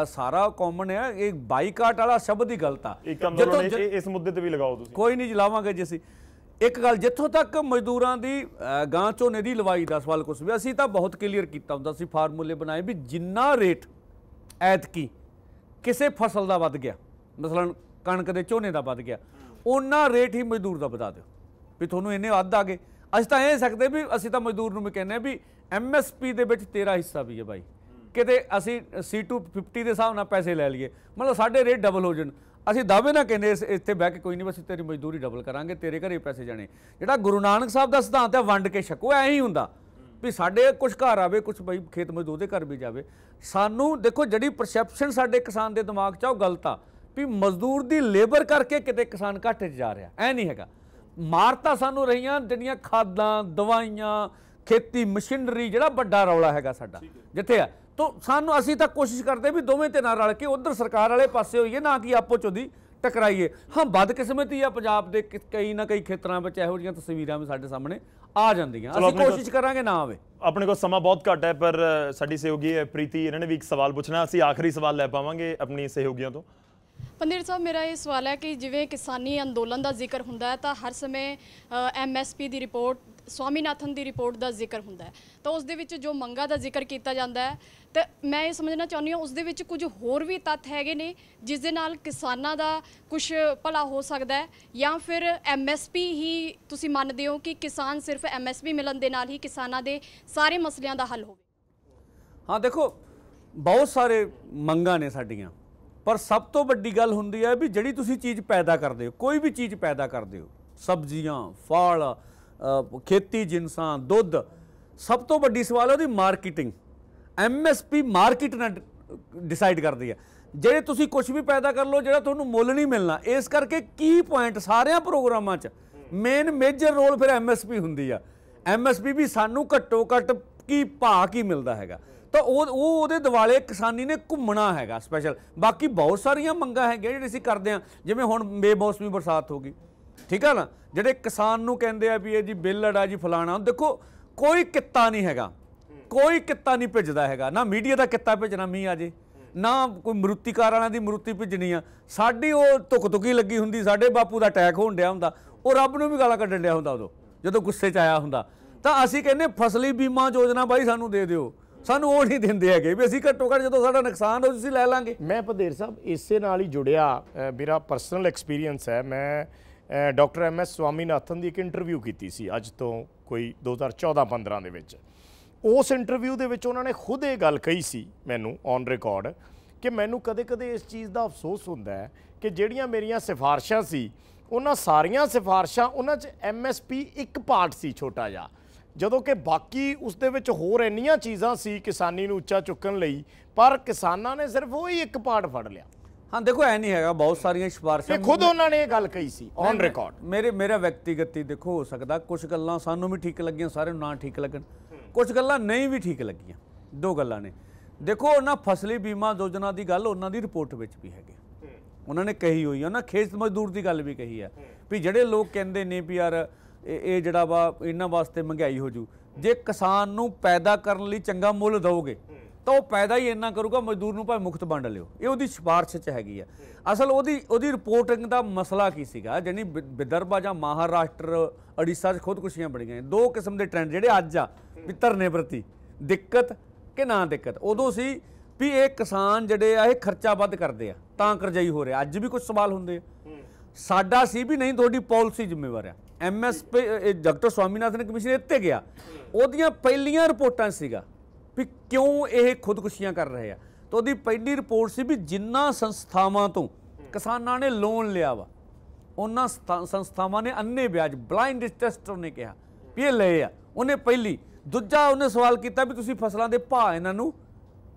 ਸਾਰਾ ਕਾਮਨ ਹੈ ਇਹ ਬਾਈਕਾਟ ਵਾਲਾ ਸ਼ਬਦ ਹੀ ਗਲਤ ਆ ਜਦੋਂ ਇਸ ਮੁੱਦੇ ਤੇ ਵੀ ਲਗਾਓ ਤੁਸੀਂ ਕੋਈ ਨਹੀਂ ਜਲਾਵਾਂਗੇ ਜੀ ਅਸੀਂ ਇੱਕ ਗੱਲ ਜਿੱਥੋਂ ਤੱਕ ਮਜ਼ਦੂਰਾਂ ਦੀ ਗਾਂ ਝੋਨੇ ਦੀ ਲਵਾਈ ਦਾ ਸਵਾਲ ਕੁਝ ਵੀ ਅਸੀਂ ਤਾਂ ਬਹੁਤ ਕਲੀਅਰ ਕੀਤਾ ਹੁੰਦਾ ਸੀ ਫਾਰਮੂਲੇ ਬਣਾਏ ਵੀ ਜਿੰਨਾ ਰੇਟ ਐਤ ਕੀ ਕਿਸੇ ਫਸਲ ਦਾ ਵੱਧ ਗਿਆ ਮਸਲਨ ਕਣਕ ਦੇ ਝੋਨੇ ਦਾ ਵੱਧ ਗਿਆ ਉਹਨਾਂ ਰੇਟ ਹੀ ਮਜ਼ਦੂਰ ਦਾ ਵਧਾ ਦਿਓ ਵੀ ਤੁਹਾਨੂੰ ਇੰਨੇ ਵੱਧ ਆ ਗਏ ਅਸੀਂ ਤਾਂ ਇਹ ਸਕਦੇ ਵੀ ਅਸੀਂ ਤਾਂ ਮਜ਼ਦੂਰ ਨੂੰ ਵੀ ਕਹਿੰਦੇ ਆ ਵੀ ਐਮਐਸਪੀ ਦੇ ਵਿੱਚ ਤੇਰਾ ਹਿੱਸਾ ਵੀ ਹੈ ਬਾਈ ਕਿਤੇ ਅਸੀਂ C250 ਦੇ ਹਿਸਾਬ ਨਾਲ ਪੈਸੇ ਲੈ ਲਈਏ ਮਤਲਬ ਸਾਡੇ ਰੇਟ ਡਬਲ ਹੋ ਜਾਣ ਅਸੀਂ ਦਾਅਵੇ ਨਾ ਕਹਿੰਦੇ ਇੱਥੇ ਬਹਿ ਕੇ ਕੋਈ ਨਹੀਂ ਬਸ ਤੇਰੀ ਮਜ਼ਦੂਰੀ ਡਬਲ ਕਰਾਂਗੇ ਤੇਰੇ ਘਰੇ ਪੈਸੇ ਜਾਣੇ ਜਿਹੜਾ ਗੁਰੂ ਨਾਨਕ ਸਾਹਿਬ ਦਾ ਸਿਧਾਂਤ ਹੈ ਵੰਡ ਕੇ ਛਕੋ ਐ ਹੀ ਹੁੰਦਾ ਵੀ ਸਾਡੇ ਕੁਝ ਘਰ ਆਵੇ ਕੁਝ ਬਈ ਖੇਤ ਮਜ਼ਦੂਰ ਦੇ ਘਰ ਵੀ ਜਾਵੇ ਸਾਨੂੰ ਦੇਖੋ ਜਿਹੜੀ ਪਰਸੈਪਸ਼ਨ ਸਾਡੇ ਕਿਸਾਨ ਦੇ ਦਿਮਾਗ 'ਚ ਆ ਉਹ ਗਲਤ ਆ ਵੀ ਮਜ਼ਦੂਰ ਦੀ ਲੇਬਰ ਕਰਕੇ ਕਿਤੇ ਕਿਸਾਨ ਘਾਟੇ 'ਚ ਜਾ ਰਿਹਾ ਐ ਨਹੀਂ ਹੈਗਾ ਮਾਰਤਾ ਸਾਨੂੰ ਰਹੀਆਂ ਜਿਹੜੀਆਂ ਖਾਦਾਂ ਦਵਾਈਆਂ ਖੇਤੀ ਮਸ਼ੀਨਰੀ ਜਿਹੜਾ ਵੱਡਾ ਰੌਲਾ ਹੈਗਾ ਸਾਡਾ ਜਿੱਥੇ ਆ ਤੋਂ ਸਾਨੂੰ ਅਸੀਂ ਤਾਂ ਕੋਸ਼ਿਸ਼ ਕਰਦੇ ਵੀ ਦੋਵੇਂ ਤੇ ਨਾਲ ਰਲ ਕੇ ਉਧਰ ਸਰਕਾਰ ਵਾਲੇ ਪਾਸੇ ਹੋਈਏ ਨਾ ਕਿ ਆਪੋ ਚੋਦੀ ਟਕਰਾਈਏ ਹਾਂ ਬਦਕਿਸਮਤੀ ਆ ਪੰਜਾਬ ਦੇ ਕਈ ਨਾ ਕਈ ਖੇਤਰਾਂ ਵਿੱਚ ਇਹੋ ਜਿਹੀਆਂ ਤਸਵੀਰਾਂ ਵੀ ਸਾਡੇ ਸਾਹਮਣੇ ਆ ਜਾਂਦੀਆਂ ਅਸੀਂ ਕੋਸ਼ਿਸ਼ ਕਰਾਂਗੇ ਨਾ ਆਵੇ ਆਪਣੇ ਕੋਲ ਸਮਾਂ ਬਹੁਤ ਘੱਟ ਹੈ ਪਰ ਸਾਡੀ ਸਹਿਯੋਗੀ ਹੈ ਪ੍ਰੀਤੀ ਇਹਨਾਂ ਨੇ ਵੀ ਇੱਕ ਸਵਾਲ ਪੁੱਛਣਾ ਅਸੀਂ ਆਖਰੀ ਸਵਾਲ ਲੈ ਪਾਵਾਂਗੇ ਆਪਣੀ ਸਹਿਯੋਗੀਆਂ ਤੋਂ ਪੰਦੀਰ ਸਾਹਿਬ ਮੇਰਾ ਇਹ ਸਵਾਲ ਹੈ ਕਿ ਜਿਵੇਂ ਕਿਸਾਨੀ ਅੰਦੋਲਨ ਦਾ ਜ਼ਿਕਰ ਹੁੰਦਾ ਹੈ ਤਾਂ ਹਰ ਸਮੇਂ ਐਮਐਸਪੀ ਦੀ ਰਿਪੋਰਟ ਸਵਾਮੀਨਾਥਨ ਦੀ ਰਿਪੋਰਟ ਦਾ ਜ਼ਿਕਰ ਹੁੰਦਾ ਹੈ ਤਾਂ ਉਸ ਦੇ ਵਿੱਚ ਜੋ ਮੰਗਾ ਦਾ ਜ਼ਿਕਰ ਕੀਤਾ ਜਾਂਦਾ ਹੈ ਤਾਂ ਮੈਂ ਇਹ ਸਮਝਣਾ ਚਾਹੁੰਦੀ ਹਾਂ ਉਸ ਦੇ ਵਿੱਚ ਕੁਝ ਹੋਰ ਵੀ ਤੱਤ ਹੈਗੇ ਨੇ ਜਿਸ ਦੇ ਨਾਲ ਕਿਸਾਨਾਂ ਦਾ ਕੁਝ ਭਲਾ ਹੋ ਸਕਦਾ ਹੈ ਜਾਂ ਫਿਰ ਐਮਐਸਪੀ ਹੀ ਤੁਸੀਂ ਮੰਨਦੇ ਹੋ ਕਿ ਕਿਸਾਨ ਸਿਰਫ ਐਮਐਸਪੀ ਮਿਲਣ ਦੇ ਨਾਲ ਹੀ ਕਿਸਾਨਾਂ ਦੇ ਸਾਰੇ ਮਸਲਿਆਂ ਦਾ ਹੱਲ ਹੋਵੇ ਹਾਂ ਦੇਖੋ ਬਹੁਤ ਸਾਰੇ ਮੰਗਾਂ ਨੇ ਸਾਡੀਆਂ ਪਰ ਸਭ ਤੋਂ ਵੱਡੀ ਗੱਲ ਹੁੰਦੀ ਹੈ ਵੀ ਜਿਹੜੀ ਤੁਸੀਂ ਚੀਜ਼ ਪੈਦਾ ਕਰਦੇ ਹੋ ਕੋਈ ਵੀ ਚੀਜ਼ ਪੈਦਾ ਕਰਦੇ ਹੋ ਸਬਜ਼ੀਆਂ ਫਲ ਖੇਤੀ ਜਿੰਸਾਂ ਦੁੱਧ ਸਭ ਤੋਂ ਵੱਡੀ ਸਵਾਲ ਹੈ ਉਹਦੀ ਮਾਰਕੀਟਿੰਗ ਐਮਐਸਪੀ ਮਾਰਕੀਟ ਨਾ ਡਿਸਾਈਡ ਕਰਦੀ ਹੈ ਜਿਹੜੇ ਤੁਸੀਂ ਕੁਝ ਵੀ ਪੈਦਾ ਕਰ ਲਓ ਜਿਹੜਾ ਤੁਹਾਨੂੰ ਮੁੱਲ ਨਹੀਂ ਮਿਲਣਾ ਇਸ ਕਰਕੇ ਕੀ ਪੁਆਇੰਟ ਸਾਰਿਆਂ ਪ੍ਰੋਗਰਾਮਾਂ 'ਚ ਮੇਨ ਮੇਜਰ ਰੋਲ ਫਿਰ ਐਮਐਸਪੀ ਹੁੰਦੀ ਆ ਐਮਐਸਪੀ ਵੀ ਸਾਨੂੰ ਘੱਟੋ ਘੱਟ ਕੀ ਭਾਅ ਕੀ ਮਿਲਦਾ ਹੈਗਾ ਤਾਂ ਉਹ ਉਹ ਉਹਦੇ ਦਿਵਾਲੇ ਕਿਸਾਨੀ ਨੇ ਘੁੰਮਣਾ ਹੈਗਾ ਸਪੈਸ਼ਲ ਬਾਕੀ ਬਹੁਤ ਸਾਰੀਆਂ ਮੰਗਾਂ ਹੈਗੀਆਂ ਜਿਹੜੇ ਅਸੀਂ ਕਰਦੇ ਆ ਜਿਵੇਂ ਹੁਣ ਬੇਮੌਸਮੀ ਬਰਸਾਤ ਹੋ ਗਈ ਠੀਕ ਆ ਨਾ ਜਿਹੜੇ ਕਿਸਾਨ ਨੂੰ ਕਹਿੰਦੇ ਆ ਵੀ ਇਹ ਜੀ ਬਿੱਲੜ ਆ ਜੀ ਫਲਾਣਾ ਦੇਖੋ ਕੋਈ ਕਿੱਤਾ ਨਹੀਂ ਹੈਗਾ ਕੋਈ ਕਿੱਤਾ ਨਹੀਂ ਭਿੱਜਦਾ ਹੈਗਾ ਨਾ ਮੀਡੀਆ ਦਾ ਕਿੱਤਾ ਭਿੱਜਣਾ ਮੀ ਆ ਜੇ ਨਾ ਕੋਈ ਮਰੂਤੀਕਾਰ ਵਾਲਿਆਂ ਦੀ ਮਰੂਤੀ ਭਿੱਜਣੀ ਆ ਸਾਡੀ ਉਹ ਧੁਕ ਧੁਕੀ ਲੱਗੀ ਹੁੰਦੀ ਸਾਡੇ ਬਾਪੂ ਦਾ ਅਟੈਕ ਹੋਣ ਡਿਆ ਹੁੰਦਾ ਉਹ ਰੱਬ ਨੂੰ ਵੀ ਗਾਲਾਂ ਕੱਢਣ ਡਿਆ ਹੁੰਦਾ ਉਦੋਂ ਜਦੋਂ ਗੁੱਸੇ 'ਚ ਆਇਆ ਹੁੰਦਾ ਤਾਂ ਅਸੀਂ ਕਹਿੰਦੇ ਫਸਲੀ ਬੀਮਾ ਯੋਜਨਾ ਬਾਈ ਸਾਨੂੰ ਦੇ ਦਿਓ ਸਾਨੂੰ ਉਹ ਨਹੀਂ ਦਿੰਦੇ ਹੈਗੇ ਵੀ ਅਸੀਂ ਘੱਟੋ ਘੱਟ ਜਦੋਂ ਸਾਡਾ ਨੁਕਸਾਨ ਹੋ ਤੁਸੀਂ ਲੈ ਲਾਂਗੇ ਮੈਂ ਪਧੇਰ ਸਾਹਿਬ ਇਸੇ ਨਾਲ ਹੀ ਜੁੜਿਆ ਮੇਰਾ ਪਰਸਨਲ ਐਕਸਪੀਰੀਅੰਸ ਹੈ ਮੈਂ ਡਾਕਟਰ ਐਮ ਐਸ ਸਵਾਮੀਨਾਥਨ ਦੀ ਇੱਕ ਇੰਟਰਵਿਊ ਕੀਤੀ ਸੀ ਅੱਜ ਤੋਂ ਕੋਈ 2014-15 ਦੇ ਵਿੱਚ ਉਸ ਇੰਟਰਵਿਊ ਦੇ ਵਿੱਚ ਉਹਨਾਂ ਨੇ ਖੁਦ ਇਹ ਗੱਲ ਕਹੀ ਸੀ ਮੈਨੂੰ ਔਨ ਰਿਕਾਰਡ ਕਿ ਮੈਨੂੰ ਕਦੇ-ਕਦੇ ਇਸ ਚੀਜ਼ ਦਾ ਅਫਸੋਸ ਹੁੰਦਾ ਹੈ ਕਿ ਜਿਹੜੀਆਂ ਮੇਰੀਆਂ ਸਿਫਾਰਸ਼ਾਂ ਸੀ ਉਹਨਾਂ ਸਾਰੀਆਂ ਸਿਫਾਰਸ਼ਾਂ ਉਹਨਾਂ 'ਚ ਐਮ ਐਸ ਪੀ ਇੱਕ ਪਾਰਟ ਸੀ ਛੋਟਾ ਜਿਹਾ ਜਦੋਂ ਕਿ ਬਾਕੀ ਉਸ ਦੇ ਵਿੱਚ ਹੋਰ ਇੰਨੀਆਂ ਚੀਜ਼ਾਂ ਸੀ ਕਿਸਾਨੀ ਨੂੰ ਉੱਚਾ ਚੁੱਕਣ ਲਈ ਪਰ ਕਿਸਾਨਾਂ ਨੇ ਸਿਰਫ ਉਹ ਹੀ ਇੱਕ ਪਾਰਟ ਫੜ ਲਿਆ ਹਾਂ ਦੇਖੋ ਐ ਨਹੀਂ ਹੈਗਾ ਬਹੁਤ ਸਾਰੀਆਂ ਸਿਫਾਰਸ਼ਾਂ ਇਹ ਖੁਦ ਉਹਨਾਂ ਨੇ ਇਹ ਗੱਲ ਕਹੀ ਸੀ ਔਨ ਰਿਕਾਰਡ ਮੇਰੇ ਮੇਰਾ ਵਿਅਕਤੀਗਤੀ ਦੇਖੋ ਹੋ ਸਕਦਾ ਕੁਝ ਗੱਲਾਂ ਸਾਨੂੰ ਵੀ ਠੀਕ ਲੱਗੀਆਂ ਸਾਰੇ ਨੂੰ ਨਾ ਠੀਕ ਲੱਗਣ ਕੁਝ ਗੱਲਾਂ ਨਹੀਂ ਵੀ ਠੀਕ ਲੱਗੀਆਂ ਦੋ ਗੱਲਾਂ ਨੇ ਦੇਖੋ ਉਹਨਾਂ ਫਸਲੀ ਬੀਮਾ ਯੋਜਨਾ ਦੀ ਗੱਲ ਉਹਨਾਂ ਦੀ ਰਿਪੋਰਟ ਵਿੱਚ ਵੀ ਹੈਗੀ ਉਹਨਾਂ ਨੇ ਕਹੀ ਹੋਈ ਉਹਨਾਂ ਖੇਤ ਮਜ਼ਦੂਰ ਦੀ ਗੱਲ ਵੀ ਕਹੀ ਹੈ ਵੀ ਜਿਹੜੇ ਲੋਕ ਕਹਿੰਦੇ ਨੇ ਵੀ ਯਾਰ ਇਹ ਜਿਹੜਾ ਵਾ ਇਹਨਾਂ ਵਾਸਤੇ ਮਹਿੰਗਾਈ ਹੋ ਜੂ ਜੇ ਕਿਸਾਨ ਨੂੰ ਪੈਦਾ ਕਰਨ ਲਈ ਚੰਗਾ ਮੁੱਲ ਦਿਓਗੇ ਤਾਂ ਉਹ ਪੈਦਾ ਹੀ ਇੰਨਾ ਕਰੂਗਾ ਮਜ਼ਦੂਰ ਨੂੰ ਭਾਵੇਂ ਮੁਕਤ ਵੰਡ ਲਿਓ ਇਹ ਉਹਦੀ ਸਿਫਾਰਿਸ਼ 'ਚ ਹੈਗੀ ਆ ਅਸਲ ਉਹਦੀ ਉਹਦੀ ਰਿਪੋਰਟਿੰਗ ਦਾ ਮਸਲਾ ਕੀ ਸੀਗਾ ਜਾਨੀ ਵਿਦਰਭਾ ਜਾਂ ਮਹਾਰਾਸ਼ਟਰ ਅੜੀਸਾ 'ਚ ਖੁਦਕੁਸ਼ੀਆਂ ਬੜੀਆਂ ਨੇ ਦੋ ਕਿਸਮ ਦੇ ਟ੍ਰੈਂਡ ਜਿਹੜੇ ਅੱਜ ਆ ਵੀ ਧਰਨੇ ਪ੍ਰਤੀ ਦਿੱਕਤ ਕਿ ਨਾ ਦਿੱਕਤ ਉਦੋਂ ਸੀ ਵੀ ਇਹ ਕਿਸਾਨ ਜਿਹੜੇ ਆ ਇਹ ਖਰਚਾ ਵੱਧ ਕਰਦੇ ਆ ਤਾਂ ਕਰਜਾਈ ਹੋ ਰਿਹਾ ਅੱਜ ਵੀ ਕੁਝ ਸਵਾਲ ਹੁੰਦੇ ਆ ਸਾਡਾ ਸੀ ਵੀ ਨਹੀਂ ਤੁਹਾਡੀ ਪਾਲਿਸੀ ਜ਼ਿੰਮੇਵਾਰ ਆ ਐਮਐਸਪੀ ਡਾਕਟਰ ਸਵਾਮੀਨਾਥਨ ਕਮਿਸ਼ਨ ਇੱਥੇ ਗਿਆ ਉਹਦੀਆਂ ਪਹਿਲੀਆਂ ਰਿਪੋਰਟਾਂ ਸੀਗਾ ਵੀ ਕਿਉਂ ਇਹ ਖੁਦਕੁਸ਼ੀਆਂ ਕਰ ਰਹੇ ਆ ਤਾਂ ਉਹਦੀ ਪਹਿਲੀ ਰਿਪੋਰਟ ਸੀ ਵੀ ਜਿੰਨਾ ਸੰਸਥਾਵਾਂ ਤੋਂ ਕਿਸਾਨਾਂ ਨੇ ਲੋਨ ਲਿਆ ਵਾ ਉਹਨਾਂ ਸੰਸਥਾਵਾਂ ਨੇ ਅੰਨੇ ਵਿਆਜ ਬਲਾਈਂਡ ਟੈਸਟਰ ਨੇ ਕਿਹਾ ਵੀ ਇਹ ਲਏ ਆ ਉਹਨੇ ਪਹਿਲੀ ਦੂਜਾ ਉਹਨੇ ਸਵਾਲ ਕੀਤਾ ਵੀ ਤੁਸੀਂ ਫਸਲਾਂ ਦੇ ਭਾਅ ਇਹਨਾਂ ਨੂੰ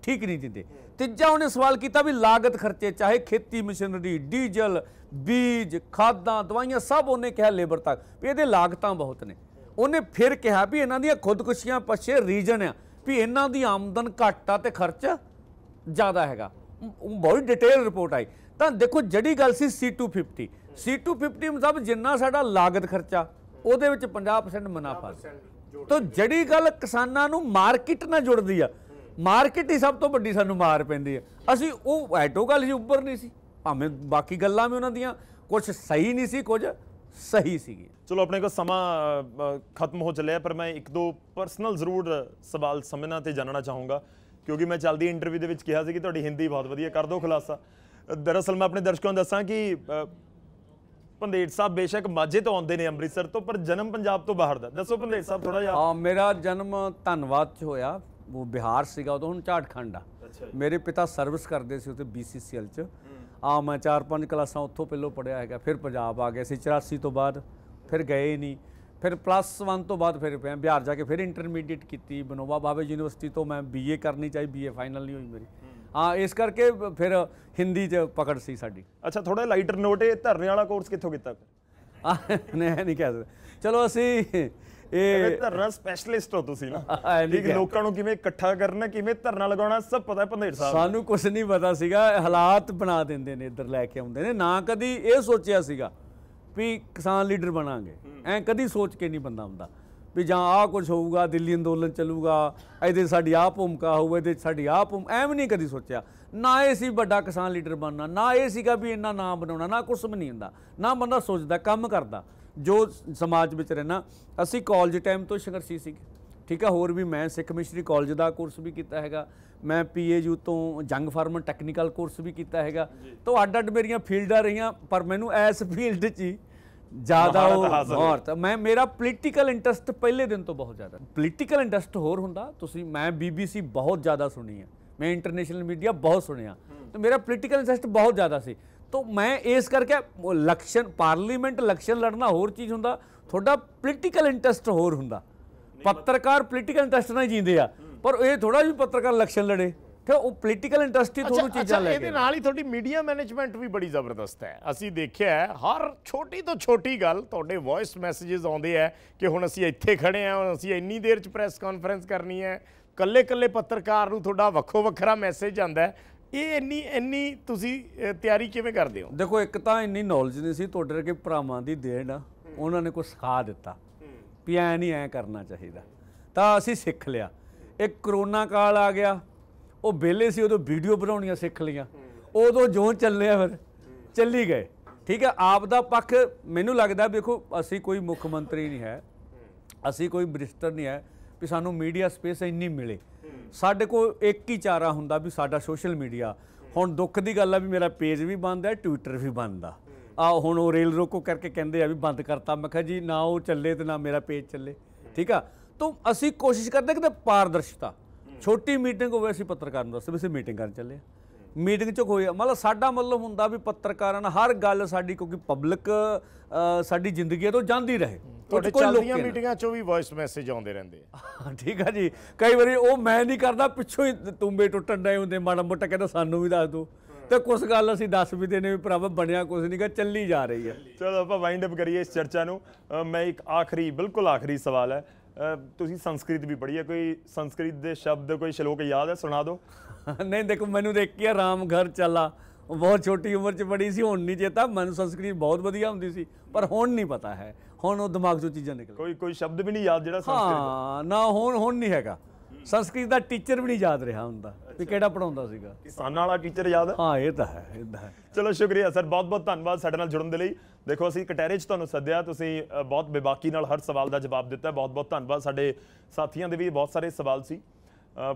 ਠੀਕ ਨਹੀਂ ਦਿੰਦੇ ਤੀਜਾ ਉਹਨੇ ਸਵਾਲ ਕੀਤਾ ਵੀ ਲਾਗਤ ਖਰਚੇ ਚਾਹੇ ਖੇਤੀ ਮਸ਼ੀਨਰੀ ਡੀਜ਼ਲ ਬੀਜ ਖਾਦਾਂ ਦਵਾਈਆਂ ਸਭ ਉਹਨੇ ਕਿਹਾ ਲੇਬਰ ਤੱਕ ਵੀ ਇਹਦੇ ਲਾਗਤਾਂ ਬਹੁਤ ਨੇ ਉਹਨੇ ਫਿਰ ਕਿਹਾ ਵੀ ਇਹਨਾਂ ਦੀਆਂ ਖੁਦਕੁਸ਼ੀਆਂ ਪਛੇ ਰੀਜਨ ਆ ਵੀ ਇਹਨਾਂ ਦੀ ਆਮਦਨ ਘੱਟ ਆ ਤੇ ਖਰਚ ਜ਼ਿਆਦਾ ਹੈਗਾ ਬਹੁਤ ਡਿਟੇਲ ਰਿਪੋਰਟ ਆਈ ਤਾਂ ਦੇਖੋ ਜਿਹੜੀ ਗੱਲ ਸੀ C250 C250 ਮਤਲਬ ਜਿੰਨਾ ਸਾਡਾ ਲਾਗਤ ਖਰਚਾ ਉਹਦੇ ਵਿੱਚ 50% ਮੁਨਾਫਾ ਤਾਂ ਜਿਹੜੀ ਗੱਲ ਕਿਸਾਨਾਂ ਨੂੰ ਮਾਰਕੀਟ ਨਾਲ ਜੁੜਦੀ ਆ ਮਾਰਕੀਟ ਹੀ ਸਭ ਤੋਂ ਵੱਡੀ ਸਾਨੂੰ ਮਾਰ ਪੈਂਦੀ ਆ ਅਸੀਂ ਉਹ ਐਟੋ ਗੱਲ ਹੀ ਉੱਪਰ ਨਹੀਂ ਸੀ ਭਾਵੇਂ ਬਾਕੀ ਗੱਲਾਂ ਵੀ ਉਹਨਾਂ ਦੀਆਂ ਕੁਝ ਸਹੀ ਨਹੀਂ ਸੀ ਕੁਝ ਸਹੀ ਸੀਗੀ ਚਲੋ ਆਪਣੇ ਕੋ ਸਮਾਂ ਖਤਮ ਹੋ ਚੱਲਿਆ ਪਰ ਮੈਂ ਇੱਕ ਦੋ ਪਰਸਨਲ ਜ਼ਰੂਰ ਸਵਾਲ ਸਮਝਣਾ ਤੇ ਜਾਨਣਾ ਚਾਹੂੰਗਾ ਕਿਉਂਕਿ ਮੈਂ ਚਲਦੀ ਇੰਟਰਵਿਊ ਦੇ ਵਿੱਚ ਕਿਹਾ ਸੀ ਕਿ ਤੁਹਾਡੀ ਹਿੰਦੀ ਬਹੁਤ ਵਧੀਆ ਕਰ ਦੋ ਖੁਲਾਸਾ ਦਰਅਸਲ ਮੈਂ ਆਪਣੇ ਦਰਸ਼ਕਾਂ ਨੂੰ ਦੱਸਾਂ ਕਿ ਪੰਦੇੜ ਸਾਹਿਬ ਬੇਸ਼ੱਕ ਮਾਝੇ ਤੋਂ ਆਉਂਦੇ ਨੇ ਅੰਮ੍ਰਿਤਸਰ ਤੋਂ ਪਰ ਜਨਮ ਪੰਜਾਬ ਤੋਂ ਬਾਹਰ ਦਾ ਦੱਸੋ ਪੰਦੇੜ ਸਾਹਿਬ ਥੋੜਾ ਜਿਹਾ ਹਾਂ ਮੇਰਾ ਜਨਮ ਧੰਨਵਾਦ ਚ ਹੋਇਆ ਉਹ ਬਿਹਾਰ ਸੀਗਾ ਉਹ ਤੋਂ ਹੁਣ ਝਾੜਖੰਡ ਆ ਮੇਰੇ ਪਿਤਾ ਸਰਵਿਸ ਕਰਦੇ ਸੀ ਉੱਥੇ ਬੀਸੀਸੀਐਲ ਚ ਆ ਮੈਂ 4-5 ਕਲਾਸਾਂ ਉੱਥੋਂ ਪਹਿਲੋਂ ਪੜਿਆ ਹੈਗਾ ਫਿਰ ਪੰਜਾਬ ਆ ਗਿਆ ਸੀ 84 ਤੋਂ ਬਾਅਦ ਫਿਰ ਗਏ ਨਹੀਂ ਫਿਰ ਪਲੱਸ 1 ਤੋਂ ਬਾਅਦ ਫਿਰ ਪਿਆ ਬਿਹਾਰ ਜਾ ਕੇ ਫਿਰ ਇੰਟਰਮੀਡੀਏਟ ਕੀਤੀ ਬਨੋਵਾ ਬਾਬੇ ਯੂਨੀਵਰਸਿਟੀ ਤੋਂ ਮੈਂ ਬੀਏ ਕਰਨੀ ਚਾਹੀ ਬੀਏ ਫਾਈਨਲ ਨਹੀਂ ਹੋਈ ਮੇਰੀ ਹਾਂ ਇਸ ਕਰਕੇ ਫਿਰ ਹਿੰਦੀ 'ਚ ਪਕੜ ਸੀ ਸਾਡੀ ਅੱਛਾ ਥੋੜਾ ਲਾਈਟਰ ਨੋਟ ਇਹ ਧਰਨੇ ਵਾਲਾ ਕੋਰਸ ਕਿੱਥੋਂ ਕੀਤਾ ਫਿਰ (laughs) ਨਹੀਂ ਨਹੀਂ ਕਹਿ ਸਕਦਾ ਚਲੋ ਅਸੀਂ ਇਹ ਧਰਨਾ ਸਪੈਸ਼ਲਿਸਟ ਹੋ ਤੁਸੀਂ ਨਾ ਠੀਕ ਲੋਕਾਂ ਨੂੰ ਕਿਵੇਂ ਇਕੱਠਾ ਕਰਨਾ ਕਿਵੇਂ ਧਰਨਾ ਲਗਾਉਣਾ ਸਭ ਪਤਾ ਭੰਦੇੜ ਸਾਹਿਬ ਸਾਨੂੰ ਕੁਝ ਨਹੀਂ ਪਤਾ ਸੀਗਾ ਹਾਲਾਤ ਬਣਾ ਦਿੰਦੇ ਨੇ ਇੱਧਰ ਲੈ ਕੇ ਆਉਂਦੇ ਨੇ ਨਾ ਕਦੀ ਇਹ ਸੋਚਿਆ ਸੀਗਾ ਵੀ ਕਿਸਾਨ ਲੀਡਰ ਬਣਾਂਗੇ ਐ ਕਦੀ ਸੋਚ ਕੇ ਨਹੀਂ ਬੰਦਾ ਹੁੰਦਾ ਵੀ ਜਾਂ ਆ ਕੁਝ ਹੋਊਗਾ ਦਿੱਲੀ ਅੰਦੋਲਨ ਚੱਲੂਗਾ ਇਹਦੇ ਸਾਡੀ ਆਪ ਭੂਮਿਕਾ ਹੋਵੇ ਤੇ ਸਾਡੀ ਆਪ ਭੂਮ ਐਵੇਂ ਨਹੀਂ ਕਦੀ ਸੋਚਿਆ ਨਾ ਇਹ ਸੀ ਵੱਡਾ ਕਿਸਾਨ ਲੀਡਰ ਬਣਨਾ ਨਾ ਇਹ ਸੀਗਾ ਵੀ ਇੰਨਾ ਨਾਮ ਬਣਾਉਣਾ ਨਾ ਕੁਝ ਵੀ ਨਹੀਂ ਹੁੰਦਾ ਨਾ ਬੰਦਾ ਸੋਚਦਾ ਕੰਮ ਕਰਦਾ ਜੋ ਸਮਾਜ ਵਿੱਚ ਰਹਿਣਾ ਅਸੀਂ ਕਾਲਜ ਟਾਈਮ ਤੋਂ ਸੰਘਰਸ਼ੀ ਸੀ ਠੀਕ ਆ ਹੋਰ ਵੀ ਮੈਂ ਸਿੱਖ ਮਿਸ਼ਰੀ ਕਾਲਜ ਦਾ ਕੋਰਸ ਵੀ ਕੀਤਾ ਹੈਗਾ ਮੈਂ ਪੀਏਯੂ ਤੋਂ ਜੰਗ ਫਾਰਮਰ ਟੈਕਨੀਕਲ ਕੋਰਸ ਵੀ ਕੀਤਾ ਹੈਗਾ ਤੋਂ ਅੱਡ ਅੱਡ ਮੇਰੀਆਂ ਫੀਲਡਾਂ ਰਹੀਆਂ ਪਰ ਮੈਨੂੰ ਐਸ ਫੀਲਡ 'ਚ ਜ਼ਿਆਦਾ ਜ਼ਿਆਦਾ ਤਾਂ ਮੈਂ ਮੇਰਾ ਪੋਲੀਟੀਕਲ ਇੰਟਰਸਟ ਪਹਿਲੇ ਦਿਨ ਤੋਂ ਬਹੁਤ ਜ਼ਿਆਦਾ ਪੋਲੀਟੀਕਲ ਇੰਟਰਸਟ ਹੋਰ ਹੁੰਦਾ ਤੁਸੀਂ ਮੈਂ ਬੀਬੀਸੀ ਬਹੁਤ ਜ਼ਿਆਦਾ ਸੁਣੀ ਹੈ ਮੈਂ ਇੰਟਰਨੈਸ਼ਨਲ ਮੀਡੀਆ ਬਹੁਤ ਸੁਣਿਆ ਤੇ ਮੇਰਾ ਪੋਲੀਟੀਕਲ ਇੰਟਰਸਟ ਬਹੁਤ ਜ਼ਿਆਦਾ ਸੀ ਤੋਂ ਮੈਂ ਇਸ ਕਰਕੇ ਇਲੈਕਸ਼ਨ ਪਾਰਲੀਮੈਂਟ ਇਲੈਕਸ਼ਨ ਲੜਨਾ ਹੋਰ ਚੀਜ਼ ਹੁੰਦਾ ਤੁਹਾਡਾ ਪੋਲੀਟੀਕਲ ਇੰਟਰਸਟ ਹੋਰ ਹੁੰਦਾ ਪੱਤਰਕਾਰ ਪੋਲੀਟੀਕਲ ਇੰਟਰਸਟ ਨਾਲ ਜੀਂਦੇ ਆ ਪਰ ਇਹ ਥੋੜਾ ਵੀ ਪੱਤਰਕਾਰ ਇਲੈਕਸ਼ਨ ਲੜੇ ਤੇ ਉਹ ਪੋਲੀਟੀਕਲ ਇੰਟਰਸਟ ਹੀ ਚੀਜ਼ ਚੀਜ਼ਾਂ ਲੈ ਕੇ ਇਹਦੇ ਨਾਲ ਹੀ ਤੁਹਾਡੀ ਮੀਡੀਆ ਮੈਨੇਜਮੈਂਟ ਵੀ ਬੜੀ ਜ਼ਬਰਦਸਤ ਹੈ ਅਸੀਂ ਦੇਖਿਆ ਹਰ ਛੋਟੀ ਤੋਂ ਛੋਟੀ ਗੱਲ ਤੁਹਾਡੇ ਵੌਇਸ ਮੈਸੇजेस ਆਉਂਦੇ ਆ ਕਿ ਹੁਣ ਅਸੀਂ ਇੱਥੇ ਖੜੇ ਆ ਹੁਣ ਅਸੀਂ ਇੰਨੀ ਦੇਰ ਚ ਪ੍ਰੈਸ ਕਾਨਫਰੰਸ ਕਰਨੀ ਹੈ ਕੱਲੇ ਕੱਲੇ ਪੱਤਰਕਾਰ ਨੂੰ ਤੁਹਾਡਾ ਵੱਖੋ ਵੱਖਰਾ ਮੈਸੇਜ ਆਂਦਾ ਇਹ ਇੰਨੀ ਇੰਨੀ ਤੁਸੀਂ ਤਿਆਰੀ ਕਿਵੇਂ ਕਰਦੇ ਹੋ ਦੇਖੋ ਇੱਕ ਤਾਂ ਇੰਨੀ ਨੌਲੇਜ ਨਹੀਂ ਸੀ ਤੁਹਾਡੇ ਵਰਗੇ ਭਰਾਵਾਂ ਦੀ ਦੇਣ ਆ ਉਹਨਾਂ ਨੇ ਕੁਝ ਸਿਖਾ ਦਿੱਤਾ ਵੀ ਐ ਨਹੀਂ ਐ ਕਰਨਾ ਚਾਹੀਦਾ ਤਾਂ ਅਸੀਂ ਸਿੱਖ ਲਿਆ ਇਹ ਕਰੋਨਾ ਕਾਲ ਆ ਗਿਆ ਉਹ ਬੇਲੇ ਸੀ ਉਦੋਂ ਵੀਡੀਓ ਬਣਾਉਣੀਆਂ ਸਿੱਖ ਲਈਆਂ ਉਦੋਂ ਜੋ ਚੱਲਿਆ ਫਿਰ ਚੱਲੀ ਗਏ ਠੀਕ ਹੈ ਆਪ ਦਾ ਪੱਖ ਮੈਨੂੰ ਲੱਗਦਾ ਵੇਖੋ ਅਸੀਂ ਕੋਈ ਮੁੱਖ ਮੰਤਰੀ ਨਹੀਂ ਹੈ ਅਸੀਂ ਕੋਈ ਬ੍ਰਿਸਟਰ ਨਹੀਂ ਹੈ ਵੀ ਸਾਨੂੰ ਮੀਡੀਆ ਸਪੇਸ ਇੰਨੀ ਮਿਲੇ ਸਾਡੇ ਕੋਲ ਇੱਕ ਹੀ ਚਾਰਾ ਹੁੰਦਾ ਵੀ ਸਾਡਾ ਸੋਸ਼ਲ ਮੀਡੀਆ ਹੁਣ ਦੁੱਖ ਦੀ ਗੱਲ ਆ ਵੀ ਮੇਰਾ ਪੇਜ ਵੀ ਬੰਦ ਹੈ ਟਵਿੱਟਰ ਵੀ ਬੰਦ ਆ ਆ ਹੁਣ ਉਹ ਰੇਲ ਰੋਕੋ ਕਰਕੇ ਕਹਿੰਦੇ ਆ ਵੀ ਬੰਦ ਕਰਤਾ ਮੈਂ ਕਿਹਾ ਜੀ ਨਾ ਉਹ ਚੱਲੇ ਤੇ ਨਾ ਮੇਰਾ ਪੇਜ ਚੱਲੇ ਠੀਕ ਆ ਤੋਂ ਅਸੀਂ ਕੋਸ਼ਿਸ਼ ਕਰਦੇ ਕਿ ਪਾਰਦਰਸ਼ਤਾ ਛੋਟੀ ਮੀਟਿੰਗ ਹੋਵੇ ਅਸੀਂ ਪੱਤਰਕਾਰਾਂ ਨੂੰ ਦੱਸਦੇ ਵੀ ਅਸੀਂ ਮੀਟਿੰਗ ਕਰਨ ਚੱਲੇ ਆ ਮੀਟਿੰਗ ਚ ਹੋਇਆ ਮਤਲਬ ਸਾਡਾ ਮਤਲਬ ਹੁੰਦਾ ਵੀ ਪੱਤਰਕਾਰਾਂ ਨਾਲ ਹਰ ਗੱਲ ਸਾਡੀ ਕਿਉਂਕਿ ਪਬਲਿਕ ਸਾਡੀ ਜ਼ਿੰਦਗੀ ਤੋਂ ਜਾਂਦੀ ਰਹੇ ਤੁਹਾਡੇ ਚੱਲਦੀਆਂ ਮੀਟਿੰਗਾਂ 'ਚੋਂ ਵੀ ਵੌਇਸ ਮੈਸੇਜ ਆਉਂਦੇ ਰਹਿੰਦੇ ਆ ਠੀਕ ਆ ਜੀ ਕਈ ਵਾਰੀ ਉਹ ਮੈਂ ਨਹੀਂ ਕਰਦਾ ਪਿੱਛੋਂ ਹੀ ਤੁੰਬੇ ਟੁੱਟਣ ਦੇ ਹੁੰਦੇ ਮਾੜਾ ਮੋਟਾ ਕਹਿੰਦਾ ਸਾਨੂੰ ਵੀ ਦੱਸ ਦੋ ਤੇ ਕੁਝ ਗੱਲ ਅਸੀਂ ਦੱਸ ਵੀ ਦੇਨੇ ਵੀ ਭਰਾਵਾ ਬਣਿਆ ਕੁਝ ਨਹੀਂਗਾ ਚੱਲੀ ਜਾ ਰਹੀ ਹੈ ਚਲੋ ਆਪਾਂ ਵਾਈਂਡ ਅਪ ਕਰੀਏ ਇਸ ਚਰਚਾ ਨੂੰ ਮੈਂ ਇੱਕ ਆਖਰੀ ਬਿਲਕੁਲ ਆਖਰੀ ਸਵਾਲ ਹੈ ਤੁਸੀਂ ਸੰਸਕ੍ਰਿਤ ਵੀ ਪੜ੍ਹੀ ਹੈ ਕੋਈ ਸੰਸਕ੍ਰਿਤ ਦੇ ਸ਼ਬਦ ਕੋਈ ਸ਼ਲੋਕ ਯਾਦ ਹੈ ਸੁਣਾ ਦਿਓ (laughs) ਨਹੀਂ ਦੇਖੋ ਮੈਨੂੰ ਦੇਖ ਕੇ ਆਰਾਮ ਘਰ ਚੱਲਾ ਬਹੁਤ ਛੋਟੀ ਉਮਰ 'ਚ ਪੜ੍ਹੀ ਸੀ ਹੁਣ ਨਹੀਂ ਚੇਤਾ ਮਨ ਸੰਸਕ੍ਰਿਤ ਬਹੁਤ ਵਧੀਆ ਹੁੰਦੀ ਸੀ ਪਰ ਹੁਣ ਨਹੀਂ ਪਤਾ ਹੈ ਹੁਣ ਉਹ ਦਿਮਾਗ ਚੋਂ ਚੀਜ਼ਾਂ ਨਿਕਲ ਕੋਈ ਕੋਈ ਸ਼ਬਦ ਵੀ ਨਹੀਂ ਯਾਦ ਜਿਹੜਾ ਸੰਸਕ੍ਰਿਤ ਹਾਂ ਨਾ ਹੁਣ ਹੁਣ ਨਹੀਂ ਹੈਗਾ ਸੰਸਕ੍ਰਿਤ ਦਾ ਟੀਚਰ ਵੀ ਨਹੀਂ ਯਾਦ ਰਿਹਾ ਹੁੰਦਾ ਵੀ ਕਿਹੜਾ ਪੜਾਉਂਦਾ ਸੀਗਾ ਕਿਸਾਨਾਂ ਵਾਲਾ ਟੀਚਰ ਯਾਦ ਹਾਂ ਇਹ ਤਾਂ ਹੈ ਇਹਦਾ ਹੈ ਚਲੋ ਸ਼ੁਕਰੀਆ ਸਰ ਬਹੁਤ ਬਹੁਤ ਧੰਨਵਾਦ ਸਾਡੇ ਨਾਲ ਜੁੜਨ ਦੇ ਲਈ ਦੇਖੋ ਅਸੀਂ ਕਟਹਿਰੇ 'ਚ ਤੁਹਾਨੂੰ ਸੱਦਿਆ ਤੁਸੀਂ ਬਹੁਤ ਬੇਬਾਕੀ ਨਾਲ ਹਰ ਸਵਾਲ ਦਾ ਜਵਾਬ ਦਿੱਤਾ ਬਹੁਤ ਬਹੁਤ ਧੰਨਵਾਦ ਸਾਡੇ ਸਾਥੀਆਂ ਦੇ ਵੀ ਬਹੁਤ ਸਾਰੇ ਸਵਾਲ ਸੀ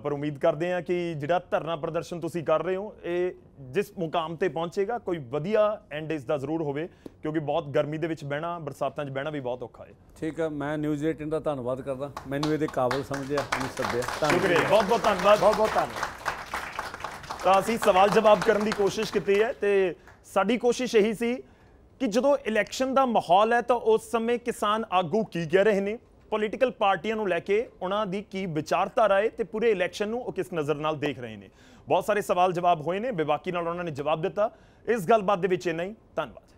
ਪਰ ਉਮੀਦ ਕਰਦੇ ਹਾਂ ਕਿ ਜਿਹੜਾ ਧਰਨਾ ਪ੍ਰਦਰਸ਼ਨ ਤੁਸੀਂ ਕਰ ਰਹੇ ਹੋ ਇਹ ਜਿਸ ਮੁਕਾਮ ਤੇ ਪਹੁੰਚੇਗਾ ਕੋਈ ਵਧੀਆ ਐਂਡ ਇਸ ਦਾ ਜ਼ਰੂਰ ਹੋਵੇ ਕਿਉਂਕਿ ਬਹੁਤ ਗਰਮੀ ਦੇ ਵਿੱਚ ਬਹਿਣਾ ਬਰਸਾਤਾਂ 'ਚ ਬਹਿਣਾ ਵੀ ਬਹੁਤ ਔਖਾ ਹੈ ਠੀਕ ਹੈ ਮੈਂ ਨਿਊਜ਼ ਰੇਟਿੰਗ ਦਾ ਧੰਨਵਾਦ ਕਰਦਾ ਮੈਨੂੰ ਇਹਦੇ ਕਾਬਲ ਸਮਝਿਆ ਤੁਸੀਂ ਸੱਦਿਆ ਧੰਨਵਾਦ ਬਹੁਤ ਬਹੁਤ ਧੰਨਵਾਦ ਬਹੁਤ ਬਹੁਤ ਧੰਨਵਾਦ ਤਾਂ ਅਸੀਂ ਸਵਾਲ ਜਵਾਬ ਕਰਨ ਦੀ ਕੋਸ਼ਿਸ਼ ਕੀਤੀ ਹੈ ਤੇ ਸਾਡੀ ਕੋਸ਼ਿਸ਼ ਇਹੀ ਸੀ ਕਿ ਜਦੋਂ ਇਲੈਕਸ਼ਨ ਦਾ ਮਾਹੌਲ ਹੈ ਤਾਂ ਉਸ ਸਮੇਂ ਕਿਸਾਨ ਆਗੂ ਕੀ ਕਹਿ ਰਹੇ ਨੇ ਪੋਲੀਟੀਕਲ ਪਾਰਟੀਆਂ ਨੂੰ ਲੈ ਕੇ ਉਹਨਾਂ ਦੀ ਕੀ ਵਿਚਾਰਧਾਰਾ ਹੈ ਤੇ ਪੂਰੇ ਇਲੈਕਸ਼ਨ ਨੂੰ ਉਹ ਕਿਸ ਨਜ਼ਰ ਨਾਲ ਦੇਖ ਰਹੇ ਨੇ ਬਹੁਤ ਸਾਰੇ ਸਵਾਲ ਜਵਾਬ ਹੋਏ ਨੇ ਬੇਬਾਕੀ ਨਾਲ ਉਹਨਾਂ ਨੇ ਜਵਾਬ ਦਿੱਤਾ ਇਸ ਗੱਲਬਾਤ ਦੇ ਵਿੱਚ ਇੰਨਾ ਧੰਨਵਾਦ